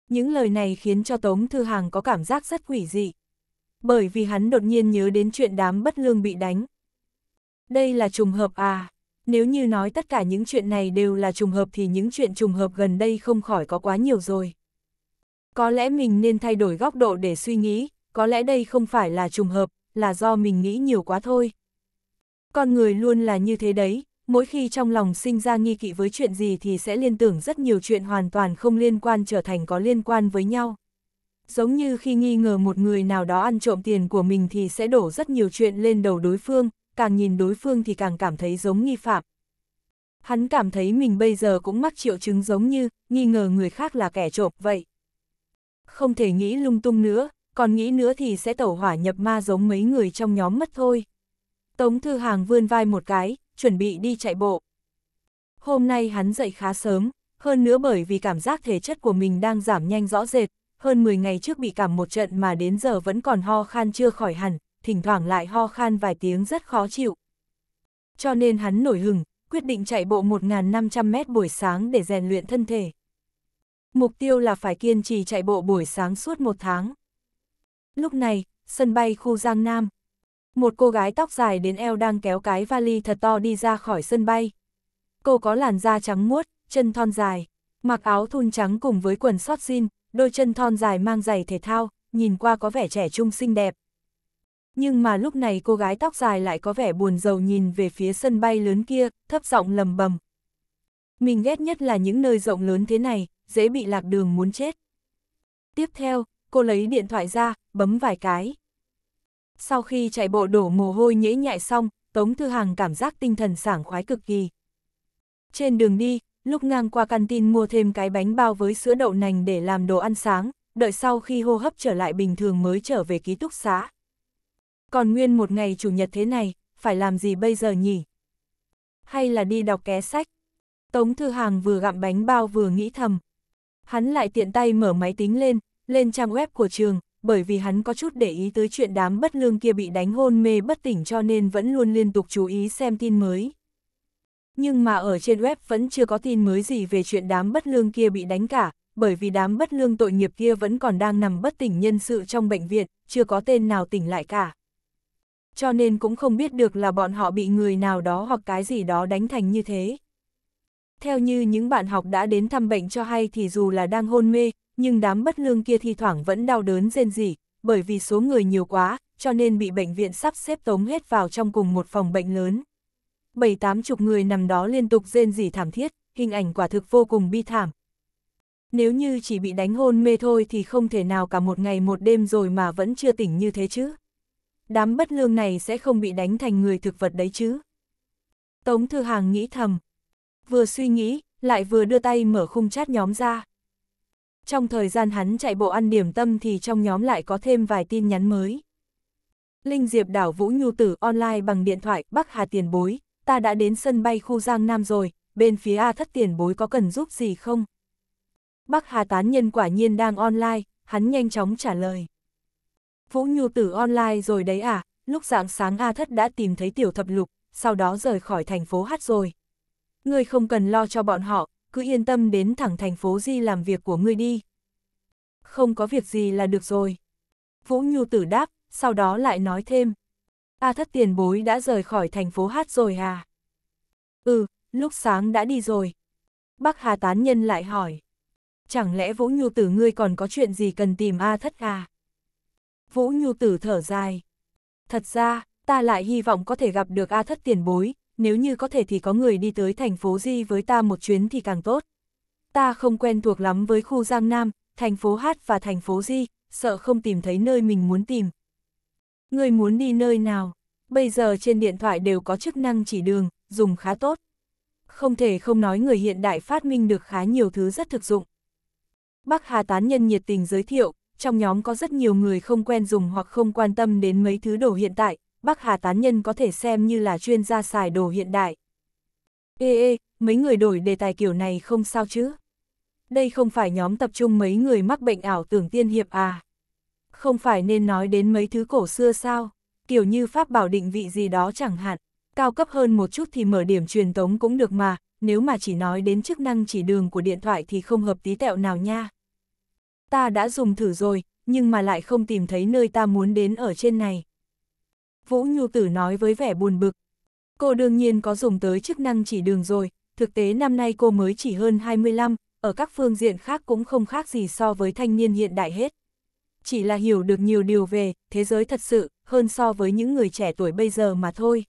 S1: Những lời này khiến cho Tống Thư Hàng có cảm giác rất quỷ dị. Bởi vì hắn đột nhiên nhớ đến chuyện đám bất lương bị đánh. Đây là trùng hợp à, nếu như nói tất cả những chuyện này đều là trùng hợp thì những chuyện trùng hợp gần đây không khỏi có quá nhiều rồi. Có lẽ mình nên thay đổi góc độ để suy nghĩ, có lẽ đây không phải là trùng hợp, là do mình nghĩ nhiều quá thôi. Con người luôn là như thế đấy, mỗi khi trong lòng sinh ra nghi kỵ với chuyện gì thì sẽ liên tưởng rất nhiều chuyện hoàn toàn không liên quan trở thành có liên quan với nhau. Giống như khi nghi ngờ một người nào đó ăn trộm tiền của mình thì sẽ đổ rất nhiều chuyện lên đầu đối phương, càng nhìn đối phương thì càng cảm thấy giống nghi phạm. Hắn cảm thấy mình bây giờ cũng mắc triệu chứng giống như, nghi ngờ người khác là kẻ trộm vậy. Không thể nghĩ lung tung nữa, còn nghĩ nữa thì sẽ tẩu hỏa nhập ma giống mấy người trong nhóm mất thôi. Tống Thư Hàng vươn vai một cái, chuẩn bị đi chạy bộ. Hôm nay hắn dậy khá sớm, hơn nữa bởi vì cảm giác thể chất của mình đang giảm nhanh rõ rệt, hơn 10 ngày trước bị cảm một trận mà đến giờ vẫn còn ho khan chưa khỏi hẳn, thỉnh thoảng lại ho khan vài tiếng rất khó chịu. Cho nên hắn nổi hừng, quyết định chạy bộ 1.500 mét buổi sáng để rèn luyện thân thể. Mục tiêu là phải kiên trì chạy bộ buổi sáng suốt một tháng. Lúc này, sân bay khu Giang Nam. Một cô gái tóc dài đến eo đang kéo cái vali thật to đi ra khỏi sân bay. Cô có làn da trắng muốt, chân thon dài, mặc áo thun trắng cùng với quần sót jean, đôi chân thon dài mang giày thể thao, nhìn qua có vẻ trẻ trung xinh đẹp nhưng mà lúc này cô gái tóc dài lại có vẻ buồn rầu nhìn về phía sân bay lớn kia, thấp giọng lầm bầm. Mình ghét nhất là những nơi rộng lớn thế này, dễ bị lạc đường muốn chết. Tiếp theo, cô lấy điện thoại ra, bấm vài cái. Sau khi chạy bộ đổ mồ hôi nhễ nhại xong, Tống Thư Hàng cảm giác tinh thần sảng khoái cực kỳ. Trên đường đi, lúc ngang qua canteen mua thêm cái bánh bao với sữa đậu nành để làm đồ ăn sáng, đợi sau khi hô hấp trở lại bình thường mới trở về ký túc xá. Còn nguyên một ngày chủ nhật thế này, phải làm gì bây giờ nhỉ? Hay là đi đọc ké sách? Tống Thư Hàng vừa gặm bánh bao vừa nghĩ thầm. Hắn lại tiện tay mở máy tính lên, lên trang web của trường, bởi vì hắn có chút để ý tới chuyện đám bất lương kia bị đánh hôn mê bất tỉnh cho nên vẫn luôn liên tục chú ý xem tin mới. Nhưng mà ở trên web vẫn chưa có tin mới gì về chuyện đám bất lương kia bị đánh cả, bởi vì đám bất lương tội nghiệp kia vẫn còn đang nằm bất tỉnh nhân sự trong bệnh viện, chưa có tên nào tỉnh lại cả cho nên cũng không biết được là bọn họ bị người nào đó hoặc cái gì đó đánh thành như thế. Theo như những bạn học đã đến thăm bệnh cho hay thì dù là đang hôn mê, nhưng đám bất lương kia thi thoảng vẫn đau đớn rên rỉ, bởi vì số người nhiều quá, cho nên bị bệnh viện sắp xếp tống hết vào trong cùng một phòng bệnh lớn. Bảy tám chục người nằm đó liên tục rên rỉ thảm thiết, hình ảnh quả thực vô cùng bi thảm. Nếu như chỉ bị đánh hôn mê thôi thì không thể nào cả một ngày một đêm rồi mà vẫn chưa tỉnh như thế chứ đám bất lương này sẽ không bị đánh thành người thực vật đấy chứ. Tống Thư Hàng nghĩ thầm, vừa suy nghĩ, lại vừa đưa tay mở khung chat nhóm ra. Trong thời gian hắn chạy bộ ăn điểm tâm thì trong nhóm lại có thêm vài tin nhắn mới. Linh Diệp đảo Vũ Nhu Tử online bằng điện thoại Bắc Hà Tiền Bối, ta đã đến sân bay khu Giang Nam rồi, bên phía A thất tiền bối có cần giúp gì không? Bắc Hà Tán Nhân quả nhiên đang online, hắn nhanh chóng trả lời. Vũ Nhu Tử online rồi đấy à, lúc dạng sáng A Thất đã tìm thấy tiểu thập lục, sau đó rời khỏi thành phố hát rồi. Ngươi không cần lo cho bọn họ, cứ yên tâm đến thẳng thành phố Di làm việc của ngươi đi. Không có việc gì là được rồi. Vũ Nhu Tử đáp, sau đó lại nói thêm. A Thất tiền bối đã rời khỏi thành phố hát rồi à? Ừ, lúc sáng đã đi rồi. Bác Hà Tán Nhân lại hỏi. Chẳng lẽ Vũ Nhu Tử ngươi còn có chuyện gì cần tìm A Thất à? Vũ Nhu Tử thở dài. Thật ra, ta lại hy vọng có thể gặp được A Thất tiền bối, nếu như có thể thì có người đi tới thành phố Di với ta một chuyến thì càng tốt. Ta không quen thuộc lắm với khu Giang Nam, thành phố Hát và thành phố Di, sợ không tìm thấy nơi mình muốn tìm. Người muốn đi nơi nào? Bây giờ trên điện thoại đều có chức năng chỉ đường, dùng khá tốt. Không thể không nói người hiện đại phát minh được khá nhiều thứ rất thực dụng. Bác Hà Tán Nhân nhiệt tình giới thiệu, trong nhóm có rất nhiều người không quen dùng hoặc không quan tâm đến mấy thứ đồ hiện tại, Bắc Hà tán nhân có thể xem như là chuyên gia xài đồ hiện đại. Ê ê, mấy người đổi đề tài kiểu này không sao chứ? Đây không phải nhóm tập trung mấy người mắc bệnh ảo tưởng tiên hiệp à? Không phải nên nói đến mấy thứ cổ xưa sao? Kiểu như pháp bảo định vị gì đó chẳng hạn, cao cấp hơn một chút thì mở điểm truyền tống cũng được mà, nếu mà chỉ nói đến chức năng chỉ đường của điện thoại thì không hợp tí tẹo nào nha. Ta đã dùng thử rồi, nhưng mà lại không tìm thấy nơi ta muốn đến ở trên này. Vũ Nhu Tử nói với vẻ buồn bực. Cô đương nhiên có dùng tới chức năng chỉ đường rồi, thực tế năm nay cô mới chỉ hơn 25, ở các phương diện khác cũng không khác gì so với thanh niên hiện đại hết. Chỉ là hiểu được nhiều điều về thế giới thật sự, hơn so với những người trẻ tuổi bây giờ mà thôi.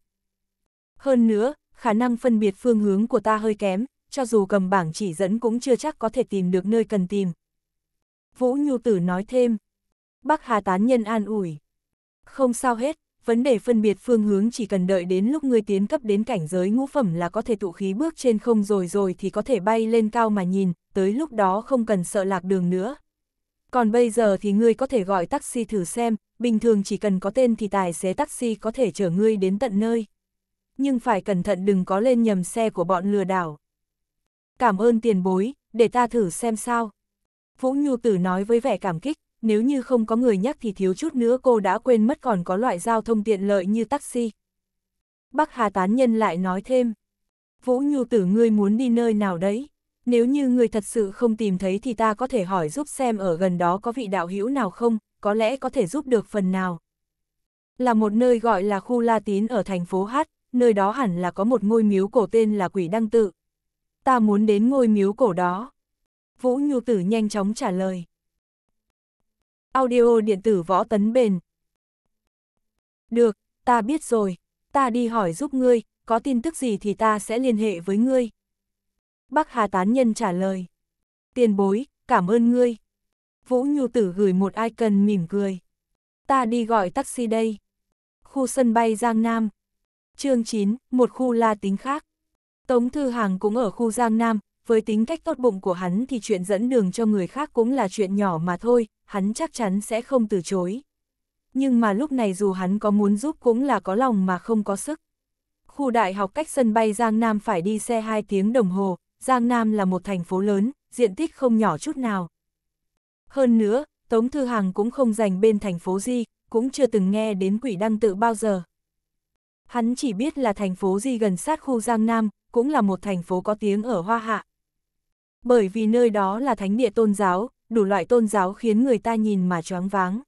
S1: Hơn nữa, khả năng phân biệt phương hướng của ta hơi kém, cho dù cầm bảng chỉ dẫn cũng chưa chắc có thể tìm được nơi cần tìm. Vũ Nhu Tử nói thêm. Bắc Hà tán nhân an ủi. Không sao hết, vấn đề phân biệt phương hướng chỉ cần đợi đến lúc ngươi tiến cấp đến cảnh giới ngũ phẩm là có thể tụ khí bước trên không rồi rồi thì có thể bay lên cao mà nhìn, tới lúc đó không cần sợ lạc đường nữa. Còn bây giờ thì ngươi có thể gọi taxi thử xem, bình thường chỉ cần có tên thì tài xế taxi có thể chở ngươi đến tận nơi. Nhưng phải cẩn thận đừng có lên nhầm xe của bọn lừa đảo. Cảm ơn tiền bối, để ta thử xem sao. Vũ Nhu Tử nói với vẻ cảm kích, nếu như không có người nhắc thì thiếu chút nữa cô đã quên mất còn có loại giao thông tiện lợi như taxi. Bác Hà Tán Nhân lại nói thêm, Vũ Nhu Tử ngươi muốn đi nơi nào đấy? Nếu như ngươi thật sự không tìm thấy thì ta có thể hỏi giúp xem ở gần đó có vị đạo hữu nào không, có lẽ có thể giúp được phần nào. Là một nơi gọi là khu La Tín ở thành phố Hát, nơi đó hẳn là có một ngôi miếu cổ tên là Quỷ Đăng Tự. Ta muốn đến ngôi miếu cổ đó. Vũ Nhu Tử nhanh chóng trả lời. Audio điện tử võ tấn bền. Được, ta biết rồi, ta đi hỏi giúp ngươi, có tin tức gì thì ta sẽ liên hệ với ngươi. Bác Hà Tán Nhân trả lời. Tiền bối, cảm ơn ngươi. Vũ Nhu Tử gửi một icon mỉm cười. Ta đi gọi taxi đây. Khu sân bay Giang Nam. chương 9, một khu la tính khác. Tống Thư Hàng cũng ở khu Giang Nam, với tính cách tốt bụng của hắn thì chuyện dẫn đường cho người khác cũng là chuyện nhỏ mà thôi, hắn chắc chắn sẽ không từ chối. Nhưng mà lúc này dù hắn có muốn giúp cũng là có lòng mà không có sức. Khu đại học cách sân bay Giang Nam phải đi xe 2 tiếng đồng hồ, Giang Nam là một thành phố lớn, diện tích không nhỏ chút nào. Hơn nữa, Tống Thư Hằng cũng không dành bên thành phố gì, cũng chưa từng nghe đến quỷ đăng tự bao giờ. Hắn chỉ biết là thành phố gì gần sát khu Giang Nam, cũng là một thành phố có tiếng ở Hoa Hạ, bởi vì nơi đó là thánh địa tôn giáo, đủ loại tôn giáo khiến người ta nhìn mà choáng váng.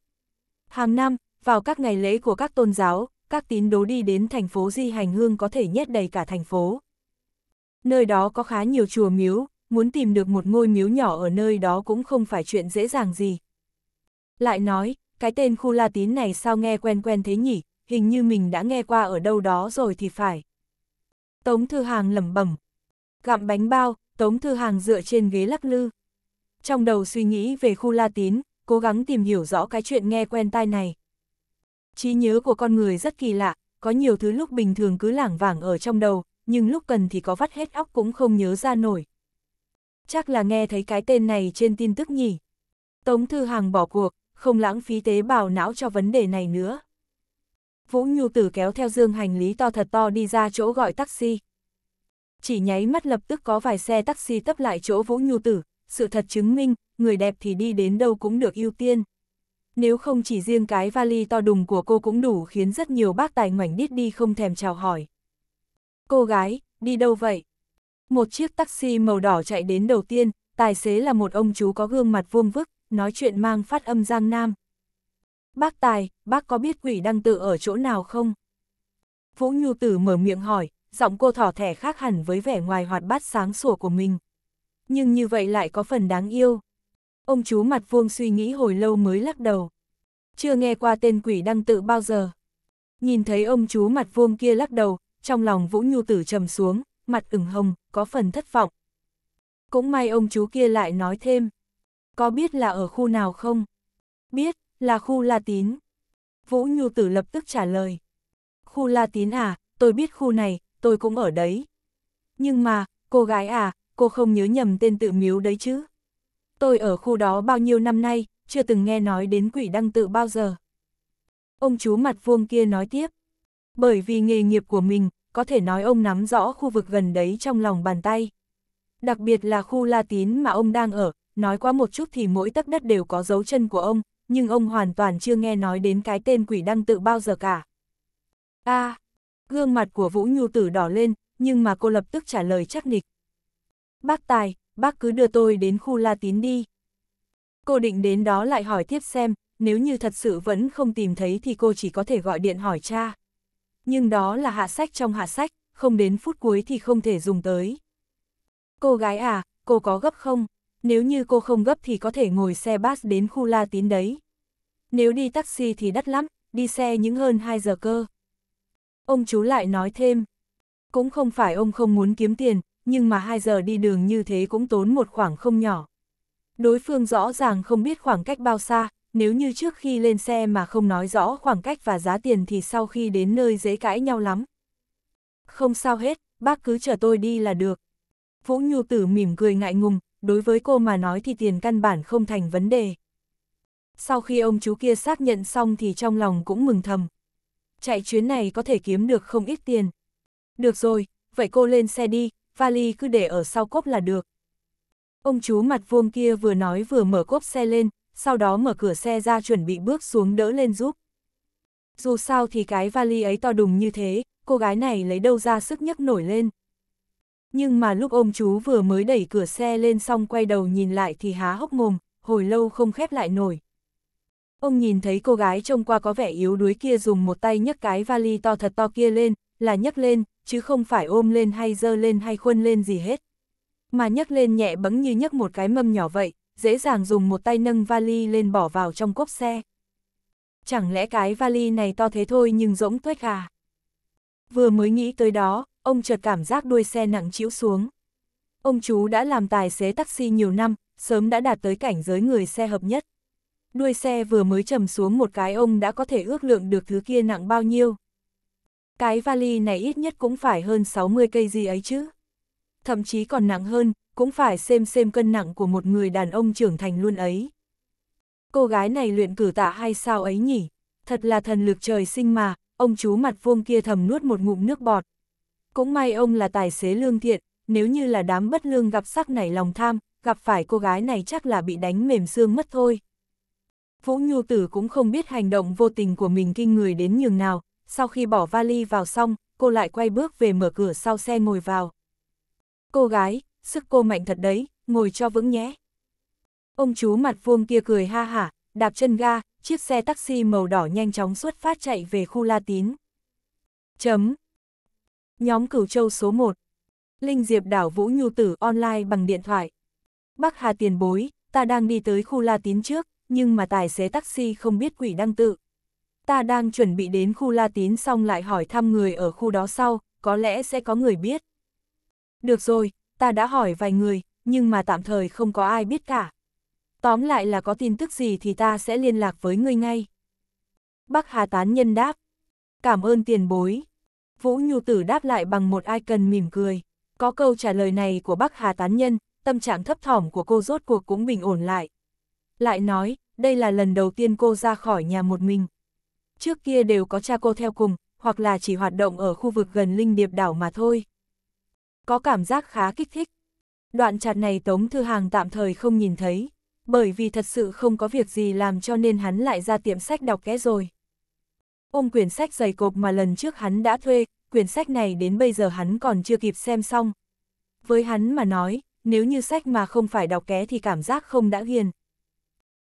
S1: Hàng năm, vào các ngày lễ của các tôn giáo, các tín đồ đi đến thành phố Di Hành Hương có thể nhét đầy cả thành phố. Nơi đó có khá nhiều chùa miếu, muốn tìm được một ngôi miếu nhỏ ở nơi đó cũng không phải chuyện dễ dàng gì. Lại nói, cái tên khu La Tín này sao nghe quen quen thế nhỉ, hình như mình đã nghe qua ở đâu đó rồi thì phải. Tống Thư Hàng lẩm bẩm, gặm bánh bao, Tống Thư Hàng dựa trên ghế lắc lư. Trong đầu suy nghĩ về khu La Tín, cố gắng tìm hiểu rõ cái chuyện nghe quen tai này. trí nhớ của con người rất kỳ lạ, có nhiều thứ lúc bình thường cứ lảng vảng ở trong đầu, nhưng lúc cần thì có vắt hết óc cũng không nhớ ra nổi. Chắc là nghe thấy cái tên này trên tin tức nhỉ. Tống Thư Hàng bỏ cuộc, không lãng phí tế bào não cho vấn đề này nữa. Vũ Nhu Tử kéo theo dương hành lý to thật to đi ra chỗ gọi taxi. Chỉ nháy mắt lập tức có vài xe taxi tấp lại chỗ Vũ Nhu Tử, sự thật chứng minh, người đẹp thì đi đến đâu cũng được ưu tiên. Nếu không chỉ riêng cái vali to đùng của cô cũng đủ khiến rất nhiều bác tài ngoảnh đít đi không thèm chào hỏi. Cô gái, đi đâu vậy? Một chiếc taxi màu đỏ chạy đến đầu tiên, tài xế là một ông chú có gương mặt vuông vức, nói chuyện mang phát âm giang nam. Bác Tài, bác có biết quỷ Đăng tự ở chỗ nào không? Vũ Nhu Tử mở miệng hỏi, giọng cô thỏ thẻ khác hẳn với vẻ ngoài hoạt bát sáng sủa của mình. Nhưng như vậy lại có phần đáng yêu. Ông chú mặt vuông suy nghĩ hồi lâu mới lắc đầu. Chưa nghe qua tên quỷ đăng tự bao giờ. Nhìn thấy ông chú mặt vuông kia lắc đầu, trong lòng Vũ Nhu Tử trầm xuống, mặt ửng hồng, có phần thất vọng. Cũng may ông chú kia lại nói thêm. Có biết là ở khu nào không? Biết, là khu La Tín. Vũ Nhu Tử lập tức trả lời. Khu La Tín à, tôi biết khu này, tôi cũng ở đấy. Nhưng mà, cô gái à, cô không nhớ nhầm tên tự miếu đấy chứ. Tôi ở khu đó bao nhiêu năm nay, chưa từng nghe nói đến quỷ đăng tự bao giờ. Ông chú mặt vuông kia nói tiếp. Bởi vì nghề nghiệp của mình, có thể nói ông nắm rõ khu vực gần đấy trong lòng bàn tay. Đặc biệt là khu La Tín mà ông đang ở, nói qua một chút thì mỗi tấc đất đều có dấu chân của ông, nhưng ông hoàn toàn chưa nghe nói đến cái tên quỷ đăng tự bao giờ cả. a à, Gương mặt của Vũ Nhu Tử đỏ lên, nhưng mà cô lập tức trả lời chắc nịch. Bác Tài, bác cứ đưa tôi đến khu La Tín đi. Cô định đến đó lại hỏi tiếp xem, nếu như thật sự vẫn không tìm thấy thì cô chỉ có thể gọi điện hỏi cha. Nhưng đó là hạ sách trong hạ sách, không đến phút cuối thì không thể dùng tới. Cô gái à, cô có gấp không? Nếu như cô không gấp thì có thể ngồi xe bus đến khu La Tín đấy. Nếu đi taxi thì đắt lắm, đi xe những hơn 2 giờ cơ. Ông chú lại nói thêm, cũng không phải ông không muốn kiếm tiền, nhưng mà 2 giờ đi đường như thế cũng tốn một khoảng không nhỏ. Đối phương rõ ràng không biết khoảng cách bao xa, nếu như trước khi lên xe mà không nói rõ khoảng cách và giá tiền thì sau khi đến nơi dễ cãi nhau lắm. Không sao hết, bác cứ chờ tôi đi là được. Vũ Nhu Tử mỉm cười ngại ngùng, đối với cô mà nói thì tiền căn bản không thành vấn đề. Sau khi ông chú kia xác nhận xong thì trong lòng cũng mừng thầm chạy chuyến này có thể kiếm được không ít tiền. Được rồi, vậy cô lên xe đi, vali cứ để ở sau cốp là được. Ông chú mặt vuông kia vừa nói vừa mở cốp xe lên, sau đó mở cửa xe ra chuẩn bị bước xuống đỡ lên giúp. Dù sao thì cái vali ấy to đùng như thế, cô gái này lấy đâu ra sức nhấc nổi lên. Nhưng mà lúc ông chú vừa mới đẩy cửa xe lên xong quay đầu nhìn lại thì há hốc mồm, hồi lâu không khép lại nổi. Ông nhìn thấy cô gái trông qua có vẻ yếu đuối kia dùng một tay nhấc cái vali to thật to kia lên, là nhấc lên, chứ không phải ôm lên hay dơ lên hay khuân lên gì hết. Mà nhấc lên nhẹ bẫng như nhấc một cái mâm nhỏ vậy, dễ dàng dùng một tay nâng vali lên bỏ vào trong cốp xe. Chẳng lẽ cái vali này to thế thôi nhưng rỗng tuếch à? Vừa mới nghĩ tới đó, ông chợt cảm giác đuôi xe nặng chĩu xuống. Ông chú đã làm tài xế taxi nhiều năm, sớm đã đạt tới cảnh giới người xe hợp nhất đuôi xe vừa mới trầm xuống một cái ông đã có thể ước lượng được thứ kia nặng bao nhiêu. Cái vali này ít nhất cũng phải hơn 60 cây gì ấy chứ. Thậm chí còn nặng hơn, cũng phải xem xem cân nặng của một người đàn ông trưởng thành luôn ấy. Cô gái này luyện cử tạ hay sao ấy nhỉ? Thật là thần lực trời sinh mà, ông chú mặt vuông kia thầm nuốt một ngụm nước bọt. Cũng may ông là tài xế lương thiện, nếu như là đám bất lương gặp sắc này lòng tham, gặp phải cô gái này chắc là bị đánh mềm xương mất thôi. Vũ Nhu Tử cũng không biết hành động vô tình của mình kinh người đến nhường nào, sau khi bỏ vali vào xong, cô lại quay bước về mở cửa sau xe ngồi vào. Cô gái, sức cô mạnh thật đấy, ngồi cho vững nhé. Ông chú mặt vuông kia cười ha hả, đạp chân ga, chiếc xe taxi màu đỏ nhanh chóng xuất phát chạy về khu La Tín. Chấm. Nhóm Cửu Châu số 1. Linh Diệp đảo Vũ Nhu Tử online bằng điện thoại. Bắc Hà tiền bối, ta đang đi tới khu La Tín trước, nhưng mà tài xế taxi không biết quỷ đăng tự. Ta đang chuẩn bị đến khu La Tín xong lại hỏi thăm người ở khu đó sau, có lẽ sẽ có người biết. Được rồi, ta đã hỏi vài người, nhưng mà tạm thời không có ai biết cả. Tóm lại là có tin tức gì thì ta sẽ liên lạc với ngươi ngay. Bắc Hà Tán Nhân đáp. Cảm ơn tiền bối. Vũ Nhu Tử đáp lại bằng một ai cần mỉm cười. Có câu trả lời này của Bắc Hà Tán Nhân, tâm trạng thấp thỏm của cô rốt cuộc cũng bình ổn lại. Lại nói, đây là lần đầu tiên cô ra khỏi nhà một mình. Trước kia đều có cha cô theo cùng, hoặc là chỉ hoạt động ở khu vực gần Linh Điệp đảo mà thôi. Có cảm giác khá kích thích. Đoạn chặt này Tống Thư Hàng tạm thời không nhìn thấy, bởi vì thật sự không có việc gì làm cho nên hắn lại ra tiệm sách đọc kẽ rồi. Ôm quyển sách dày cộp mà lần trước hắn đã thuê, quyển sách này đến bây giờ hắn còn chưa kịp xem xong. Với hắn mà nói, nếu như sách mà không phải đọc ké thì cảm giác không đã ghiền.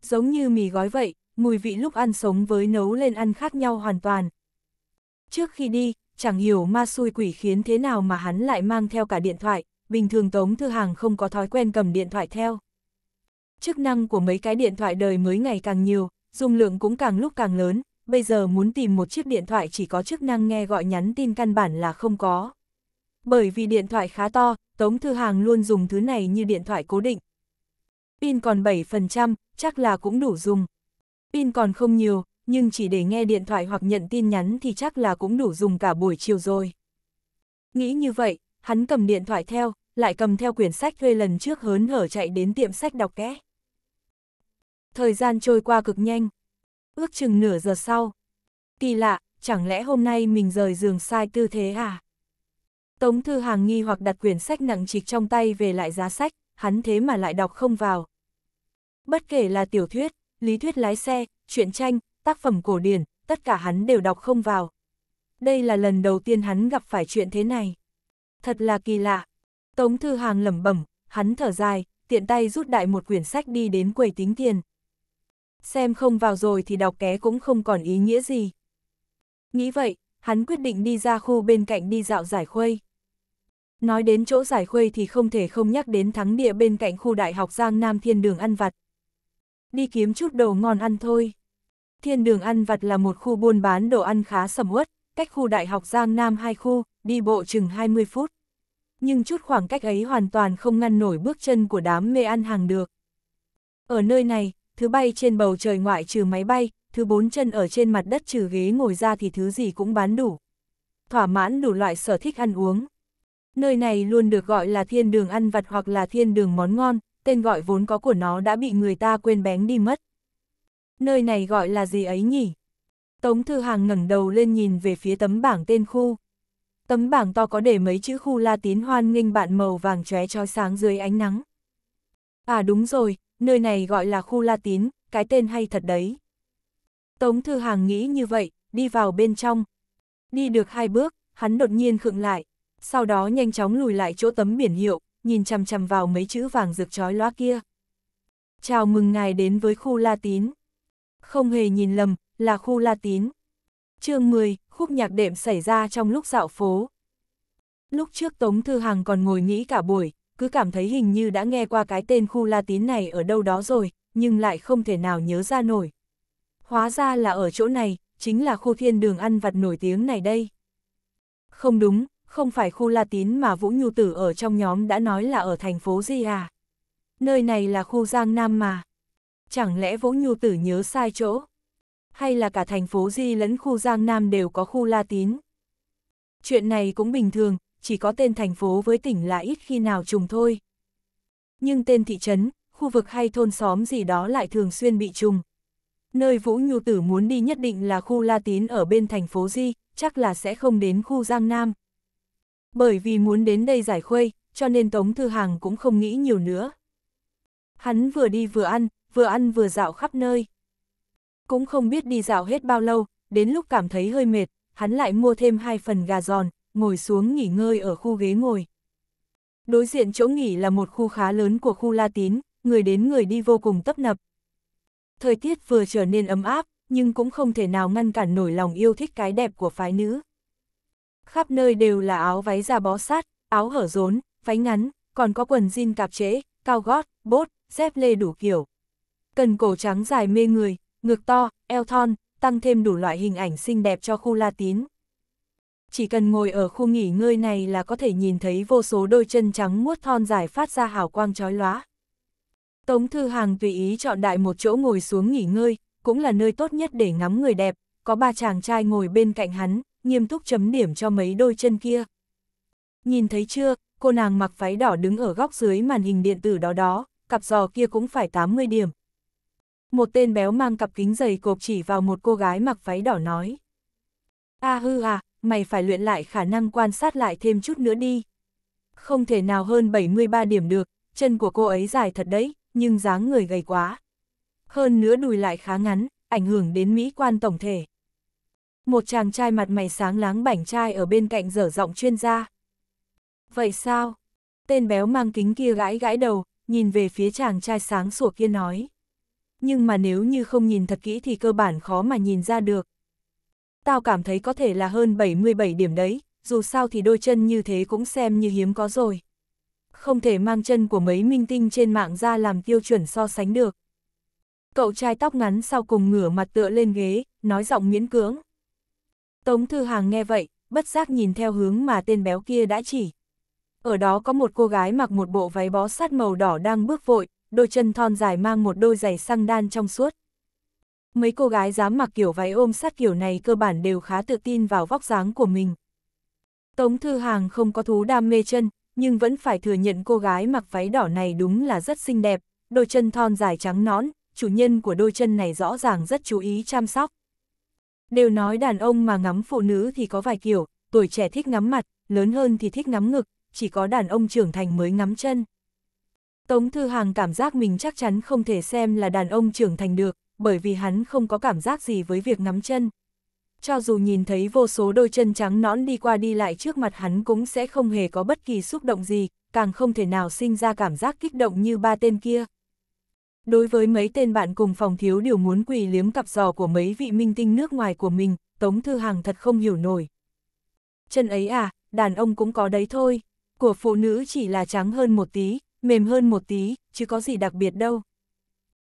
S1: Giống như mì gói vậy, mùi vị lúc ăn sống với nấu lên ăn khác nhau hoàn toàn. Trước khi đi, chẳng hiểu ma xui quỷ khiến thế nào mà hắn lại mang theo cả điện thoại, bình thường Tống Thư Hàng không có thói quen cầm điện thoại theo. Chức năng của mấy cái điện thoại đời mới ngày càng nhiều, dung lượng cũng càng lúc càng lớn, bây giờ muốn tìm một chiếc điện thoại chỉ có chức năng nghe gọi nhắn tin căn bản là không có. Bởi vì điện thoại khá to, Tống Thư Hàng luôn dùng thứ này như điện thoại cố định, pin còn 7%, chắc là cũng đủ dùng. Pin còn không nhiều, nhưng chỉ để nghe điện thoại hoặc nhận tin nhắn thì chắc là cũng đủ dùng cả buổi chiều rồi. Nghĩ như vậy, hắn cầm điện thoại theo, lại cầm theo quyển sách thuê lần trước hớn hở chạy đến tiệm sách đọc kẽ. Thời gian trôi qua cực nhanh. Ước chừng nửa giờ sau. Kỳ lạ, chẳng lẽ hôm nay mình rời giường sai tư thế à? Tống Thư Hàng nghi hoặc đặt quyển sách nặng trịch trong tay về lại giá sách, hắn thế mà lại đọc không vào. Bất kể là tiểu thuyết, lý thuyết lái xe, truyện tranh, tác phẩm cổ điển, tất cả hắn đều đọc không vào. Đây là lần đầu tiên hắn gặp phải chuyện thế này. Thật là kỳ lạ. Tống Thư Hàng lẩm bẩm, hắn thở dài, tiện tay rút đại một quyển sách đi đến quầy tính tiền. Xem không vào rồi thì đọc ké cũng không còn ý nghĩa gì. Nghĩ vậy, hắn quyết định đi ra khu bên cạnh đi dạo giải khuây. Nói đến chỗ giải khuây thì không thể không nhắc đến thắng địa bên cạnh khu đại học Giang Nam Thiên Đường ăn vặt. Đi kiếm chút đồ ngon ăn thôi. Thiên Đường ăn vặt là một khu buôn bán đồ ăn khá sầm uất, cách khu đại học Giang Nam hai khu, đi bộ chừng 20 phút. Nhưng chút khoảng cách ấy hoàn toàn không ngăn nổi bước chân của đám mê ăn hàng được. Ở nơi này, thứ bay trên bầu trời ngoại trừ máy bay, thứ bốn chân ở trên mặt đất trừ ghế ngồi ra thì thứ gì cũng bán đủ. Thỏa mãn đủ loại sở thích ăn uống. Nơi này luôn được gọi là thiên đường ăn vặt hoặc là thiên đường món ngon, tên gọi vốn có của nó đã bị người ta quên bén đi mất. Nơi này gọi là gì ấy nhỉ? Tống Thư Hàng ngẩng đầu lên nhìn về phía tấm bảng tên khu. Tấm bảng to có để mấy chữ khu la tín hoan nghênh bạn màu vàng chóe trói sáng dưới ánh nắng. À đúng rồi, nơi này gọi là khu la tín cái tên hay thật đấy. Tống Thư Hàng nghĩ như vậy, đi vào bên trong. Đi được hai bước, hắn đột nhiên khựng lại, sau đó nhanh chóng lùi lại chỗ tấm biển hiệu, nhìn chằm chằm vào mấy chữ vàng rực trói lóa kia. Chào mừng ngài đến với khu La Tín. Không hề nhìn lầm, là khu La Tín. chương 10, khúc nhạc đệm xảy ra trong lúc dạo phố. Lúc trước Tống Thư Hằng còn ngồi nghĩ cả buổi, cứ cảm thấy hình như đã nghe qua cái tên khu La Tín này ở đâu đó rồi, nhưng lại không thể nào nhớ ra nổi. Hóa ra là ở chỗ này, chính là khu thiên đường ăn vặt nổi tiếng này đây. Không đúng, không phải khu La Tín mà Vũ Nhu Tử ở trong nhóm đã nói là ở thành phố gì à? Nơi này là khu Giang Nam mà. Chẳng lẽ Vũ Nhu Tử nhớ sai chỗ? Hay là cả thành phố Di lẫn khu Giang Nam đều có khu La Tín? Chuyện này cũng bình thường, chỉ có tên thành phố với tỉnh là ít khi nào trùng thôi. Nhưng tên thị trấn, khu vực hay thôn xóm gì đó lại thường xuyên bị trùng. Nơi Vũ Nhu Tử muốn đi nhất định là khu La Tín ở bên thành phố Di, chắc là sẽ không đến khu Giang Nam. Bởi vì muốn đến đây giải khuây, cho nên Tống Thư Hàng cũng không nghĩ nhiều nữa. Hắn vừa đi vừa ăn, vừa ăn vừa dạo khắp nơi. Cũng không biết đi dạo hết bao lâu, đến lúc cảm thấy hơi mệt, hắn lại mua thêm hai phần gà giòn, ngồi xuống nghỉ ngơi ở khu ghế ngồi. Đối diện chỗ nghỉ là một khu khá lớn của khu La Tín, người đến người đi vô cùng tấp nập. Thời tiết vừa trở nên ấm áp, nhưng cũng không thể nào ngăn cản nổi lòng yêu thích cái đẹp của phái nữ khắp nơi đều là áo váy da bó sát, áo hở rốn, váy ngắn, còn có quần jean cạp trễ, cao gót, bốt, dép lê đủ kiểu. Cần cổ trắng dài mê người, ngực to, eo thon, tăng thêm đủ loại hình ảnh xinh đẹp cho khu La Tín. Chỉ cần ngồi ở khu nghỉ ngơi này là có thể nhìn thấy vô số đôi chân trắng muốt thon dài phát ra hào quang chói lóa. Tống Thư Hàng tùy ý chọn đại một chỗ ngồi xuống nghỉ ngơi, cũng là nơi tốt nhất để ngắm người đẹp, có ba chàng trai ngồi bên cạnh hắn, nghiêm túc chấm điểm cho mấy đôi chân kia. Nhìn thấy chưa, cô nàng mặc váy đỏ đứng ở góc dưới màn hình điện tử đó đó, cặp giò kia cũng phải 80 điểm. Một tên béo mang cặp kính dày cộp chỉ vào một cô gái mặc váy đỏ nói. A à hư à, mày phải luyện lại khả năng quan sát lại thêm chút nữa đi. Không thể nào hơn 73 điểm được, chân của cô ấy dài thật đấy, nhưng dáng người gầy quá. Hơn nữa đùi lại khá ngắn, ảnh hưởng đến mỹ quan tổng thể một chàng trai mặt mày sáng láng bảnh trai ở bên cạnh dở giọng chuyên gia. Vậy sao? Tên béo mang kính kia gãi gãi đầu, nhìn về phía chàng trai sáng sủa kia nói. Nhưng mà nếu như không nhìn thật kỹ thì cơ bản khó mà nhìn ra được. Tao cảm thấy có thể là hơn 77 điểm đấy, dù sao thì đôi chân như thế cũng xem như hiếm có rồi. Không thể mang chân của mấy minh tinh trên mạng ra làm tiêu chuẩn so sánh được. Cậu trai tóc ngắn sau cùng ngửa mặt tựa lên ghế, nói giọng miễn cưỡng. Tống Thư Hàng nghe vậy, bất giác nhìn theo hướng mà tên béo kia đã chỉ. Ở đó có một cô gái mặc một bộ váy bó sát màu đỏ đang bước vội, đôi chân thon dài mang một đôi giày xăng đan trong suốt. Mấy cô gái dám mặc kiểu váy ôm sát kiểu này cơ bản đều khá tự tin vào vóc dáng của mình. Tống Thư Hàng không có thú đam mê chân, nhưng vẫn phải thừa nhận cô gái mặc váy đỏ này đúng là rất xinh đẹp, đôi chân thon dài trắng nõn, chủ nhân của đôi chân này rõ ràng rất chú ý chăm sóc. Đều nói đàn ông mà ngắm phụ nữ thì có vài kiểu, tuổi trẻ thích ngắm mặt, lớn hơn thì thích ngắm ngực, chỉ có đàn ông trưởng thành mới ngắm chân. Tống Thư Hàng cảm giác mình chắc chắn không thể xem là đàn ông trưởng thành được, bởi vì hắn không có cảm giác gì với việc ngắm chân. Cho dù nhìn thấy vô số đôi chân trắng nõn đi qua đi lại trước mặt hắn cũng sẽ không hề có bất kỳ xúc động gì, càng không thể nào sinh ra cảm giác kích động như ba tên kia. Đối với mấy tên bạn cùng phòng thiếu điều muốn quỳ liếm cặp giò của mấy vị minh tinh nước ngoài của mình, Tống Thư Hằng thật không hiểu nổi. Chân ấy à, đàn ông cũng có đấy thôi, của phụ nữ chỉ là trắng hơn một tí, mềm hơn một tí, chứ có gì đặc biệt đâu.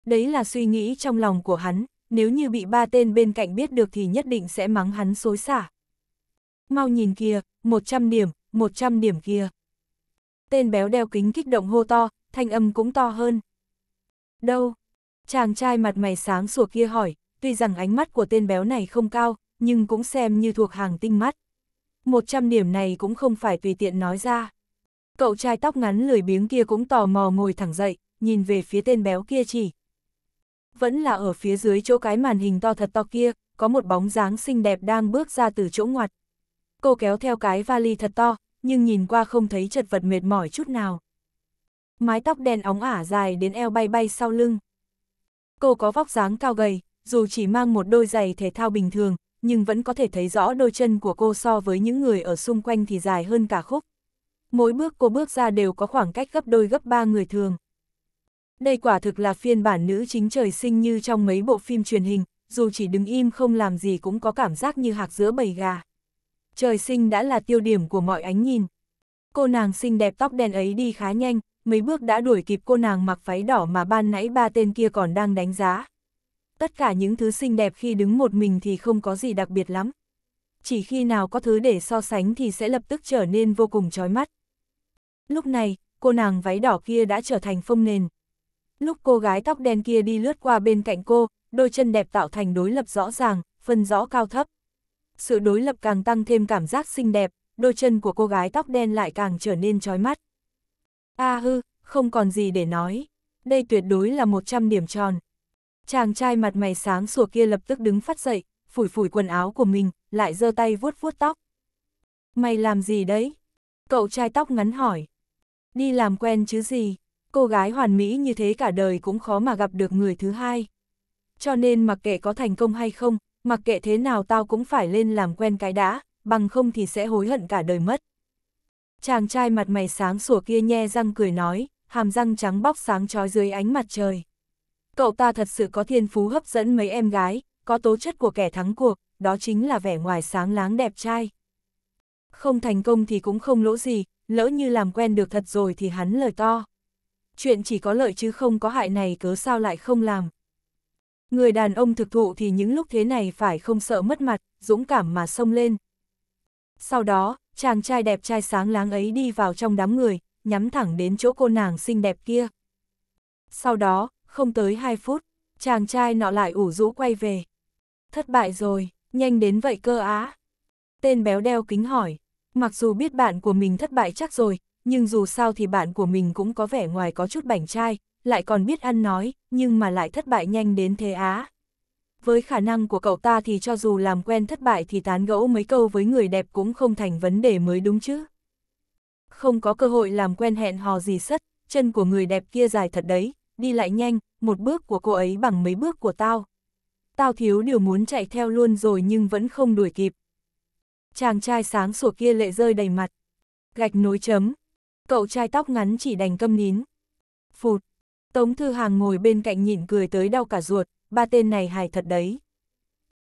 S1: Đấy là suy nghĩ trong lòng của hắn, nếu như bị ba tên bên cạnh biết được thì nhất định sẽ mắng hắn xối xả. Mau nhìn kìa, 100 điểm, 100 điểm kia Tên béo đeo kính kích động hô to, thanh âm cũng to hơn. Đâu? Chàng trai mặt mày sáng sủa kia hỏi, tuy rằng ánh mắt của tên béo này không cao, nhưng cũng xem như thuộc hàng tinh mắt. một trăm điểm này cũng không phải tùy tiện nói ra. Cậu trai tóc ngắn lười biếng kia cũng tò mò ngồi thẳng dậy, nhìn về phía tên béo kia chỉ. Vẫn là ở phía dưới chỗ cái màn hình to thật to kia, có một bóng dáng xinh đẹp đang bước ra từ chỗ ngoặt. Cô kéo theo cái vali thật to, nhưng nhìn qua không thấy chật vật mệt mỏi chút nào mái tóc đen óng ả dài đến eo bay bay sau lưng. Cô có vóc dáng cao gầy, dù chỉ mang một đôi giày thể thao bình thường, nhưng vẫn có thể thấy rõ đôi chân của cô so với những người ở xung quanh thì dài hơn cả khúc. Mỗi bước cô bước ra đều có khoảng cách gấp đôi gấp ba người thường. Đây quả thực là phiên bản nữ chính trời sinh như trong mấy bộ phim truyền hình, dù chỉ đứng im không làm gì cũng có cảm giác như hạc giữa bầy gà. Trời sinh đã là tiêu điểm của mọi ánh nhìn. Cô nàng xinh đẹp tóc đen ấy đi khá nhanh, mấy bước đã đuổi kịp cô nàng mặc váy đỏ mà ban nãy ba tên kia còn đang đánh giá. Tất cả những thứ xinh đẹp khi đứng một mình thì không có gì đặc biệt lắm. Chỉ khi nào có thứ để so sánh thì sẽ lập tức trở nên vô cùng chói mắt. Lúc này, cô nàng váy đỏ kia đã trở thành phông nền. Lúc cô gái tóc đen kia đi lướt qua bên cạnh cô, đôi chân đẹp tạo thành đối lập rõ ràng, phân rõ cao thấp. Sự đối lập càng tăng thêm cảm giác xinh đẹp, đôi chân của cô gái tóc đen lại càng trở nên chói mắt. A à, hư, không còn gì để nói. Đây tuyệt đối là 100 điểm tròn. Chàng trai mặt mày sáng sủa kia lập tức đứng phát dậy, phủi phủi quần áo của mình, lại giơ tay vuốt vuốt tóc. Mày làm gì đấy? Cậu trai tóc ngắn hỏi. Đi làm quen chứ gì, cô gái hoàn mỹ như thế cả đời cũng khó mà gặp được người thứ hai. Cho nên mặc kệ có thành công hay không, mặc kệ thế nào tao cũng phải lên làm quen cái đã, bằng không thì sẽ hối hận cả đời mất. Chàng trai mặt mày sáng sủa kia nhe răng cười nói, hàm răng trắng bóc sáng trói dưới ánh mặt trời. Cậu ta thật sự có thiên phú hấp dẫn mấy em gái, có tố chất của kẻ thắng cuộc, đó chính là vẻ ngoài sáng láng đẹp trai. Không thành công thì cũng không lỗ gì, lỡ như làm quen được thật rồi thì hắn lời to. Chuyện chỉ có lợi chứ không có hại này cớ sao lại không làm. Người đàn ông thực thụ thì những lúc thế này phải không sợ mất mặt, dũng cảm mà xông lên. Sau đó, chàng trai đẹp trai sáng láng ấy đi vào trong đám người, nhắm thẳng đến chỗ cô nàng xinh đẹp kia. Sau đó, không tới 2 phút, chàng trai nọ lại ủ rũ quay về. Thất bại rồi, nhanh đến vậy cơ á. Tên béo đeo kính hỏi, mặc dù biết bạn của mình thất bại chắc rồi, nhưng dù sao thì bạn của mình cũng có vẻ ngoài có chút bảnh trai, lại còn biết ăn nói, nhưng mà lại thất bại nhanh đến thế á với khả năng của cậu ta thì cho dù làm quen thất bại thì tán gẫu mấy câu với người đẹp cũng không thành vấn đề mới đúng chứ. Không có cơ hội làm quen hẹn hò gì sất, chân của người đẹp kia dài thật đấy, đi lại nhanh, một bước của cô ấy bằng mấy bước của tao. Tao thiếu điều muốn chạy theo luôn rồi nhưng vẫn không đuổi kịp. Chàng trai sáng sủa kia lệ rơi đầy mặt. Gạch nối chấm. Cậu trai tóc ngắn chỉ đành câm nín. Phụt. Tống Thư Hàng ngồi bên cạnh nhìn cười tới đau cả ruột, ba tên này hài thật đấy.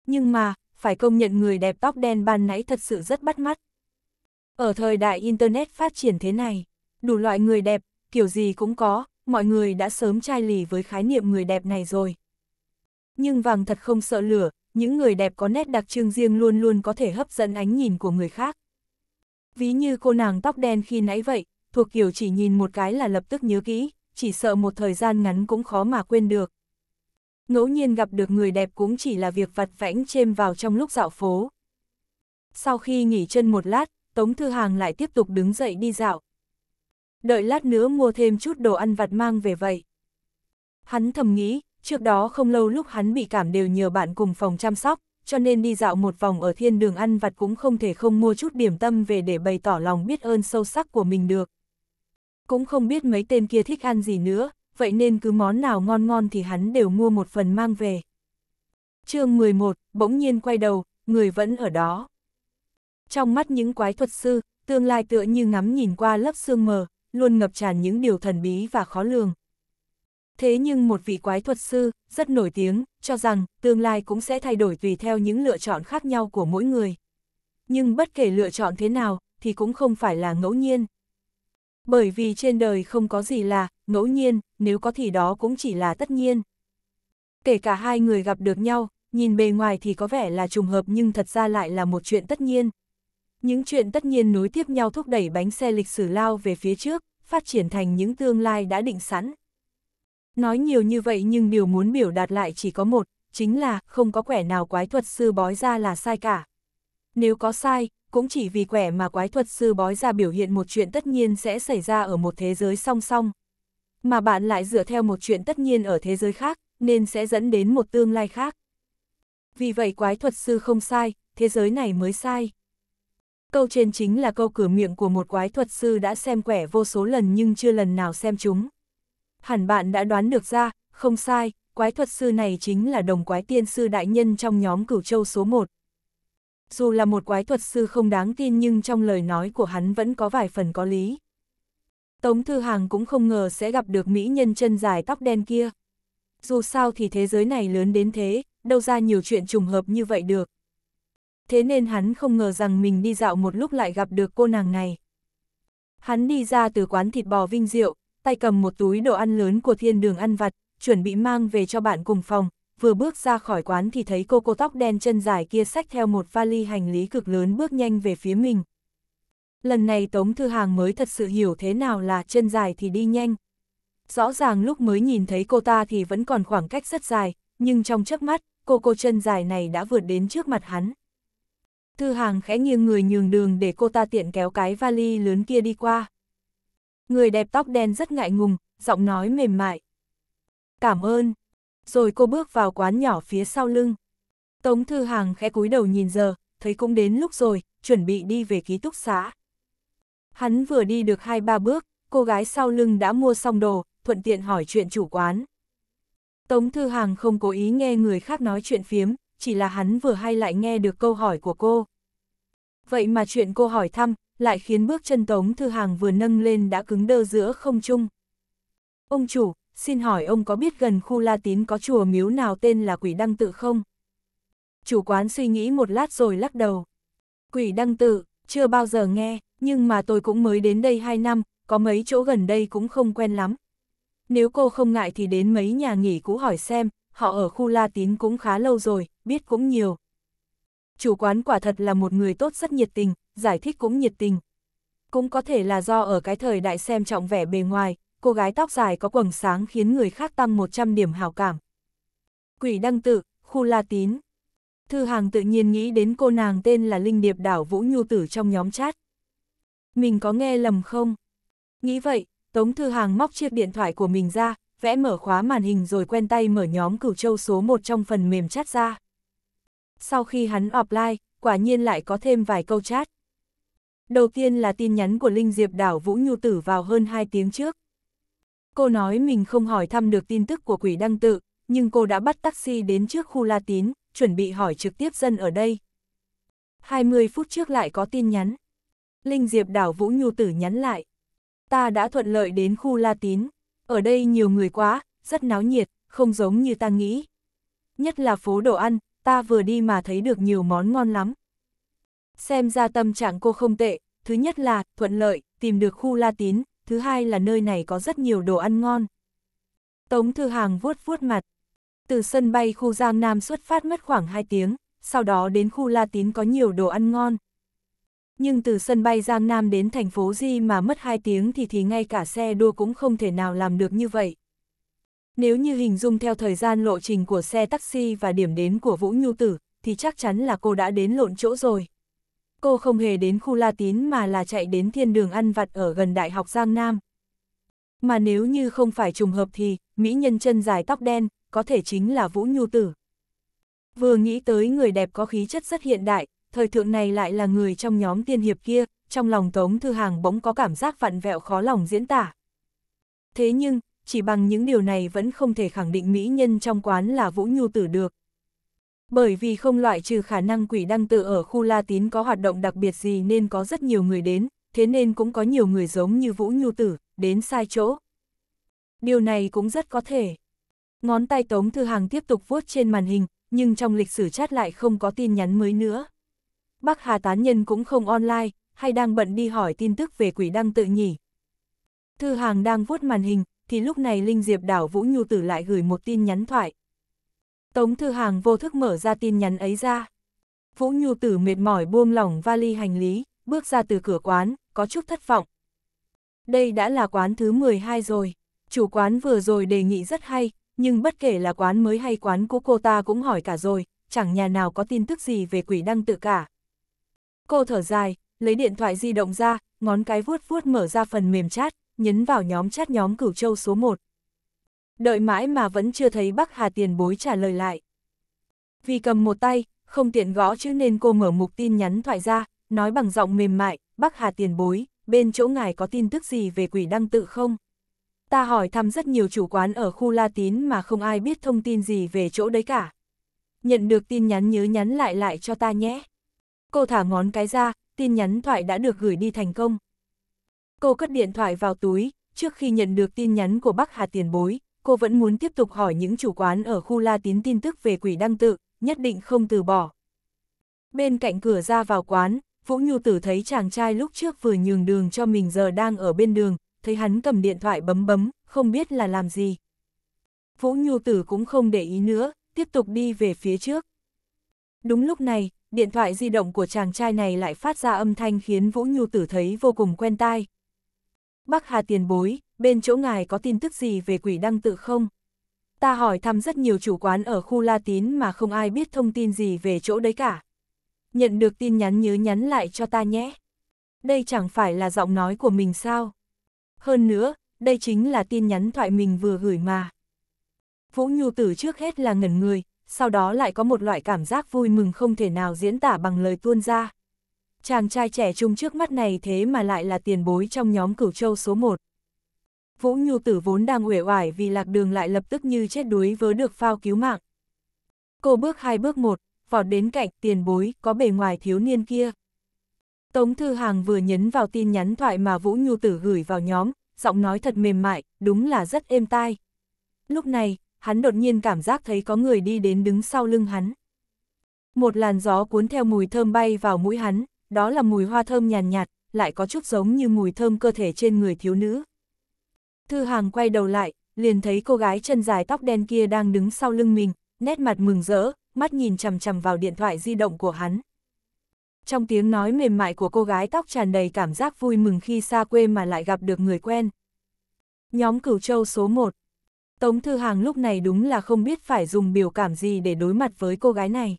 S1: Nhưng mà, phải công nhận người đẹp tóc đen ban nãy thật sự rất bắt mắt. Ở thời đại Internet phát triển thế này, đủ loại người đẹp, kiểu gì cũng có, mọi người đã sớm chai lì với khái niệm người đẹp này rồi. Nhưng vàng thật không sợ lửa, những người đẹp có nét đặc trưng riêng luôn luôn có thể hấp dẫn ánh nhìn của người khác. Ví như cô nàng tóc đen khi nãy vậy, thuộc kiểu chỉ nhìn một cái là lập tức nhớ kỹ, chỉ sợ một thời gian ngắn cũng khó mà quên được. Ngẫu nhiên gặp được người đẹp cũng chỉ là việc vặt vãnh chêm vào trong lúc dạo phố. Sau khi nghỉ chân một lát, Tống Thư Hàng lại tiếp tục đứng dậy đi dạo. Đợi lát nữa mua thêm chút đồ ăn vặt mang về vậy. Hắn thầm nghĩ, trước đó không lâu lúc hắn bị cảm đều nhờ bạn cùng phòng chăm sóc, cho nên đi dạo một vòng ở thiên đường ăn vặt cũng không thể không mua chút điểm tâm về để bày tỏ lòng biết ơn sâu sắc của mình được. Cũng không biết mấy tên kia thích ăn gì nữa, vậy nên cứ món nào ngon ngon thì hắn đều mua một phần mang về. chương 11, bỗng nhiên quay đầu, người vẫn ở đó. Trong mắt những quái thuật sư, tương lai tựa như ngắm nhìn qua lớp sương mờ, luôn ngập tràn những điều thần bí và khó lường. Thế nhưng một vị quái thuật sư, rất nổi tiếng, cho rằng tương lai cũng sẽ thay đổi tùy theo những lựa chọn khác nhau của mỗi người. Nhưng bất kể lựa chọn thế nào, thì cũng không phải là ngẫu nhiên. Bởi vì trên đời không có gì là ngẫu nhiên, nếu có thì đó cũng chỉ là tất nhiên. Kể cả hai người gặp được nhau, nhìn bề ngoài thì có vẻ là trùng hợp nhưng thật ra lại là một chuyện tất nhiên. Những chuyện tất nhiên nối tiếp nhau thúc đẩy bánh xe lịch sử lao về phía trước, phát triển thành những tương lai đã định sẵn. Nói nhiều như vậy nhưng điều muốn biểu đạt lại chỉ có một, chính là không có quẻ nào quái thuật sư bói ra là sai cả. Nếu có sai, cũng chỉ vì quẻ mà quái thuật sư bói ra biểu hiện một chuyện tất nhiên sẽ xảy ra ở một thế giới song song mà bạn lại dựa theo một chuyện tất nhiên ở thế giới khác, nên sẽ dẫn đến một tương lai khác. Vì vậy quái thuật sư không sai, thế giới này mới sai. Câu trên chính là câu cửa miệng của một quái thuật sư đã xem quẻ vô số lần nhưng chưa lần nào xem chúng. Hẳn bạn đã đoán được ra, không sai, quái thuật sư này chính là đồng quái tiên sư đại nhân trong nhóm cửu châu số 1. Dù là một quái thuật sư không đáng tin nhưng trong lời nói của hắn vẫn có vài phần có lý. Tống Thư Hàng cũng không ngờ sẽ gặp được mỹ nhân chân dài tóc đen kia. Dù sao thì thế giới này lớn đến thế, đâu ra nhiều chuyện trùng hợp như vậy được. Thế nên hắn không ngờ rằng mình đi dạo một lúc lại gặp được cô nàng này. Hắn đi ra từ quán thịt bò vinh diệu, tay cầm một túi đồ ăn lớn của thiên đường ăn vặt, chuẩn bị mang về cho bạn cùng phòng, vừa bước ra khỏi quán thì thấy cô cô tóc đen chân dài kia xách theo một vali hành lý cực lớn bước nhanh về phía mình lần này Tống Thư Hàng mới thật sự hiểu thế nào là chân dài thì đi nhanh. Rõ ràng lúc mới nhìn thấy cô ta thì vẫn còn khoảng cách rất dài, nhưng trong chớp mắt, cô cô chân dài này đã vượt đến trước mặt hắn. Thư Hàng khẽ nghiêng người nhường đường để cô ta tiện kéo cái vali lớn kia đi qua. Người đẹp tóc đen rất ngại ngùng, giọng nói mềm mại. Cảm ơn. Rồi cô bước vào quán nhỏ phía sau lưng. Tống Thư Hàng khẽ cúi đầu nhìn giờ, thấy cũng đến lúc rồi, chuẩn bị đi về ký túc xá. Hắn vừa đi được hai ba bước, cô gái sau lưng đã mua xong đồ, thuận tiện hỏi chuyện chủ quán. Tống Thư Hàng không cố ý nghe người khác nói chuyện phiếm, chỉ là hắn vừa hay lại nghe được câu hỏi của cô. Vậy mà chuyện cô hỏi thăm, lại khiến bước chân Tống Thư Hàng vừa nâng lên đã cứng đơ giữa không trung. Ông chủ, xin hỏi ông có biết gần khu La Tín có chùa miếu nào tên là Quỷ Đăng Tự không? Chủ quán suy nghĩ một lát rồi lắc đầu. Quỷ Đăng Tự, chưa bao giờ nghe nhưng mà tôi cũng mới đến đây 2 năm, có mấy chỗ gần đây cũng không quen lắm. Nếu cô không ngại thì đến mấy nhà nghỉ cũ hỏi xem, họ ở khu La Tín cũng khá lâu rồi, biết cũng nhiều. Chủ quán quả thật là một người tốt rất nhiệt tình, giải thích cũng nhiệt tình. Cũng có thể là do ở cái thời đại xem trọng vẻ bề ngoài, cô gái tóc dài có quầng sáng khiến người khác tăng 100 điểm hào cảm. Quỷ đăng tự, khu La Tín. Thư Hàng tự nhiên nghĩ đến cô nàng tên là Linh Điệp Đảo Vũ Nhu Tử trong nhóm chat. Mình có nghe lầm không? Nghĩ vậy, Tống Thư Hàng móc chiếc điện thoại của mình ra, vẽ mở khóa màn hình rồi quen tay mở nhóm cửu châu số 1 trong phần mềm chat ra. Sau khi hắn offline, quả nhiên lại có thêm vài câu chat. Đầu tiên là tin nhắn của Linh Diệp đảo Vũ Nhu Tử vào hơn 2 tiếng trước. Cô nói mình không hỏi thăm được tin tức của quỷ đăng tự, nhưng cô đã bắt taxi đến trước khu La Tín, chuẩn bị hỏi trực tiếp dân ở đây. 20 phút trước lại có tin nhắn. Linh Diệp đảo Vũ Nhu Tử nhắn lại. Ta đã thuận lợi đến khu La Tín, ở đây nhiều người quá, rất náo nhiệt, không giống như ta nghĩ. Nhất là phố đồ ăn, ta vừa đi mà thấy được nhiều món ngon lắm. Xem ra tâm trạng cô không tệ, thứ nhất là thuận lợi, tìm được khu La Tín, thứ hai là nơi này có rất nhiều đồ ăn ngon. Tống Thư Hàng vuốt vuốt mặt. Từ sân bay khu Giang Nam xuất phát mất khoảng 2 tiếng, sau đó đến khu La Tín có nhiều đồ ăn ngon. Nhưng từ sân bay Giang Nam đến thành phố Di mà mất 2 tiếng thì thì ngay cả xe đua cũng không thể nào làm được như vậy. Nếu như hình dung theo thời gian lộ trình của xe taxi và điểm đến của Vũ Nhu Tử, thì chắc chắn là cô đã đến lộn chỗ rồi. Cô không hề đến khu La Tín mà là chạy đến thiên đường ăn vặt ở gần Đại học Giang Nam. Mà nếu như không phải trùng hợp thì, mỹ nhân chân dài tóc đen, có thể chính là Vũ Nhu Tử. Vừa nghĩ tới người đẹp có khí chất rất hiện đại, thời thượng này lại là người trong nhóm tiên hiệp kia, trong lòng Tống Thư Hàng bỗng có cảm giác vặn vẹo khó lòng diễn tả. Thế nhưng, chỉ bằng những điều này vẫn không thể khẳng định mỹ nhân trong quán là Vũ Nhu Tử được. Bởi vì không loại trừ khả năng quỷ đăng tự ở khu La Tín có hoạt động đặc biệt gì nên có rất nhiều người đến, thế nên cũng có nhiều người giống như Vũ Nhu Tử, đến sai chỗ. Điều này cũng rất có thể. Ngón tay Tống Thư Hàng tiếp tục vuốt trên màn hình, nhưng trong lịch sử chat lại không có tin nhắn mới nữa. Bác Hà tán nhân cũng không online, hay đang bận đi hỏi tin tức về quỷ đăng tự nhỉ. Thư hàng đang vuốt màn hình, thì lúc này Linh Diệp đảo Vũ Nhu Tử lại gửi một tin nhắn thoại. Tống Thư hàng vô thức mở ra tin nhắn ấy ra. Vũ Nhu Tử mệt mỏi buông lỏng vali hành lý, bước ra từ cửa quán, có chút thất vọng. Đây đã là quán thứ 12 rồi. Chủ quán vừa rồi đề nghị rất hay, nhưng bất kể là quán mới hay quán của cô ta cũng hỏi cả rồi, chẳng nhà nào có tin tức gì về quỷ đăng tự cả. Cô thở dài, lấy điện thoại di động ra, ngón cái vuốt vuốt mở ra phần mềm chat, nhấn vào nhóm chat nhóm cửu châu số 1. Đợi mãi mà vẫn chưa thấy Bắc Hà tiền bối trả lời lại. Vì cầm một tay, không tiện gõ chữ nên cô mở mục tin nhắn thoại ra, nói bằng giọng mềm mại, Bắc Hà tiền bối, bên chỗ ngài có tin tức gì về quỷ đăng tự không? Ta hỏi thăm rất nhiều chủ quán ở khu La Tín mà không ai biết thông tin gì về chỗ đấy cả. Nhận được tin nhắn nhớ nhắn lại lại cho ta nhé. Cô thả ngón cái ra, tin nhắn thoại đã được gửi đi thành công. Cô cất điện thoại vào túi, trước khi nhận được tin nhắn của Bắc Hà tiền bối, cô vẫn muốn tiếp tục hỏi những chủ quán ở khu La Tín tin tức về quỷ đăng tự, nhất định không từ bỏ. Bên cạnh cửa ra vào quán, Vũ Nhu Tử thấy chàng trai lúc trước vừa nhường đường cho mình giờ đang ở bên đường, thấy hắn cầm điện thoại bấm bấm, không biết là làm gì. Vũ Nhu Tử cũng không để ý nữa, tiếp tục đi về phía trước. Đúng lúc này, điện thoại di động của chàng trai này lại phát ra âm thanh khiến Vũ Nhu Tử thấy vô cùng quen tai. Bắc Hà tiền bối, bên chỗ ngài có tin tức gì về quỷ đăng tự không? Ta hỏi thăm rất nhiều chủ quán ở khu La Tín mà không ai biết thông tin gì về chỗ đấy cả. Nhận được tin nhắn nhớ nhắn lại cho ta nhé. Đây chẳng phải là giọng nói của mình sao? Hơn nữa, đây chính là tin nhắn thoại mình vừa gửi mà. Vũ Nhu Tử trước hết là ngẩn người, sau đó lại có một loại cảm giác vui mừng không thể nào diễn tả bằng lời tuôn ra. Chàng trai trẻ trung trước mắt này thế mà lại là tiền bối trong nhóm cửu châu số 1. Vũ Nhu Tử vốn đang uể oải vì lạc đường lại lập tức như chết đuối vớ được phao cứu mạng. Cô bước hai bước một, vọt đến cạnh tiền bối có bề ngoài thiếu niên kia. Tống Thư Hàng vừa nhấn vào tin nhắn thoại mà Vũ Nhu Tử gửi vào nhóm, giọng nói thật mềm mại, đúng là rất êm tai. Lúc này, hắn đột nhiên cảm giác thấy có người đi đến đứng sau lưng hắn. Một làn gió cuốn theo mùi thơm bay vào mũi hắn, đó là mùi hoa thơm nhàn nhạt, nhạt, lại có chút giống như mùi thơm cơ thể trên người thiếu nữ. Thư hàng quay đầu lại, liền thấy cô gái chân dài tóc đen kia đang đứng sau lưng mình, nét mặt mừng rỡ, mắt nhìn chằm chằm vào điện thoại di động của hắn. Trong tiếng nói mềm mại của cô gái tóc tràn đầy cảm giác vui mừng khi xa quê mà lại gặp được người quen. Nhóm cửu châu số 1 Tống Thư Hàng lúc này đúng là không biết phải dùng biểu cảm gì để đối mặt với cô gái này.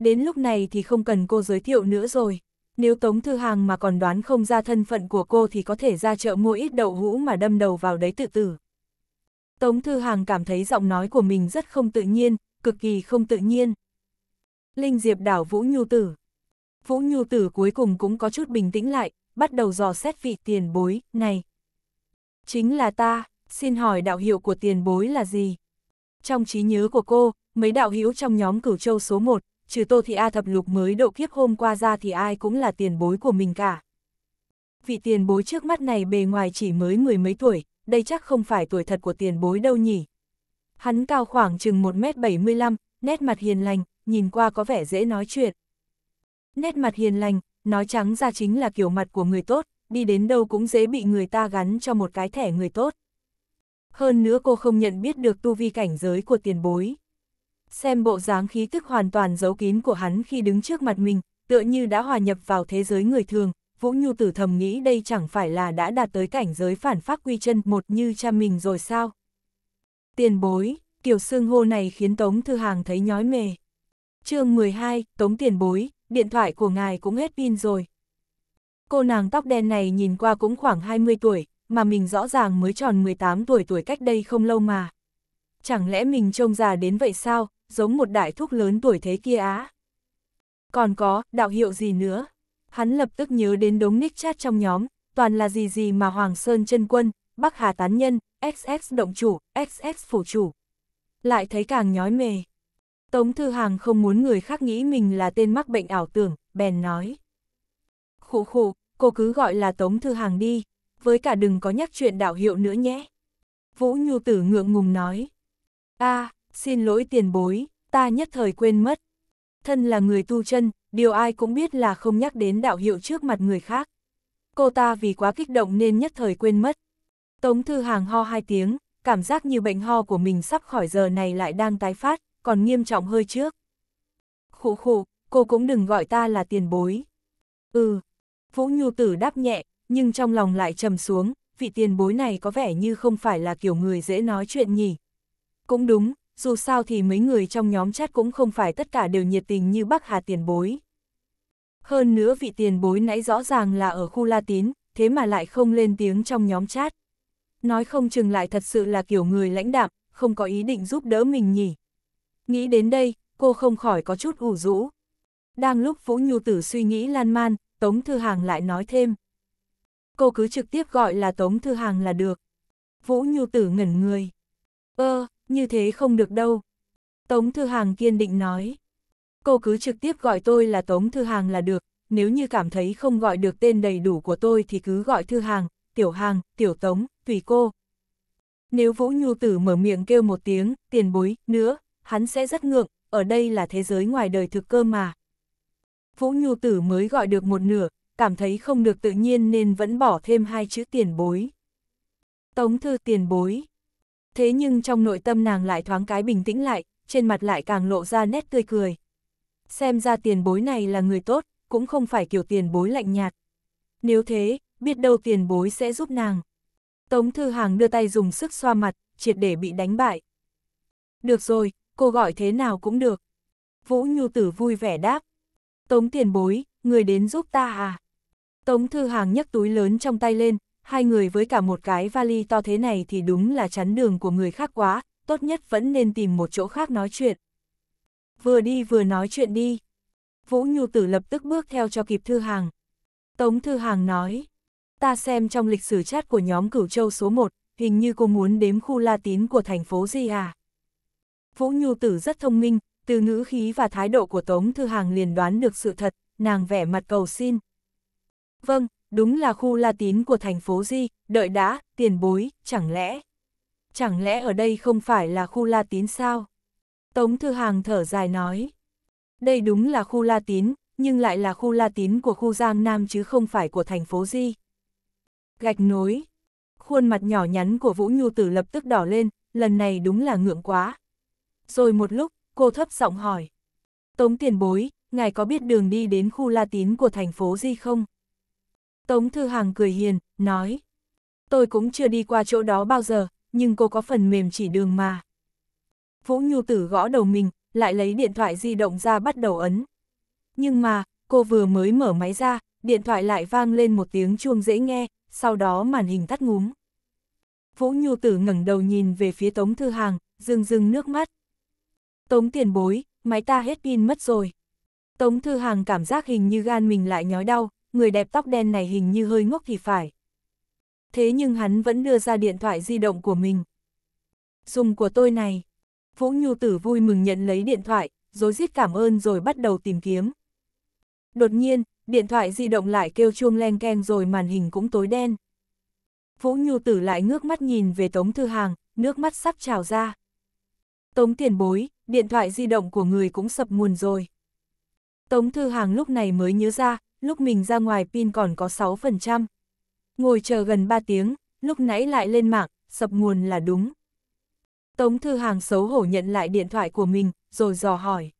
S1: Đến lúc này thì không cần cô giới thiệu nữa rồi. Nếu Tống Thư Hàng mà còn đoán không ra thân phận của cô thì có thể ra chợ mua ít đậu hũ mà đâm đầu vào đấy tự tử. Tống Thư Hàng cảm thấy giọng nói của mình rất không tự nhiên, cực kỳ không tự nhiên. Linh Diệp đảo Vũ Nhu Tử Vũ Nhu Tử cuối cùng cũng có chút bình tĩnh lại, bắt đầu dò xét vị tiền bối, này. Chính là ta, xin hỏi đạo hiệu của tiền bối là gì? Trong trí nhớ của cô, mấy đạo hữu trong nhóm cửu châu số 1, trừ Tô Thị A thập lục mới độ kiếp hôm qua ra thì ai cũng là tiền bối của mình cả. Vị tiền bối trước mắt này bề ngoài chỉ mới mười mấy tuổi, đây chắc không phải tuổi thật của tiền bối đâu nhỉ. Hắn cao khoảng chừng 1m75, nét mặt hiền lành, nhìn qua có vẻ dễ nói chuyện. Nét mặt hiền lành, nói trắng ra chính là kiểu mặt của người tốt, đi đến đâu cũng dễ bị người ta gắn cho một cái thẻ người tốt hơn nữa cô không nhận biết được tu vi cảnh giới của tiền bối. Xem bộ dáng khí tức hoàn toàn giấu kín của hắn khi đứng trước mặt mình, tựa như đã hòa nhập vào thế giới người thường, Vũ Nhu tử thầm nghĩ đây chẳng phải là đã đạt tới cảnh giới phản pháp quy chân một như cha mình rồi sao. Tiền bối, kiểu xương hô này khiến Tống Thư Hàng thấy nhói mề. chương 12, Tống tiền bối, điện thoại của ngài cũng hết pin rồi. Cô nàng tóc đen này nhìn qua cũng khoảng 20 tuổi, mà mình rõ ràng mới tròn 18 tuổi tuổi cách đây không lâu mà. Chẳng lẽ mình trông già đến vậy sao, giống một đại thúc lớn tuổi thế kia á? Còn có, đạo hiệu gì nữa? Hắn lập tức nhớ đến đống nick chat trong nhóm, toàn là gì gì mà Hoàng Sơn chân Quân, Bắc Hà Tán Nhân, XX Động Chủ, XX Phủ Chủ. Lại thấy càng nhói mề. Tống Thư Hàng không muốn người khác nghĩ mình là tên mắc bệnh ảo tưởng, bèn nói. Khụ khụ, cô cứ gọi là Tống Thư Hàng đi, với cả đừng có nhắc chuyện đạo hiệu nữa nhé. Vũ Nhu Tử ngượng ngùng nói. a à, xin lỗi tiền bối, ta nhất thời quên mất. Thân là người tu chân, điều ai cũng biết là không nhắc đến đạo hiệu trước mặt người khác. Cô ta vì quá kích động nên nhất thời quên mất. Tống Thư Hàng ho hai tiếng, cảm giác như bệnh ho của mình sắp khỏi giờ này lại đang tái phát, còn nghiêm trọng hơi trước. Khụ khụ, cô cũng đừng gọi ta là tiền bối. Ừ, Vũ Nhu Tử đáp nhẹ, nhưng trong lòng lại trầm xuống, vị tiền bối này có vẻ như không phải là kiểu người dễ nói chuyện nhỉ. Cũng đúng, dù sao thì mấy người trong nhóm chat cũng không phải tất cả đều nhiệt tình như bác Hà tiền bối. Hơn nữa vị tiền bối nãy rõ ràng là ở khu La Tín, thế mà lại không lên tiếng trong nhóm chat. Nói không chừng lại thật sự là kiểu người lãnh đạm, không có ý định giúp đỡ mình nhỉ. Nghĩ đến đây, cô không khỏi có chút ủ rũ. Đang lúc Vũ Nhu Tử suy nghĩ lan man, Tống Thư Hàng lại nói thêm cô cứ trực tiếp gọi là Tống Thư Hàng là được. Vũ Nhu Tử ngẩn người. Ơ, ờ, như thế không được đâu. Tống Thư Hàng kiên định nói. Cô cứ trực tiếp gọi tôi là Tống Thư Hàng là được, nếu như cảm thấy không gọi được tên đầy đủ của tôi thì cứ gọi Thư Hàng, Tiểu Hàng, Tiểu Tống, tùy cô. Nếu Vũ Nhu Tử mở miệng kêu một tiếng, tiền bối, nữa, hắn sẽ rất ngượng, ở đây là thế giới ngoài đời thực cơ mà. Vũ Nhu Tử mới gọi được một nửa, cảm thấy không được tự nhiên nên vẫn bỏ thêm hai chữ tiền bối. Tống thư tiền bối. Thế nhưng trong nội tâm nàng lại thoáng cái bình tĩnh lại, trên mặt lại càng lộ ra nét tươi cười. Xem ra tiền bối này là người tốt, cũng không phải kiểu tiền bối lạnh nhạt. Nếu thế, biết đâu tiền bối sẽ giúp nàng. Tống Thư Hàng đưa tay dùng sức xoa mặt, triệt để bị đánh bại. Được rồi, cô gọi thế nào cũng được. Vũ Nhu Tử vui vẻ đáp. Tống tiền bối, người đến giúp ta à? Tống Thư Hàng nhấc túi lớn trong tay lên, hai người với cả một cái vali to thế này thì đúng là chắn đường của người khác quá, tốt nhất vẫn nên tìm một chỗ khác nói chuyện. Vừa đi vừa nói chuyện đi. Vũ Nhu Tử lập tức bước theo cho kịp Thư Hàng. Tống Thư Hàng nói, ta xem trong lịch sử chat của nhóm Cửu Châu số 1, hình như cô muốn đếm khu La Tín của thành phố gì à? Vũ Nhu Tử rất thông minh, từ ngữ khí và thái độ của Tống Thư Hàng liền đoán được sự thật, nàng vẻ mặt cầu xin, Vâng, đúng là khu La Tín của thành phố Di, đợi đã, tiền bối, chẳng lẽ... Chẳng lẽ ở đây không phải là khu La Tín sao? Tống Thư Hàng thở dài nói. Đây đúng là khu La Tín, nhưng lại là khu La Tín của khu Giang Nam chứ không phải của thành phố Di. Gạch nối. Khuôn mặt nhỏ nhắn của Vũ Nhu Tử lập tức đỏ lên, lần này đúng là ngượng quá. Rồi một lúc, cô thấp giọng hỏi. Tống tiền bối, ngài có biết đường đi đến khu La Tín của thành phố Di không? Tống Thư Hàng cười hiền, nói. Tôi cũng chưa đi qua chỗ đó bao giờ, nhưng cô có phần mềm chỉ đường mà. Vũ Nhu Tử gõ đầu mình, lại lấy điện thoại di động ra bắt đầu ấn. Nhưng mà, cô vừa mới mở máy ra, điện thoại lại vang lên một tiếng chuông dễ nghe, sau đó màn hình tắt ngúm. Vũ Nhu Tử ngẩng đầu nhìn về phía Tống Thư Hàng, rưng rưng nước mắt. Tống tiền bối, máy ta hết pin mất rồi. Tống Thư Hàng cảm giác hình như gan mình lại nhói đau, người đẹp tóc đen này hình như hơi ngốc thì phải. Thế nhưng hắn vẫn đưa ra điện thoại di động của mình. Dùng của tôi này. Vũ Nhu Tử vui mừng nhận lấy điện thoại, rồi giết cảm ơn rồi bắt đầu tìm kiếm. Đột nhiên, điện thoại di động lại kêu chuông leng keng rồi màn hình cũng tối đen. Vũ Nhu Tử lại ngước mắt nhìn về Tống Thư Hàng, nước mắt sắp trào ra. Tống tiền bối, điện thoại di động của người cũng sập nguồn rồi. Tống Thư Hàng lúc này mới nhớ ra, lúc mình ra ngoài pin còn có 6%. Ngồi chờ gần 3 tiếng, lúc nãy lại lên mạng, sập nguồn là đúng. Tống Thư Hàng xấu hổ nhận lại điện thoại của mình, rồi dò hỏi.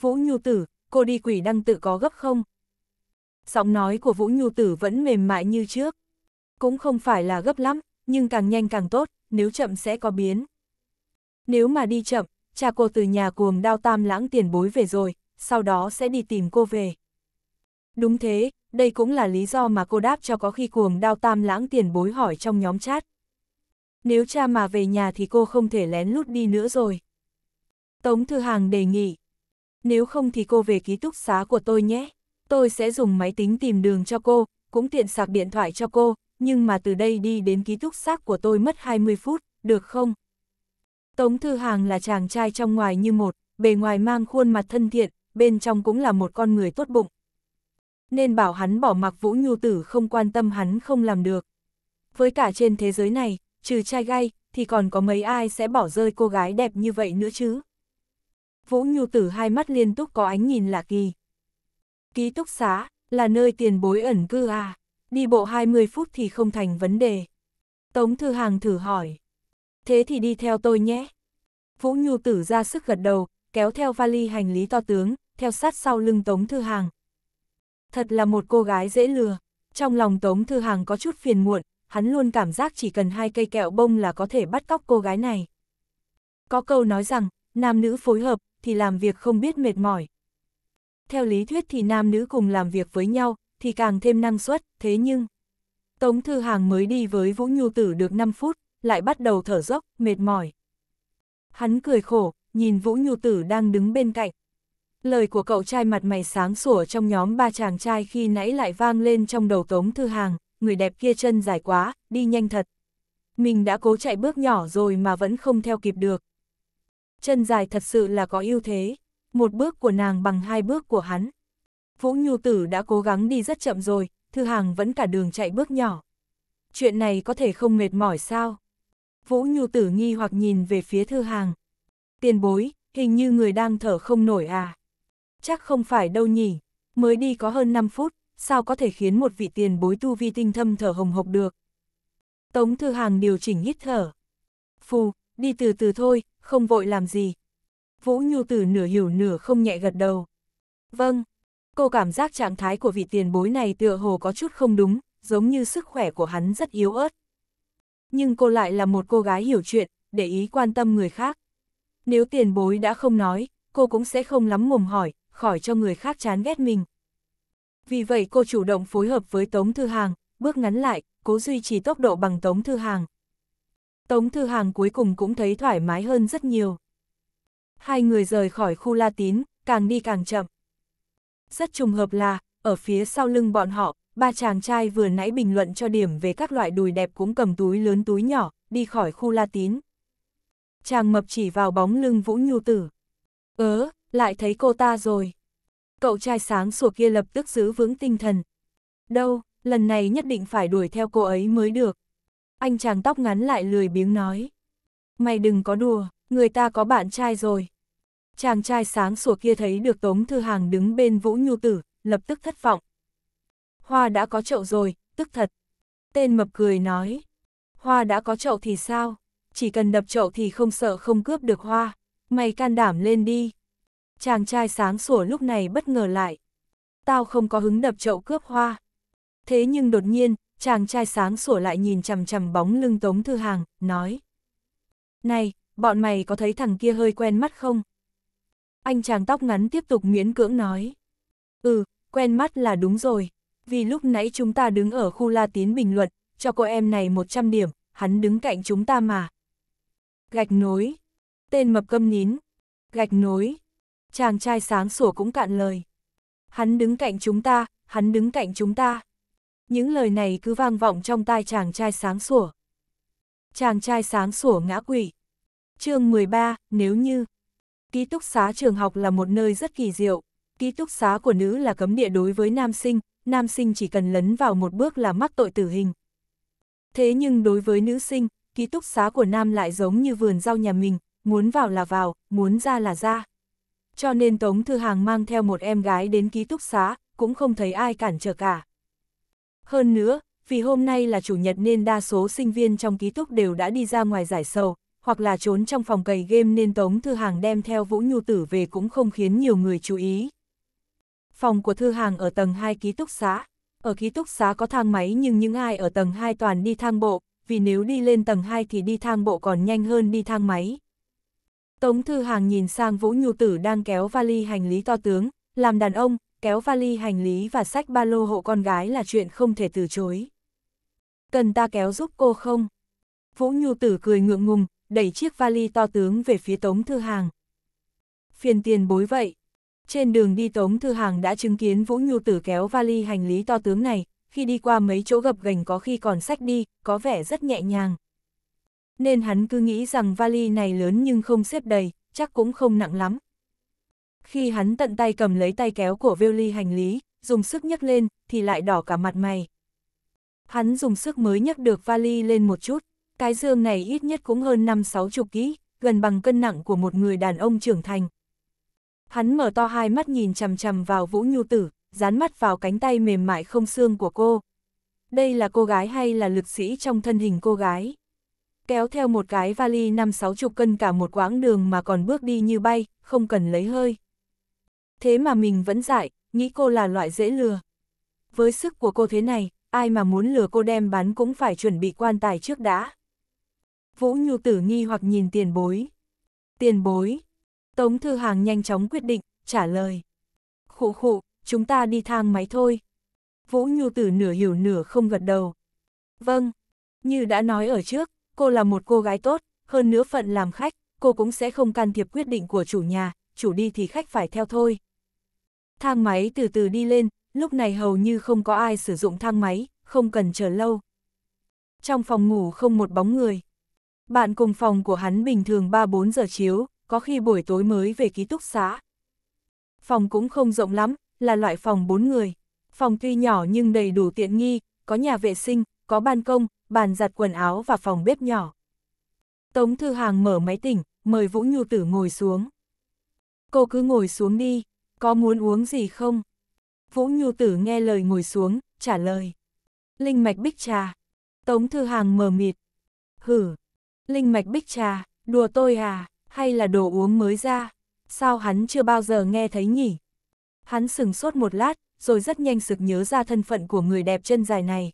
S1: Vũ Nhu Tử, cô đi quỷ đăng tự có gấp không? Giọng nói của Vũ Nhu Tử vẫn mềm mại như trước. Cũng không phải là gấp lắm, nhưng càng nhanh càng tốt, nếu chậm sẽ có biến. Nếu mà đi chậm, cha cô từ nhà cuồng đao tam lãng tiền bối về rồi, sau đó sẽ đi tìm cô về. Đúng thế, đây cũng là lý do mà cô đáp cho có khi cuồng đao tam lãng tiền bối hỏi trong nhóm chat. Nếu cha mà về nhà thì cô không thể lén lút đi nữa rồi. Tống Thư Hàng đề nghị. Nếu không thì cô về ký túc xá của tôi nhé. Tôi sẽ dùng máy tính tìm đường cho cô, cũng tiện sạc điện thoại cho cô, nhưng mà từ đây đi đến ký túc xá của tôi mất 20 phút, được không? Tống Thư Hàng là chàng trai trong ngoài như một, bề ngoài mang khuôn mặt thân thiện, bên trong cũng là một con người tốt bụng nên bảo hắn bỏ mặc Vũ Nhu Tử không quan tâm hắn không làm được. Với cả trên thế giới này, trừ trai gai thì còn có mấy ai sẽ bỏ rơi cô gái đẹp như vậy nữa chứ? Vũ Nhu Tử hai mắt liên tục có ánh nhìn lạ kỳ. Ký túc xá, là nơi tiền bối ẩn cư à? Đi bộ 20 phút thì không thành vấn đề. Tống Thư Hàng thử hỏi. Thế thì đi theo tôi nhé. Vũ Nhu Tử ra sức gật đầu, kéo theo vali hành lý to tướng, theo sát sau lưng Tống Thư Hàng. Thật là một cô gái dễ lừa. Trong lòng Tống Thư Hàng có chút phiền muộn, hắn luôn cảm giác chỉ cần hai cây kẹo bông là có thể bắt cóc cô gái này. Có câu nói rằng, nam nữ phối hợp thì làm việc không biết mệt mỏi. Theo lý thuyết thì nam nữ cùng làm việc với nhau thì càng thêm năng suất, thế nhưng... Tống Thư Hàng mới đi với Vũ Nhu Tử được 5 phút, lại bắt đầu thở dốc, mệt mỏi. Hắn cười khổ, nhìn Vũ Nhu Tử đang đứng bên cạnh, Lời của cậu trai mặt mày sáng sủa trong nhóm ba chàng trai khi nãy lại vang lên trong đầu Tống Thư Hàng, người đẹp kia chân dài quá, đi nhanh thật. Mình đã cố chạy bước nhỏ rồi mà vẫn không theo kịp được. Chân dài thật sự là có ưu thế, một bước của nàng bằng hai bước của hắn. Vũ Nhu Tử đã cố gắng đi rất chậm rồi, Thư Hàng vẫn cả đường chạy bước nhỏ. Chuyện này có thể không mệt mỏi sao? Vũ Nhu Tử nghi hoặc nhìn về phía Thư Hàng. Tiền bối, hình như người đang thở không nổi à? Chắc không phải đâu nhỉ, mới đi có hơn 5 phút, sao có thể khiến một vị tiền bối tu vi tinh thâm thở hồng hộc được. Tống Thư Hàng điều chỉnh hít thở. Phù, đi từ từ thôi, không vội làm gì. Vũ Nhu Tử nửa hiểu nửa không nhẹ gật đầu. Vâng, cô cảm giác trạng thái của vị tiền bối này tựa hồ có chút không đúng, giống như sức khỏe của hắn rất yếu ớt. Nhưng cô lại là một cô gái hiểu chuyện, để ý quan tâm người khác. Nếu tiền bối đã không nói, cô cũng sẽ không lắm mồm hỏi, khỏi cho người khác chán ghét mình. Vì vậy cô chủ động phối hợp với Tống Thư Hàng, bước ngắn lại, cố duy trì tốc độ bằng Tống Thư Hàng. Tống Thư Hàng cuối cùng cũng thấy thoải mái hơn rất nhiều. Hai người rời khỏi khu La Tín, càng đi càng chậm. Rất trùng hợp là, ở phía sau lưng bọn họ, ba chàng trai vừa nãy bình luận cho điểm về các loại đùi đẹp cũng cầm túi lớn túi nhỏ, đi khỏi khu La Tín. Chàng mập chỉ vào bóng lưng Vũ Nhu Tử. Ớ, lại thấy cô ta rồi. Cậu trai sáng sủa kia lập tức giữ vững tinh thần. Đâu, lần này nhất định phải đuổi theo cô ấy mới được. Anh chàng tóc ngắn lại lười biếng nói. Mày đừng có đùa, người ta có bạn trai rồi. Chàng trai sáng sủa kia thấy được Tống Thư Hàng đứng bên Vũ Nhu Tử, lập tức thất vọng. Hoa đã có chậu rồi, tức thật. Tên mập cười nói. Hoa đã có chậu thì sao? Chỉ cần đập chậu thì không sợ không cướp được hoa. Mày can đảm lên đi. Chàng trai sáng sủa lúc này bất ngờ lại. Tao không có hứng đập chậu cướp hoa. Thế nhưng đột nhiên, chàng trai sáng sủa lại nhìn chằm chằm bóng lưng Tống Thư Hàng, nói. Này, bọn mày có thấy thằng kia hơi quen mắt không? Anh chàng tóc ngắn tiếp tục miễn cưỡng nói. Ừ, quen mắt là đúng rồi. Vì lúc nãy chúng ta đứng ở khu La Tín bình luận, cho cô em này 100 điểm, hắn đứng cạnh chúng ta mà. Gạch nối. Tên mập câm nín. Gạch nối. Chàng trai sáng sủa cũng cạn lời. Hắn đứng cạnh chúng ta, hắn đứng cạnh chúng ta. Những lời này cứ vang vọng trong tai chàng trai sáng sủa. Chàng trai sáng sủa ngã quỷ. chương 13, nếu như. Ký túc xá trường học là một nơi rất kỳ diệu. Ký túc xá của nữ là cấm địa đối với nam sinh, nam sinh chỉ cần lấn vào một bước là mắc tội tử hình. Thế nhưng đối với nữ sinh, ký túc xá của nam lại giống như vườn rau nhà mình, muốn vào là vào, muốn ra là ra cho nên Tống Thư Hàng mang theo một em gái đến ký túc xá, cũng không thấy ai cản trở cả. Hơn nữa, vì hôm nay là chủ nhật nên đa số sinh viên trong ký túc đều đã đi ra ngoài giải sầu, hoặc là trốn trong phòng cày game nên Tống Thư Hàng đem theo Vũ Nhu Tử về cũng không khiến nhiều người chú ý. Phòng của Thư Hàng ở tầng 2 ký túc xá. Ở ký túc xá có thang máy nhưng những ai ở tầng 2 toàn đi thang bộ, vì nếu đi lên tầng 2 thì đi thang bộ còn nhanh hơn đi thang máy. Tống Thư Hàng nhìn sang Vũ Nhu Tử đang kéo vali hành lý to tướng, làm đàn ông, kéo vali hành lý và sách ba lô hộ con gái là chuyện không thể từ chối. Cần ta kéo giúp cô không? Vũ Nhu Tử cười ngượng ngùng, đẩy chiếc vali to tướng về phía Tống Thư Hàng. Phiền tiền bối vậy. Trên đường đi Tống Thư Hàng đã chứng kiến Vũ Nhu Tử kéo vali hành lý to tướng này, khi đi qua mấy chỗ gập gành có khi còn sách đi, có vẻ rất nhẹ nhàng nên hắn cứ nghĩ rằng vali này lớn nhưng không xếp đầy, chắc cũng không nặng lắm. Khi hắn tận tay cầm lấy tay kéo của Vili hành lý, dùng sức nhấc lên, thì lại đỏ cả mặt mày. Hắn dùng sức mới nhấc được vali lên một chút, cái dương này ít nhất cũng hơn 5-6 chục ký, gần bằng cân nặng của một người đàn ông trưởng thành. Hắn mở to hai mắt nhìn chằm chằm vào Vũ Nhu Tử, dán mắt vào cánh tay mềm mại không xương của cô. Đây là cô gái hay là lực sĩ trong thân hình cô gái? kéo theo một cái vali năm sáu chục cân cả một quãng đường mà còn bước đi như bay, không cần lấy hơi. Thế mà mình vẫn dại, nghĩ cô là loại dễ lừa. Với sức của cô thế này, ai mà muốn lừa cô đem bán cũng phải chuẩn bị quan tài trước đã. Vũ Nhu tử nghi hoặc nhìn tiền bối. Tiền bối. Tống Thư Hàng nhanh chóng quyết định, trả lời. Khụ khụ, chúng ta đi thang máy thôi. Vũ Nhu tử nửa hiểu nửa không gật đầu. Vâng, như đã nói ở trước, cô là một cô gái tốt, hơn nữa phận làm khách, cô cũng sẽ không can thiệp quyết định của chủ nhà, chủ đi thì khách phải theo thôi. Thang máy từ từ đi lên, lúc này hầu như không có ai sử dụng thang máy, không cần chờ lâu. Trong phòng ngủ không một bóng người. Bạn cùng phòng của hắn bình thường 3-4 giờ chiếu, có khi buổi tối mới về ký túc xá. Phòng cũng không rộng lắm, là loại phòng 4 người. Phòng tuy nhỏ nhưng đầy đủ tiện nghi, có nhà vệ sinh, có ban công, bàn giặt quần áo và phòng bếp nhỏ. Tống Thư Hàng mở máy tỉnh, mời Vũ Nhu Tử ngồi xuống. Cô cứ ngồi xuống đi, có muốn uống gì không? Vũ Nhu Tử nghe lời ngồi xuống, trả lời. Linh mạch bích trà. Tống Thư Hàng mờ mịt. Hử, linh mạch bích trà, đùa tôi à, hay là đồ uống mới ra? Sao hắn chưa bao giờ nghe thấy nhỉ? Hắn sừng sốt một lát, rồi rất nhanh sực nhớ ra thân phận của người đẹp chân dài này.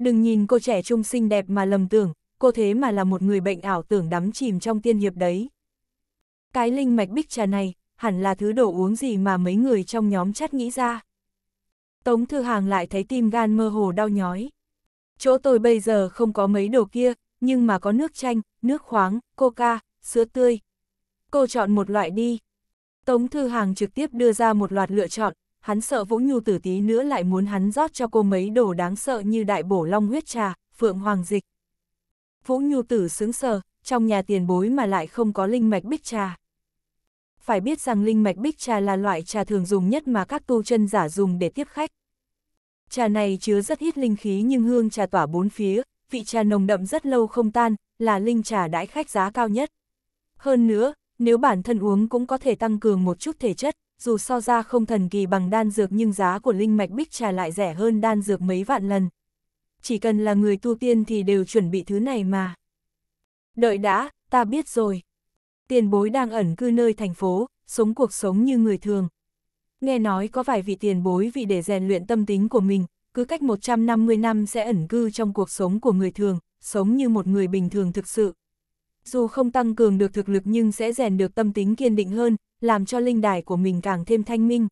S1: Đừng nhìn cô trẻ trung xinh đẹp mà lầm tưởng, cô thế mà là một người bệnh ảo tưởng đắm chìm trong tiên hiệp đấy. Cái linh mạch bích trà này, hẳn là thứ đồ uống gì mà mấy người trong nhóm chắc nghĩ ra. Tống Thư Hàng lại thấy tim gan mơ hồ đau nhói. Chỗ tôi bây giờ không có mấy đồ kia, nhưng mà có nước chanh, nước khoáng, coca, sữa tươi. Cô chọn một loại đi. Tống Thư Hàng trực tiếp đưa ra một loạt lựa chọn, hắn sợ Vũ Nhu tử tí nữa lại muốn hắn rót cho cô mấy đồ đáng sợ như đại bổ long huyết trà, phượng hoàng dịch. Vũ Nhu tử sướng sờ, trong nhà tiền bối mà lại không có linh mạch bích trà. Phải biết rằng linh mạch bích trà là loại trà thường dùng nhất mà các tu chân giả dùng để tiếp khách. Trà này chứa rất ít linh khí nhưng hương trà tỏa bốn phía, vị trà nồng đậm rất lâu không tan, là linh trà đãi khách giá cao nhất. Hơn nữa, nếu bản thân uống cũng có thể tăng cường một chút thể chất, dù so ra không thần kỳ bằng đan dược nhưng giá của linh mạch bích trà lại rẻ hơn đan dược mấy vạn lần. Chỉ cần là người tu tiên thì đều chuẩn bị thứ này mà. Đợi đã, ta biết rồi. Tiền bối đang ẩn cư nơi thành phố, sống cuộc sống như người thường. Nghe nói có vài vị tiền bối vì để rèn luyện tâm tính của mình, cứ cách 150 năm sẽ ẩn cư trong cuộc sống của người thường, sống như một người bình thường thực sự. Dù không tăng cường được thực lực nhưng sẽ rèn được tâm tính kiên định hơn, làm cho linh đài của mình càng thêm thanh minh.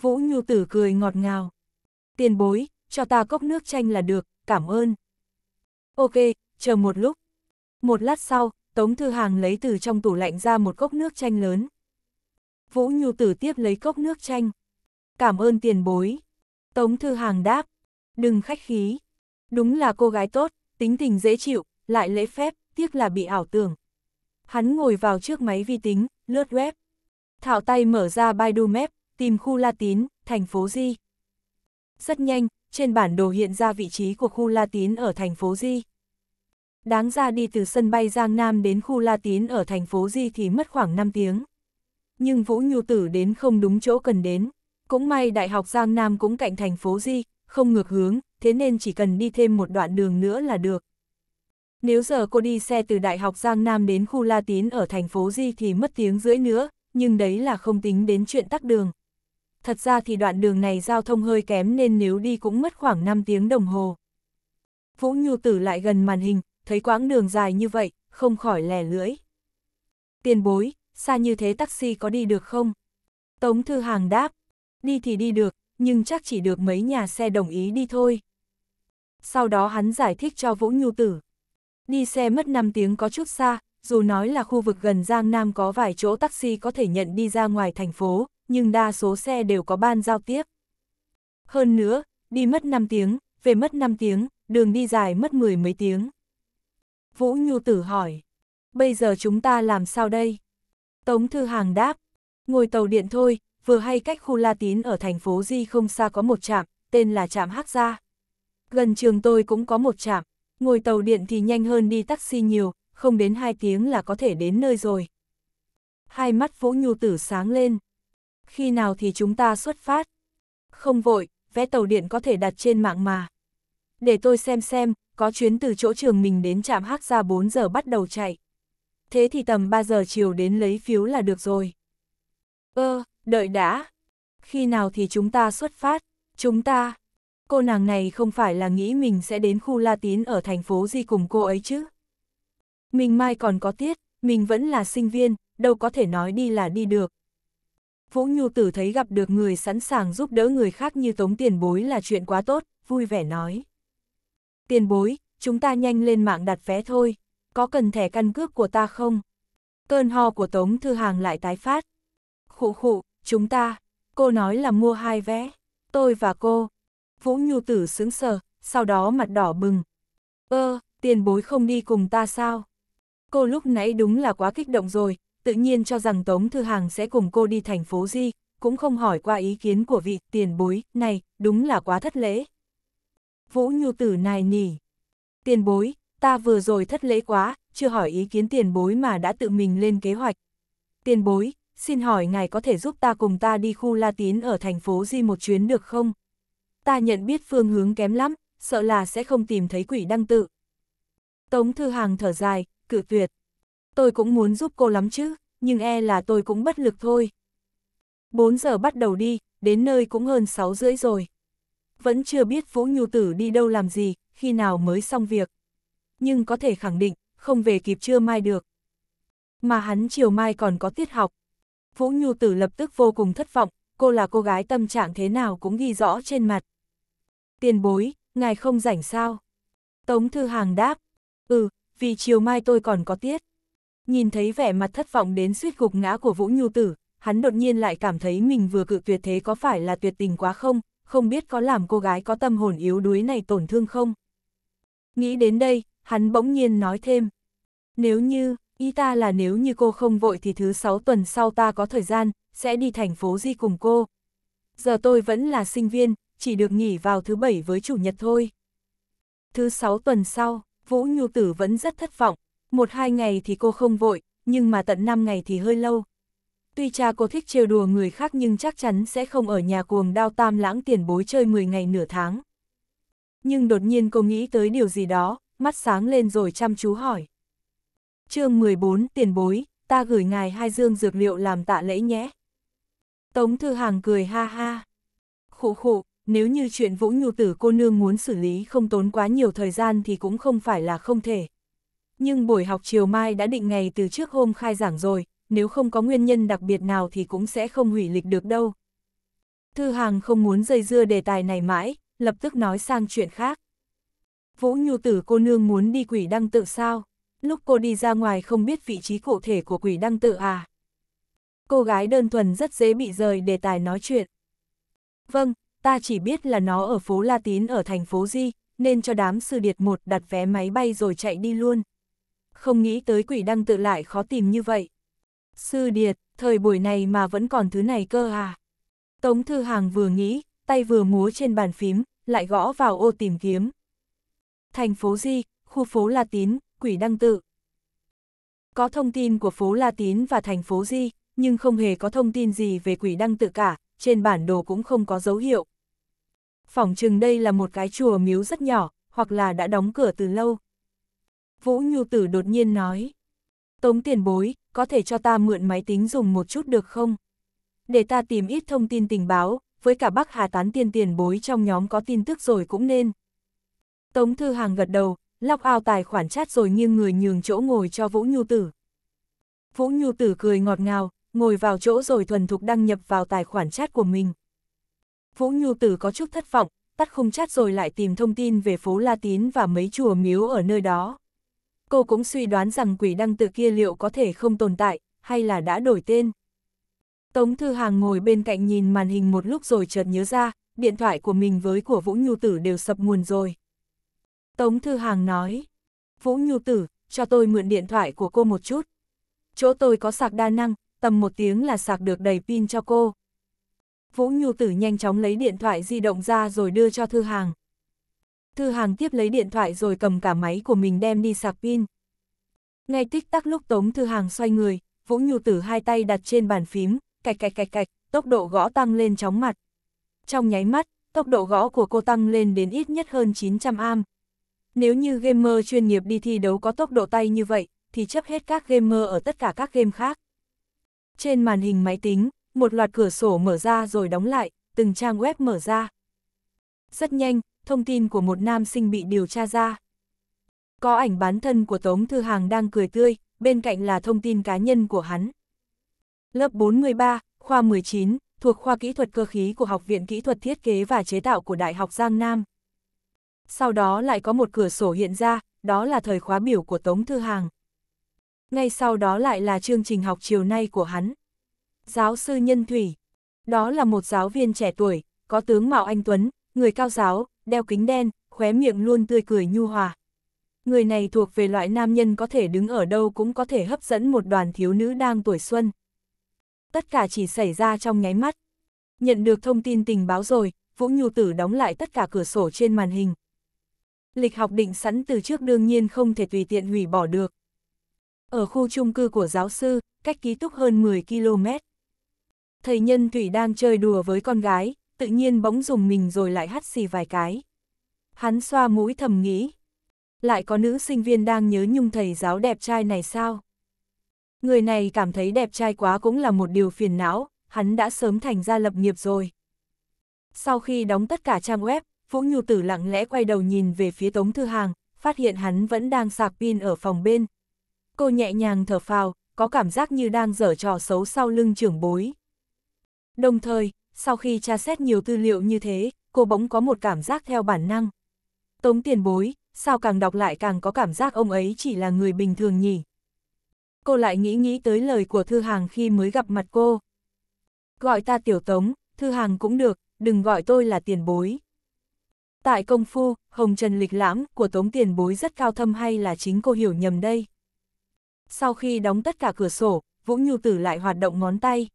S1: Vũ Nhu Tử cười ngọt ngào. Tiền bối, cho ta cốc nước chanh là được, cảm ơn. Ok, chờ một lúc. Một lát sau, Tống Thư Hàng lấy từ trong tủ lạnh ra một cốc nước chanh lớn. Vũ Nhu Tử tiếp lấy cốc nước chanh. Cảm ơn tiền bối. Tống Thư Hàng đáp. Đừng khách khí. Đúng là cô gái tốt, tính tình dễ chịu, lại lễ phép, tiếc là bị ảo tưởng. Hắn ngồi vào trước máy vi tính, lướt web. Thảo tay mở ra Baidu Map, tìm khu La Tín, thành phố Di. Rất nhanh, trên bản đồ hiện ra vị trí của khu La Tín ở thành phố Di. Đáng ra đi từ sân bay Giang Nam đến khu La Tín ở thành phố Di thì mất khoảng 5 tiếng. Nhưng Vũ Nhu Tử đến không đúng chỗ cần đến. Cũng may Đại học Giang Nam cũng cạnh thành phố Di, không ngược hướng, thế nên chỉ cần đi thêm một đoạn đường nữa là được. Nếu giờ cô đi xe từ Đại học Giang Nam đến khu La Tín ở thành phố Di thì mất tiếng rưỡi nữa, nhưng đấy là không tính đến chuyện tắc đường. Thật ra thì đoạn đường này giao thông hơi kém nên nếu đi cũng mất khoảng 5 tiếng đồng hồ. Vũ Nhu Tử lại gần màn hình, thấy quãng đường dài như vậy, không khỏi lè lưỡi. Tiền bối, xa như thế taxi có đi được không? Tống Thư Hàng đáp, đi thì đi được, nhưng chắc chỉ được mấy nhà xe đồng ý đi thôi. Sau đó hắn giải thích cho Vũ Nhu Tử. Đi xe mất 5 tiếng có chút xa, dù nói là khu vực gần Giang Nam có vài chỗ taxi có thể nhận đi ra ngoài thành phố, nhưng đa số xe đều có ban giao tiếp. Hơn nữa, đi mất 5 tiếng, về mất 5 tiếng, đường đi dài mất mười mấy tiếng. Vũ Nhu Tử hỏi, bây giờ chúng ta làm sao đây? Tống Thư Hàng đáp, ngồi tàu điện thôi, vừa hay cách khu La Tín ở thành phố Di không xa có một trạm, tên là trạm Hắc Gia. Gần trường tôi cũng có một trạm, Ngồi tàu điện thì nhanh hơn đi taxi nhiều, không đến 2 tiếng là có thể đến nơi rồi. Hai mắt Vũ Nhu Tử sáng lên. Khi nào thì chúng ta xuất phát? Không vội, vé tàu điện có thể đặt trên mạng mà. Để tôi xem xem, có chuyến từ chỗ trường mình đến trạm hắc ra 4 giờ bắt đầu chạy. Thế thì tầm 3 giờ chiều đến lấy phiếu là được rồi. Ơ, ờ, đợi đã. Khi nào thì chúng ta xuất phát? Chúng ta, cô nàng này không phải là nghĩ mình sẽ đến khu La Tín ở thành phố gì cùng cô ấy chứ. Mình mai còn có tiết, mình vẫn là sinh viên, đâu có thể nói đi là đi được. Vũ Nhu Tử thấy gặp được người sẵn sàng giúp đỡ người khác như tống tiền bối là chuyện quá tốt, vui vẻ nói. Tiền bối, chúng ta nhanh lên mạng đặt vé thôi, có cần thẻ căn cước của ta không? Cơn ho của Tống Thư Hàng lại tái phát. Khụ khụ, chúng ta, cô nói là mua hai vé, tôi và cô, Vũ Nhu Tử sướng sờ, sau đó mặt đỏ bừng. Ơ, ờ, tiền bối không đi cùng ta sao? Cô lúc nãy đúng là quá kích động rồi, tự nhiên cho rằng Tống Thư Hàng sẽ cùng cô đi thành phố Di, cũng không hỏi qua ý kiến của vị tiền bối, này, đúng là quá thất lễ. Vũ Nhu Tử nài nỉ. Tiền bối, ta vừa rồi thất lễ quá, chưa hỏi ý kiến tiền bối mà đã tự mình lên kế hoạch. Tiền bối, xin hỏi ngài có thể giúp ta cùng ta đi khu La Tín ở thành phố Di một chuyến được không? ta nhận biết phương hướng kém lắm, sợ là sẽ không tìm thấy quỷ đăng tự. Tống Thư Hàng thở dài, cự tuyệt. Tôi cũng muốn giúp cô lắm chứ, nhưng e là tôi cũng bất lực thôi. 4 giờ bắt đầu đi, đến nơi cũng hơn 6 rưỡi rồi. Vẫn chưa biết Vũ Nhu Tử đi đâu làm gì, khi nào mới xong việc. Nhưng có thể khẳng định, không về kịp trưa mai được. Mà hắn chiều mai còn có tiết học. Vũ Nhu Tử lập tức vô cùng thất vọng, cô là cô gái tâm trạng thế nào cũng ghi rõ trên mặt tiền bối, ngài không rảnh sao? Tống Thư Hàng đáp, ừ, vì chiều mai tôi còn có tiết. Nhìn thấy vẻ mặt thất vọng đến suýt gục ngã của Vũ Nhu Tử, hắn đột nhiên lại cảm thấy mình vừa cự tuyệt thế có phải là tuyệt tình quá không, không biết có làm cô gái có tâm hồn yếu đuối này tổn thương không. Nghĩ đến đây, hắn bỗng nhiên nói thêm, nếu như, ý ta là nếu như cô không vội thì thứ sáu tuần sau ta có thời gian, sẽ đi thành phố Di cùng cô. Giờ tôi vẫn là sinh viên, chỉ được nghỉ vào thứ bảy với chủ nhật thôi. Thứ sáu tuần sau, Vũ Nhu Tử vẫn rất thất vọng, một hai ngày thì cô không vội, nhưng mà tận năm ngày thì hơi lâu. Tuy cha cô thích trêu đùa người khác nhưng chắc chắn sẽ không ở nhà cuồng đao tam lãng tiền bối chơi 10 ngày nửa tháng. Nhưng đột nhiên cô nghĩ tới điều gì đó, mắt sáng lên rồi chăm chú hỏi. chương 14 tiền bối, ta gửi ngài hai dương dược liệu làm tạ lễ nhé. Tống Thư Hàng cười ha ha. Khụ khụ, nếu như chuyện Vũ Nhu Tử cô nương muốn xử lý không tốn quá nhiều thời gian thì cũng không phải là không thể. Nhưng buổi học chiều mai đã định ngày từ trước hôm khai giảng rồi, nếu không có nguyên nhân đặc biệt nào thì cũng sẽ không hủy lịch được đâu. Thư Hàng không muốn dây dưa đề tài này mãi, lập tức nói sang chuyện khác. Vũ Nhu Tử cô nương muốn đi quỷ đăng tự sao? Lúc cô đi ra ngoài không biết vị trí cụ thể của quỷ đăng tự à? Cô gái đơn thuần rất dễ bị rời đề tài nói chuyện. Vâng, ta chỉ biết là nó ở phố La Tín ở thành phố Di, nên cho đám sư điệt một đặt vé máy bay rồi chạy đi luôn. Không nghĩ tới quỷ đăng tự lại khó tìm như vậy. Sư điệt, thời buổi này mà vẫn còn thứ này cơ à? Tống Thư Hàng vừa nghĩ, tay vừa múa trên bàn phím, lại gõ vào ô tìm kiếm. Thành phố Di, khu phố La Tín, quỷ đăng tự. Có thông tin của phố La Tín và thành phố Di, nhưng không hề có thông tin gì về quỷ đăng tự cả, trên bản đồ cũng không có dấu hiệu, phỏng chừng đây là một cái chùa miếu rất nhỏ, hoặc là đã đóng cửa từ lâu. Vũ Nhu Tử đột nhiên nói, Tống tiền bối, có thể cho ta mượn máy tính dùng một chút được không? Để ta tìm ít thông tin tình báo, với cả bác Hà Tán Tiền tiền bối trong nhóm có tin tức rồi cũng nên. Tống Thư Hàng gật đầu, lọc ao tài khoản chat rồi nghiêng người nhường chỗ ngồi cho Vũ Nhu Tử. Vũ Nhu Tử cười ngọt ngào, ngồi vào chỗ rồi thuần thục đăng nhập vào tài khoản chat của mình. Vũ Nhu Tử có chút thất vọng, tắt khung chat rồi lại tìm thông tin về phố La Tín và mấy chùa miếu ở nơi đó. Cô cũng suy đoán rằng quỷ đăng tự kia liệu có thể không tồn tại, hay là đã đổi tên. Tống Thư Hàng ngồi bên cạnh nhìn màn hình một lúc rồi chợt nhớ ra, điện thoại của mình với của Vũ Nhu Tử đều sập nguồn rồi. Tống Thư Hàng nói, Vũ Nhu Tử, cho tôi mượn điện thoại của cô một chút. Chỗ tôi có sạc đa năng, tầm một tiếng là sạc được đầy pin cho cô. Vũ Nhu Tử nhanh chóng lấy điện thoại di động ra rồi đưa cho Thư Hàng. Thư Hàng tiếp lấy điện thoại rồi cầm cả máy của mình đem đi sạc pin. Ngay tích tắc lúc Tống Thư Hàng xoay người, Vũ Nhu Tử hai tay đặt trên bàn phím, cạch cạch cạch cạch, tốc độ gõ tăng lên chóng mặt. Trong nháy mắt, tốc độ gõ của cô tăng lên đến ít nhất hơn 900 am. Nếu như gamer chuyên nghiệp đi thi đấu có tốc độ tay như vậy, thì chấp hết các gamer ở tất cả các game khác. Trên màn hình máy tính, một loạt cửa sổ mở ra rồi đóng lại, từng trang web mở ra. Rất nhanh, thông tin của một nam sinh bị điều tra ra. Có ảnh bán thân của Tống Thư Hàng đang cười tươi, bên cạnh là thông tin cá nhân của hắn. Lớp 43, khoa 19, thuộc khoa kỹ thuật cơ khí của Học viện Kỹ thuật Thiết kế và Chế tạo của Đại học Giang Nam. Sau đó lại có một cửa sổ hiện ra, đó là thời khóa biểu của Tống Thư Hàng. Ngay sau đó lại là chương trình học chiều nay của hắn. Giáo sư Nhân Thủy. Đó là một giáo viên trẻ tuổi, có tướng mạo anh Tuấn, người cao giáo, đeo kính đen, khóe miệng luôn tươi cười nhu hòa. Người này thuộc về loại nam nhân có thể đứng ở đâu cũng có thể hấp dẫn một đoàn thiếu nữ đang tuổi xuân. Tất cả chỉ xảy ra trong nháy mắt. Nhận được thông tin tình báo rồi, Vũ Nhu Tử đóng lại tất cả cửa sổ trên màn hình. Lịch học định sẵn từ trước đương nhiên không thể tùy tiện hủy bỏ được. Ở khu chung cư của giáo sư, cách ký túc hơn 10 km. Thầy nhân thủy đang chơi đùa với con gái, tự nhiên bỗng dùng mình rồi lại hắt xì vài cái. Hắn xoa mũi thầm nghĩ. Lại có nữ sinh viên đang nhớ nhung thầy giáo đẹp trai này sao? Người này cảm thấy đẹp trai quá cũng là một điều phiền não, hắn đã sớm thành ra lập nghiệp rồi. Sau khi đóng tất cả trang web, Vũ Nhu Tử lặng lẽ quay đầu nhìn về phía Tống Thư Hàng, phát hiện hắn vẫn đang sạc pin ở phòng bên. Cô nhẹ nhàng thở phào, có cảm giác như đang dở trò xấu sau lưng trưởng bối. Đồng thời, sau khi tra xét nhiều tư liệu như thế, cô bỗng có một cảm giác theo bản năng. Tống tiền bối, sao càng đọc lại càng có cảm giác ông ấy chỉ là người bình thường nhỉ? Cô lại nghĩ nghĩ tới lời của Thư Hàng khi mới gặp mặt cô. Gọi ta tiểu tống, Thư Hàng cũng được, đừng gọi tôi là tiền bối. Tại công phu, hồng trần lịch lãm của tống tiền bối rất cao thâm hay là chính cô hiểu nhầm đây? Sau khi đóng tất cả cửa sổ, Vũ Nhu Tử lại hoạt động ngón tay,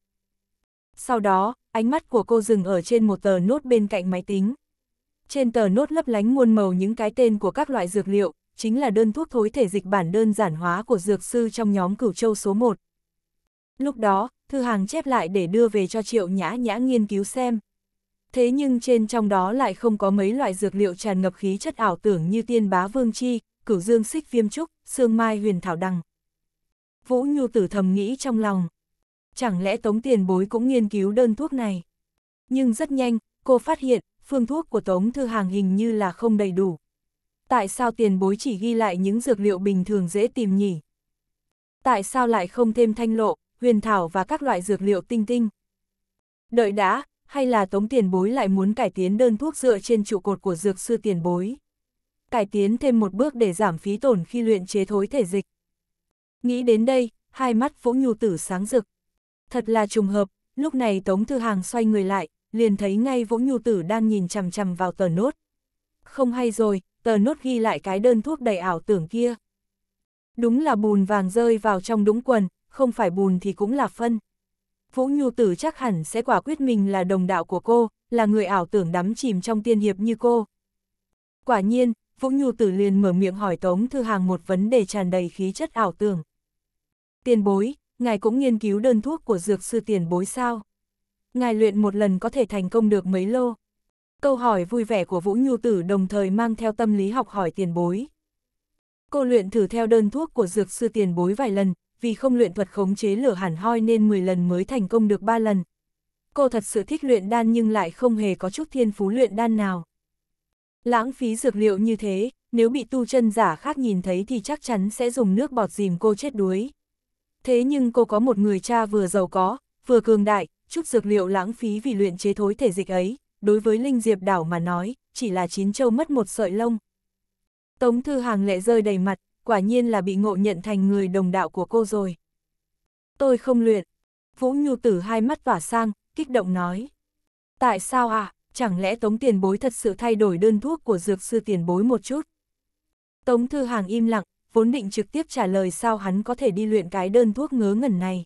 S1: sau đó, ánh mắt của cô dừng ở trên một tờ nốt bên cạnh máy tính. Trên tờ nốt lấp lánh muôn màu những cái tên của các loại dược liệu, chính là đơn thuốc thối thể dịch bản đơn giản hóa của dược sư trong nhóm cửu châu số 1. Lúc đó, Thư Hàng chép lại để đưa về cho Triệu Nhã Nhã nghiên cứu xem. Thế nhưng trên trong đó lại không có mấy loại dược liệu tràn ngập khí chất ảo tưởng như tiên bá vương chi, cửu dương xích viêm trúc, sương mai huyền thảo đằng. Vũ Nhu tử thầm nghĩ trong lòng, chẳng lẽ Tống tiền bối cũng nghiên cứu đơn thuốc này. Nhưng rất nhanh, cô phát hiện, phương thuốc của Tống Thư Hàng hình như là không đầy đủ. Tại sao tiền bối chỉ ghi lại những dược liệu bình thường dễ tìm nhỉ? Tại sao lại không thêm thanh lộ, huyền thảo và các loại dược liệu tinh tinh? Đợi đã, hay là Tống tiền bối lại muốn cải tiến đơn thuốc dựa trên trụ cột của dược sư tiền bối? Cải tiến thêm một bước để giảm phí tổn khi luyện chế thối thể dịch. Nghĩ đến đây, hai mắt Vũ Nhu Tử sáng rực. Thật là trùng hợp, lúc này Tống Thư Hàng xoay người lại, liền thấy ngay Vũ Nhu Tử đang nhìn chằm chằm vào tờ nốt. Không hay rồi, tờ nốt ghi lại cái đơn thuốc đầy ảo tưởng kia. Đúng là bùn vàng rơi vào trong đũng quần, không phải bùn thì cũng là phân. Vũ Nhu Tử chắc hẳn sẽ quả quyết mình là đồng đạo của cô, là người ảo tưởng đắm chìm trong tiên hiệp như cô. Quả nhiên, Vũ Nhu Tử liền mở miệng hỏi Tống Thư Hàng một vấn đề tràn đầy khí chất ảo tưởng. Tiền bối, ngài cũng nghiên cứu đơn thuốc của dược sư tiền bối sao. Ngài luyện một lần có thể thành công được mấy lô. Câu hỏi vui vẻ của Vũ Nhu Tử đồng thời mang theo tâm lý học hỏi tiền bối. Cô luyện thử theo đơn thuốc của dược sư tiền bối vài lần, vì không luyện thuật khống chế lửa hẳn hoi nên 10 lần mới thành công được 3 lần. Cô thật sự thích luyện đan nhưng lại không hề có chút thiên phú luyện đan nào. Lãng phí dược liệu như thế, nếu bị tu chân giả khác nhìn thấy thì chắc chắn sẽ dùng nước bọt dìm cô chết đuối thế nhưng cô có một người cha vừa giàu có, vừa cường đại, chút dược liệu lãng phí vì luyện chế thối thể dịch ấy, đối với Linh Diệp đảo mà nói, chỉ là chín châu mất một sợi lông. Tống Thư Hàng lệ rơi đầy mặt, quả nhiên là bị ngộ nhận thành người đồng đạo của cô rồi. Tôi không luyện. Vũ Nhu Tử hai mắt tỏa sang, kích động nói. Tại sao À? Chẳng lẽ Tống Tiền Bối thật sự thay đổi đơn thuốc của dược sư Tiền Bối một chút? Tống Thư Hàng im lặng, vốn định trực tiếp trả lời sao hắn có thể đi luyện cái đơn thuốc ngớ ngẩn này.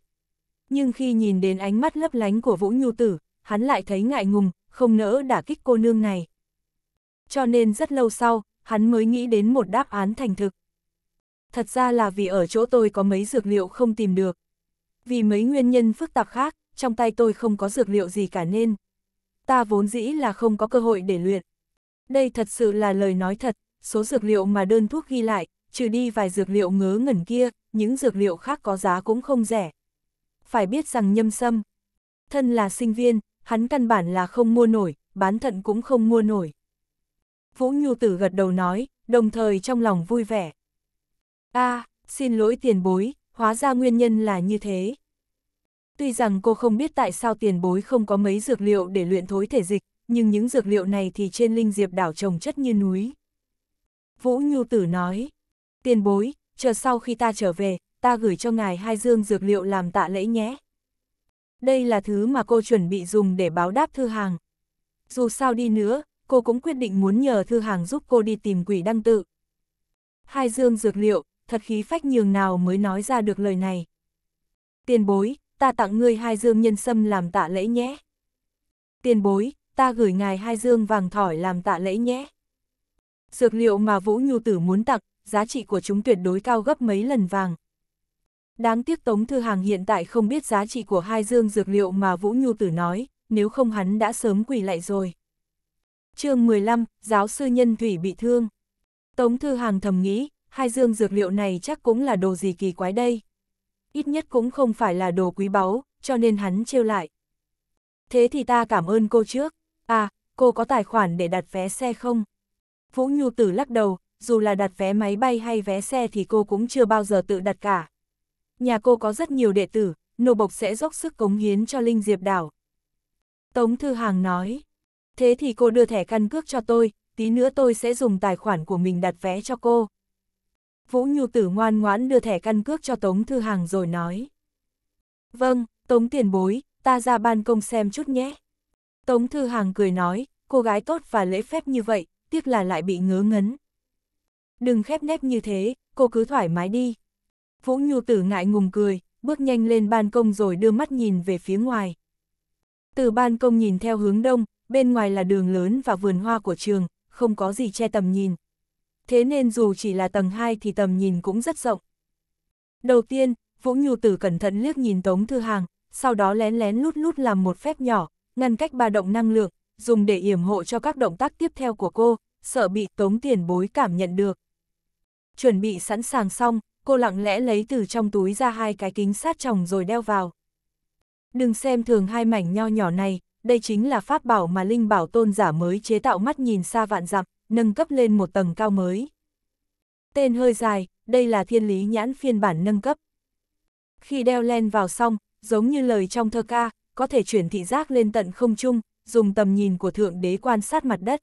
S1: Nhưng khi nhìn đến ánh mắt lấp lánh của Vũ Nhu Tử, hắn lại thấy ngại ngùng, không nỡ đả kích cô nương này. Cho nên rất lâu sau, hắn mới nghĩ đến một đáp án thành thực. Thật ra là vì ở chỗ tôi có mấy dược liệu không tìm được. Vì mấy nguyên nhân phức tạp khác, trong tay tôi không có dược liệu gì cả nên. Ta vốn dĩ là không có cơ hội để luyện. Đây thật sự là lời nói thật, số dược liệu mà đơn thuốc ghi lại, trừ đi vài dược liệu ngớ ngẩn kia, những dược liệu khác có giá cũng không rẻ. Phải biết rằng nhâm sâm, thân là sinh viên, hắn căn bản là không mua nổi, bán thận cũng không mua nổi. Vũ Nhu Tử gật đầu nói, đồng thời trong lòng vui vẻ. a à, xin lỗi tiền bối, hóa ra nguyên nhân là như thế. Tuy rằng cô không biết tại sao tiền bối không có mấy dược liệu để luyện thối thể dịch, nhưng những dược liệu này thì trên linh diệp đảo trồng chất như núi. Vũ Nhu Tử nói, tiền bối, chờ sau khi ta trở về, ta gửi cho ngài hai dương dược liệu làm tạ lễ nhé. Đây là thứ mà cô chuẩn bị dùng để báo đáp thư hàng. Dù sao đi nữa, cô cũng quyết định muốn nhờ thư hàng giúp cô đi tìm quỷ đăng tự. Hai dương dược liệu, thật khí phách nhường nào mới nói ra được lời này. Tiền bối, ta tặng ngươi hai dương nhân sâm làm tạ lễ nhé. Tiền bối, ta gửi ngài hai dương vàng thỏi làm tạ lễ nhé. Dược liệu mà Vũ Nhu Tử muốn tặng, giá trị của chúng tuyệt đối cao gấp mấy lần vàng. Đáng tiếc Tống Thư Hàng hiện tại không biết giá trị của hai dương dược liệu mà Vũ Nhu Tử nói, nếu không hắn đã sớm quỳ lại rồi. chương 15, giáo sư nhân thủy bị thương. Tống Thư Hàng thầm nghĩ, hai dương dược liệu này chắc cũng là đồ gì kỳ quái đây. Ít nhất cũng không phải là đồ quý báu, cho nên hắn trêu lại. Thế thì ta cảm ơn cô trước. À, cô có tài khoản để đặt vé xe không? Vũ Nhu Tử lắc đầu, dù là đặt vé máy bay hay vé xe thì cô cũng chưa bao giờ tự đặt cả. Nhà cô có rất nhiều đệ tử, nô bộc sẽ dốc sức cống hiến cho Linh Diệp Đảo. Tống Thư Hàng nói, thế thì cô đưa thẻ căn cước cho tôi, tí nữa tôi sẽ dùng tài khoản của mình đặt vé cho cô. Vũ Nhu Tử ngoan ngoãn đưa thẻ căn cước cho Tống Thư Hàng rồi nói. Vâng, Tống tiền bối, ta ra ban công xem chút nhé. Tống Thư Hàng cười nói, cô gái tốt và lễ phép như vậy, tiếc là lại bị ngớ ngấn. Đừng khép nép như thế, cô cứ thoải mái đi. Vũ Nhu Tử ngại ngùng cười, bước nhanh lên ban công rồi đưa mắt nhìn về phía ngoài. Từ ban công nhìn theo hướng đông, bên ngoài là đường lớn và vườn hoa của trường, không có gì che tầm nhìn. Thế nên dù chỉ là tầng 2 thì tầm nhìn cũng rất rộng. Đầu tiên, Vũ Nhu Tử cẩn thận liếc nhìn Tống Thư Hàng, sau đó lén lén lút lút làm một phép nhỏ, ngăn cách ba động năng lượng, dùng để yểm hộ cho các động tác tiếp theo của cô, sợ bị Tống Tiền Bối cảm nhận được chuẩn bị sẵn sàng xong, cô lặng lẽ lấy từ trong túi ra hai cái kính sát tròng rồi đeo vào. Đừng xem thường hai mảnh nho nhỏ này, đây chính là pháp bảo mà linh bảo tôn giả mới chế tạo mắt nhìn xa vạn dặm, nâng cấp lên một tầng cao mới. Tên hơi dài, đây là thiên lý nhãn phiên bản nâng cấp. Khi đeo len vào xong, giống như lời trong thơ ca, có thể chuyển thị giác lên tận không trung, dùng tầm nhìn của thượng đế quan sát mặt đất.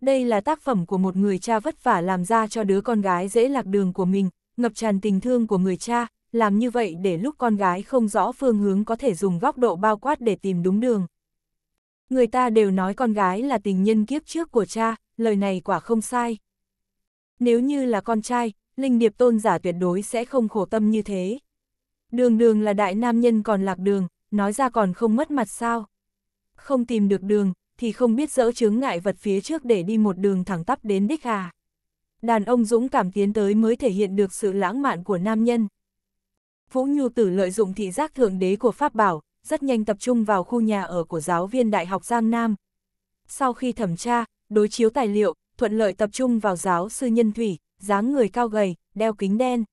S1: Đây là tác phẩm của một người cha vất vả làm ra cho đứa con gái dễ lạc đường của mình, ngập tràn tình thương của người cha, làm như vậy để lúc con gái không rõ phương hướng có thể dùng góc độ bao quát để tìm đúng đường. Người ta đều nói con gái là tình nhân kiếp trước của cha, lời này quả không sai. Nếu như là con trai, Linh Điệp tôn giả tuyệt đối sẽ không khổ tâm như thế. Đường đường là đại nam nhân còn lạc đường, nói ra còn không mất mặt sao. Không tìm được đường, thì không biết dỡ chướng ngại vật phía trước để đi một đường thẳng tắp đến đích à. Đàn ông dũng cảm tiến tới mới thể hiện được sự lãng mạn của nam nhân. Vũ Nhu Tử lợi dụng thị giác thượng đế của Pháp Bảo, rất nhanh tập trung vào khu nhà ở của giáo viên Đại học Giang Nam. Sau khi thẩm tra, đối chiếu tài liệu, thuận lợi tập trung vào giáo sư Nhân Thủy, dáng người cao gầy, đeo kính đen.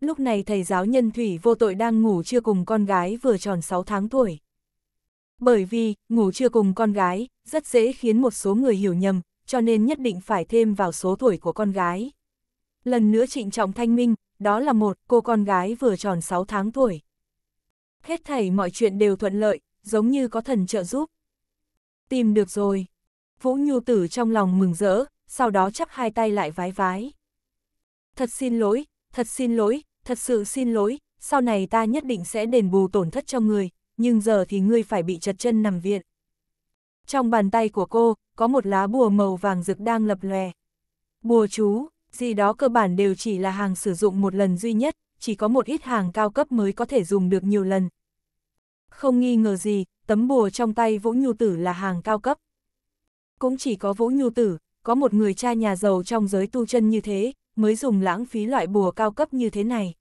S1: Lúc này thầy giáo Nhân Thủy vô tội đang ngủ chưa cùng con gái vừa tròn 6 tháng tuổi. Bởi vì, ngủ chưa cùng con gái, rất dễ khiến một số người hiểu nhầm, cho nên nhất định phải thêm vào số tuổi của con gái. Lần nữa trịnh trọng thanh minh, đó là một cô con gái vừa tròn 6 tháng tuổi. Hết thảy mọi chuyện đều thuận lợi, giống như có thần trợ giúp. Tìm được rồi. Vũ Nhu Tử trong lòng mừng rỡ, sau đó chắp hai tay lại vái vái. Thật xin lỗi, thật xin lỗi, thật sự xin lỗi, sau này ta nhất định sẽ đền bù tổn thất cho người, nhưng giờ thì ngươi phải bị chật chân nằm viện. Trong bàn tay của cô, có một lá bùa màu vàng rực đang lập lòe. Bùa chú, gì đó cơ bản đều chỉ là hàng sử dụng một lần duy nhất, chỉ có một ít hàng cao cấp mới có thể dùng được nhiều lần. Không nghi ngờ gì, tấm bùa trong tay Vũ Nhu Tử là hàng cao cấp. Cũng chỉ có Vũ Nhu Tử, có một người cha nhà giàu trong giới tu chân như thế, mới dùng lãng phí loại bùa cao cấp như thế này.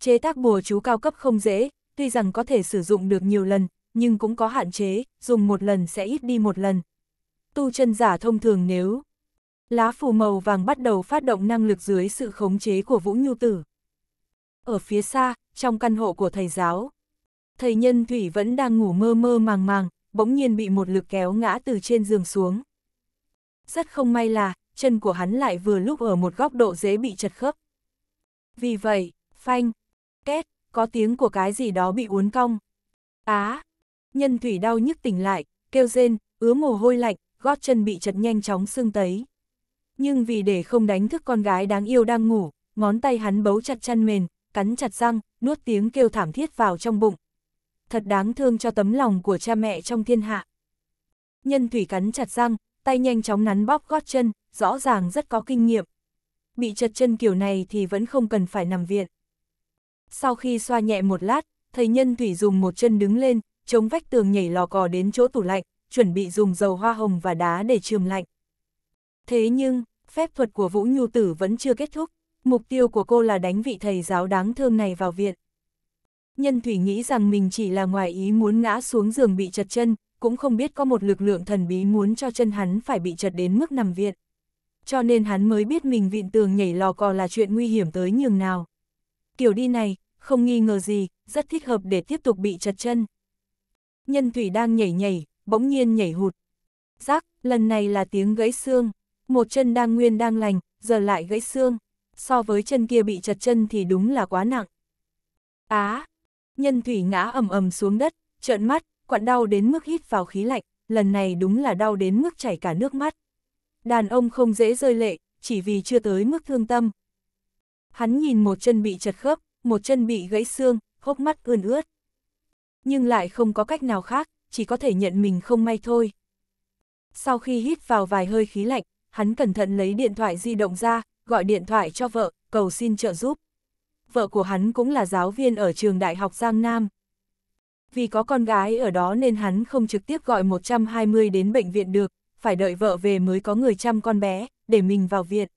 S1: Chế tác bùa chú cao cấp không dễ, tuy rằng có thể sử dụng được nhiều lần, nhưng cũng có hạn chế, dùng một lần sẽ ít đi một lần. Tu chân giả thông thường nếu lá phù màu vàng bắt đầu phát động năng lực dưới sự khống chế của Vũ Nhu Tử. Ở phía xa, trong căn hộ của thầy giáo, thầy nhân thủy vẫn đang ngủ mơ mơ màng màng, bỗng nhiên bị một lực kéo ngã từ trên giường xuống. Rất không may là, chân của hắn lại vừa lúc ở một góc độ dễ bị chật khớp. Vì vậy, phanh, két, có tiếng của cái gì đó bị uốn cong. Á! nhân thủy đau nhức tỉnh lại, kêu rên, ứa mồ hôi lạnh, gót chân bị chật nhanh chóng sưng tấy. Nhưng vì để không đánh thức con gái đáng yêu đang ngủ, ngón tay hắn bấu chặt chăn mền, cắn chặt răng, nuốt tiếng kêu thảm thiết vào trong bụng. Thật đáng thương cho tấm lòng của cha mẹ trong thiên hạ. Nhân thủy cắn chặt răng, tay nhanh chóng nắn bóp gót chân, rõ ràng rất có kinh nghiệm. Bị chật chân kiểu này thì vẫn không cần phải nằm viện. Sau khi xoa nhẹ một lát, thầy nhân thủy dùng một chân đứng lên, chống vách tường nhảy lò cò đến chỗ tủ lạnh, chuẩn bị dùng dầu hoa hồng và đá để chườm lạnh. Thế nhưng, phép thuật của Vũ Nhu Tử vẫn chưa kết thúc, mục tiêu của cô là đánh vị thầy giáo đáng thương này vào viện. Nhân Thủy nghĩ rằng mình chỉ là ngoài ý muốn ngã xuống giường bị chật chân, cũng không biết có một lực lượng thần bí muốn cho chân hắn phải bị chật đến mức nằm viện. Cho nên hắn mới biết mình vịn tường nhảy lò cò là chuyện nguy hiểm tới nhường nào kiểu đi này, không nghi ngờ gì, rất thích hợp để tiếp tục bị chật chân. Nhân thủy đang nhảy nhảy, bỗng nhiên nhảy hụt. Giác, lần này là tiếng gãy xương, một chân đang nguyên đang lành, giờ lại gãy xương, so với chân kia bị chật chân thì đúng là quá nặng. Á, nhân thủy ngã ầm ầm xuống đất, trợn mắt, quặn đau đến mức hít vào khí lạnh, lần này đúng là đau đến mức chảy cả nước mắt. Đàn ông không dễ rơi lệ, chỉ vì chưa tới mức thương tâm, Hắn nhìn một chân bị chật khớp, một chân bị gãy xương, hốc mắt ươn ướt. Nhưng lại không có cách nào khác, chỉ có thể nhận mình không may thôi. Sau khi hít vào vài hơi khí lạnh, hắn cẩn thận lấy điện thoại di động ra, gọi điện thoại cho vợ, cầu xin trợ giúp. Vợ của hắn cũng là giáo viên ở trường Đại học Giang Nam. Vì có con gái ở đó nên hắn không trực tiếp gọi 120 đến bệnh viện được, phải đợi vợ về mới có người chăm con bé, để mình vào viện.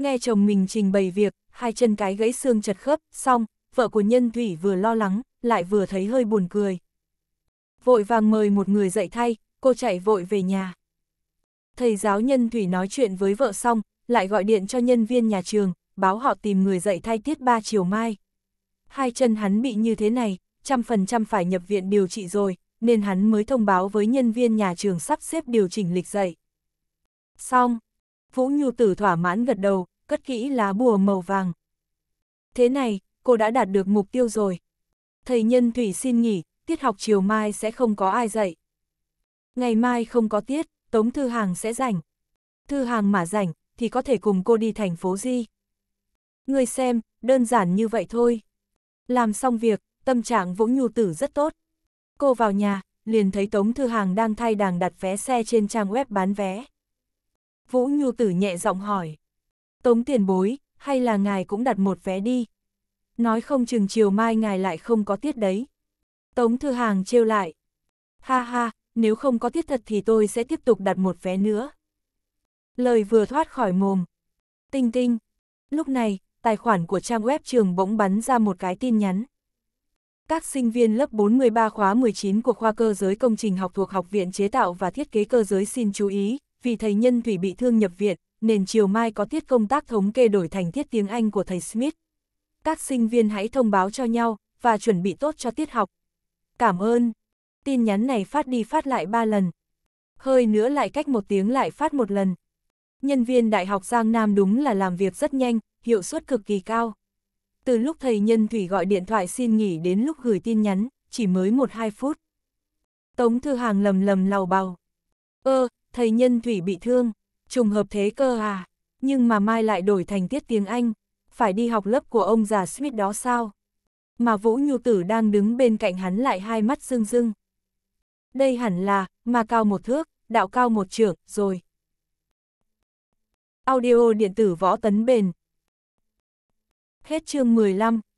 S1: Nghe chồng mình trình bày việc, hai chân cái gãy xương chật khớp, xong, vợ của nhân thủy vừa lo lắng, lại vừa thấy hơi buồn cười. Vội vàng mời một người dạy thay, cô chạy vội về nhà. Thầy giáo nhân thủy nói chuyện với vợ xong, lại gọi điện cho nhân viên nhà trường, báo họ tìm người dạy thay tiết ba chiều mai. Hai chân hắn bị như thế này, trăm phần trăm phải nhập viện điều trị rồi, nên hắn mới thông báo với nhân viên nhà trường sắp xếp điều chỉnh lịch dạy. Xong, Vũ Nhu Tử thỏa mãn gật đầu, cất kỹ lá bùa màu vàng. Thế này, cô đã đạt được mục tiêu rồi. Thầy Nhân Thủy xin nghỉ, tiết học chiều mai sẽ không có ai dạy. Ngày mai không có tiết, Tống Thư Hàng sẽ rảnh. Thư Hàng mà rảnh, thì có thể cùng cô đi thành phố Di. Người xem, đơn giản như vậy thôi. Làm xong việc, tâm trạng Vũ Nhu Tử rất tốt. Cô vào nhà, liền thấy Tống Thư Hàng đang thay đàng đặt vé xe trên trang web bán vé. Vũ Nhu Tử nhẹ giọng hỏi. Tống tiền bối, hay là ngài cũng đặt một vé đi? Nói không chừng chiều mai ngài lại không có tiết đấy. Tống Thư Hàng trêu lại. Ha ha, nếu không có tiết thật thì tôi sẽ tiếp tục đặt một vé nữa. Lời vừa thoát khỏi mồm. Tinh tinh. Lúc này, tài khoản của trang web trường bỗng bắn ra một cái tin nhắn. Các sinh viên lớp 43 khóa 19 của khoa cơ giới công trình học thuộc Học viện Chế tạo và Thiết kế Cơ giới xin chú ý, vì thầy nhân thủy bị thương nhập viện, nên chiều mai có tiết công tác thống kê đổi thành tiết tiếng Anh của thầy Smith. Các sinh viên hãy thông báo cho nhau, và chuẩn bị tốt cho tiết học. Cảm ơn. Tin nhắn này phát đi phát lại 3 lần. Hơi nữa lại cách một tiếng lại phát một lần. Nhân viên Đại học Giang Nam đúng là làm việc rất nhanh, hiệu suất cực kỳ cao. Từ lúc thầy Nhân Thủy gọi điện thoại xin nghỉ đến lúc gửi tin nhắn, chỉ mới 1-2 phút. Tống Thư Hàng lầm lầm lào bào. Ơ, ờ, thầy nhân thủy bị thương, trùng hợp thế cơ à, nhưng mà mai lại đổi thành tiết tiếng Anh, phải đi học lớp của ông già Smith đó sao? Mà Vũ Nhu Tử đang đứng bên cạnh hắn lại hai mắt rưng rưng. Đây hẳn là, mà cao một thước, đạo cao một trưởng, rồi. Audio điện tử võ tấn bền. Hết chương 15.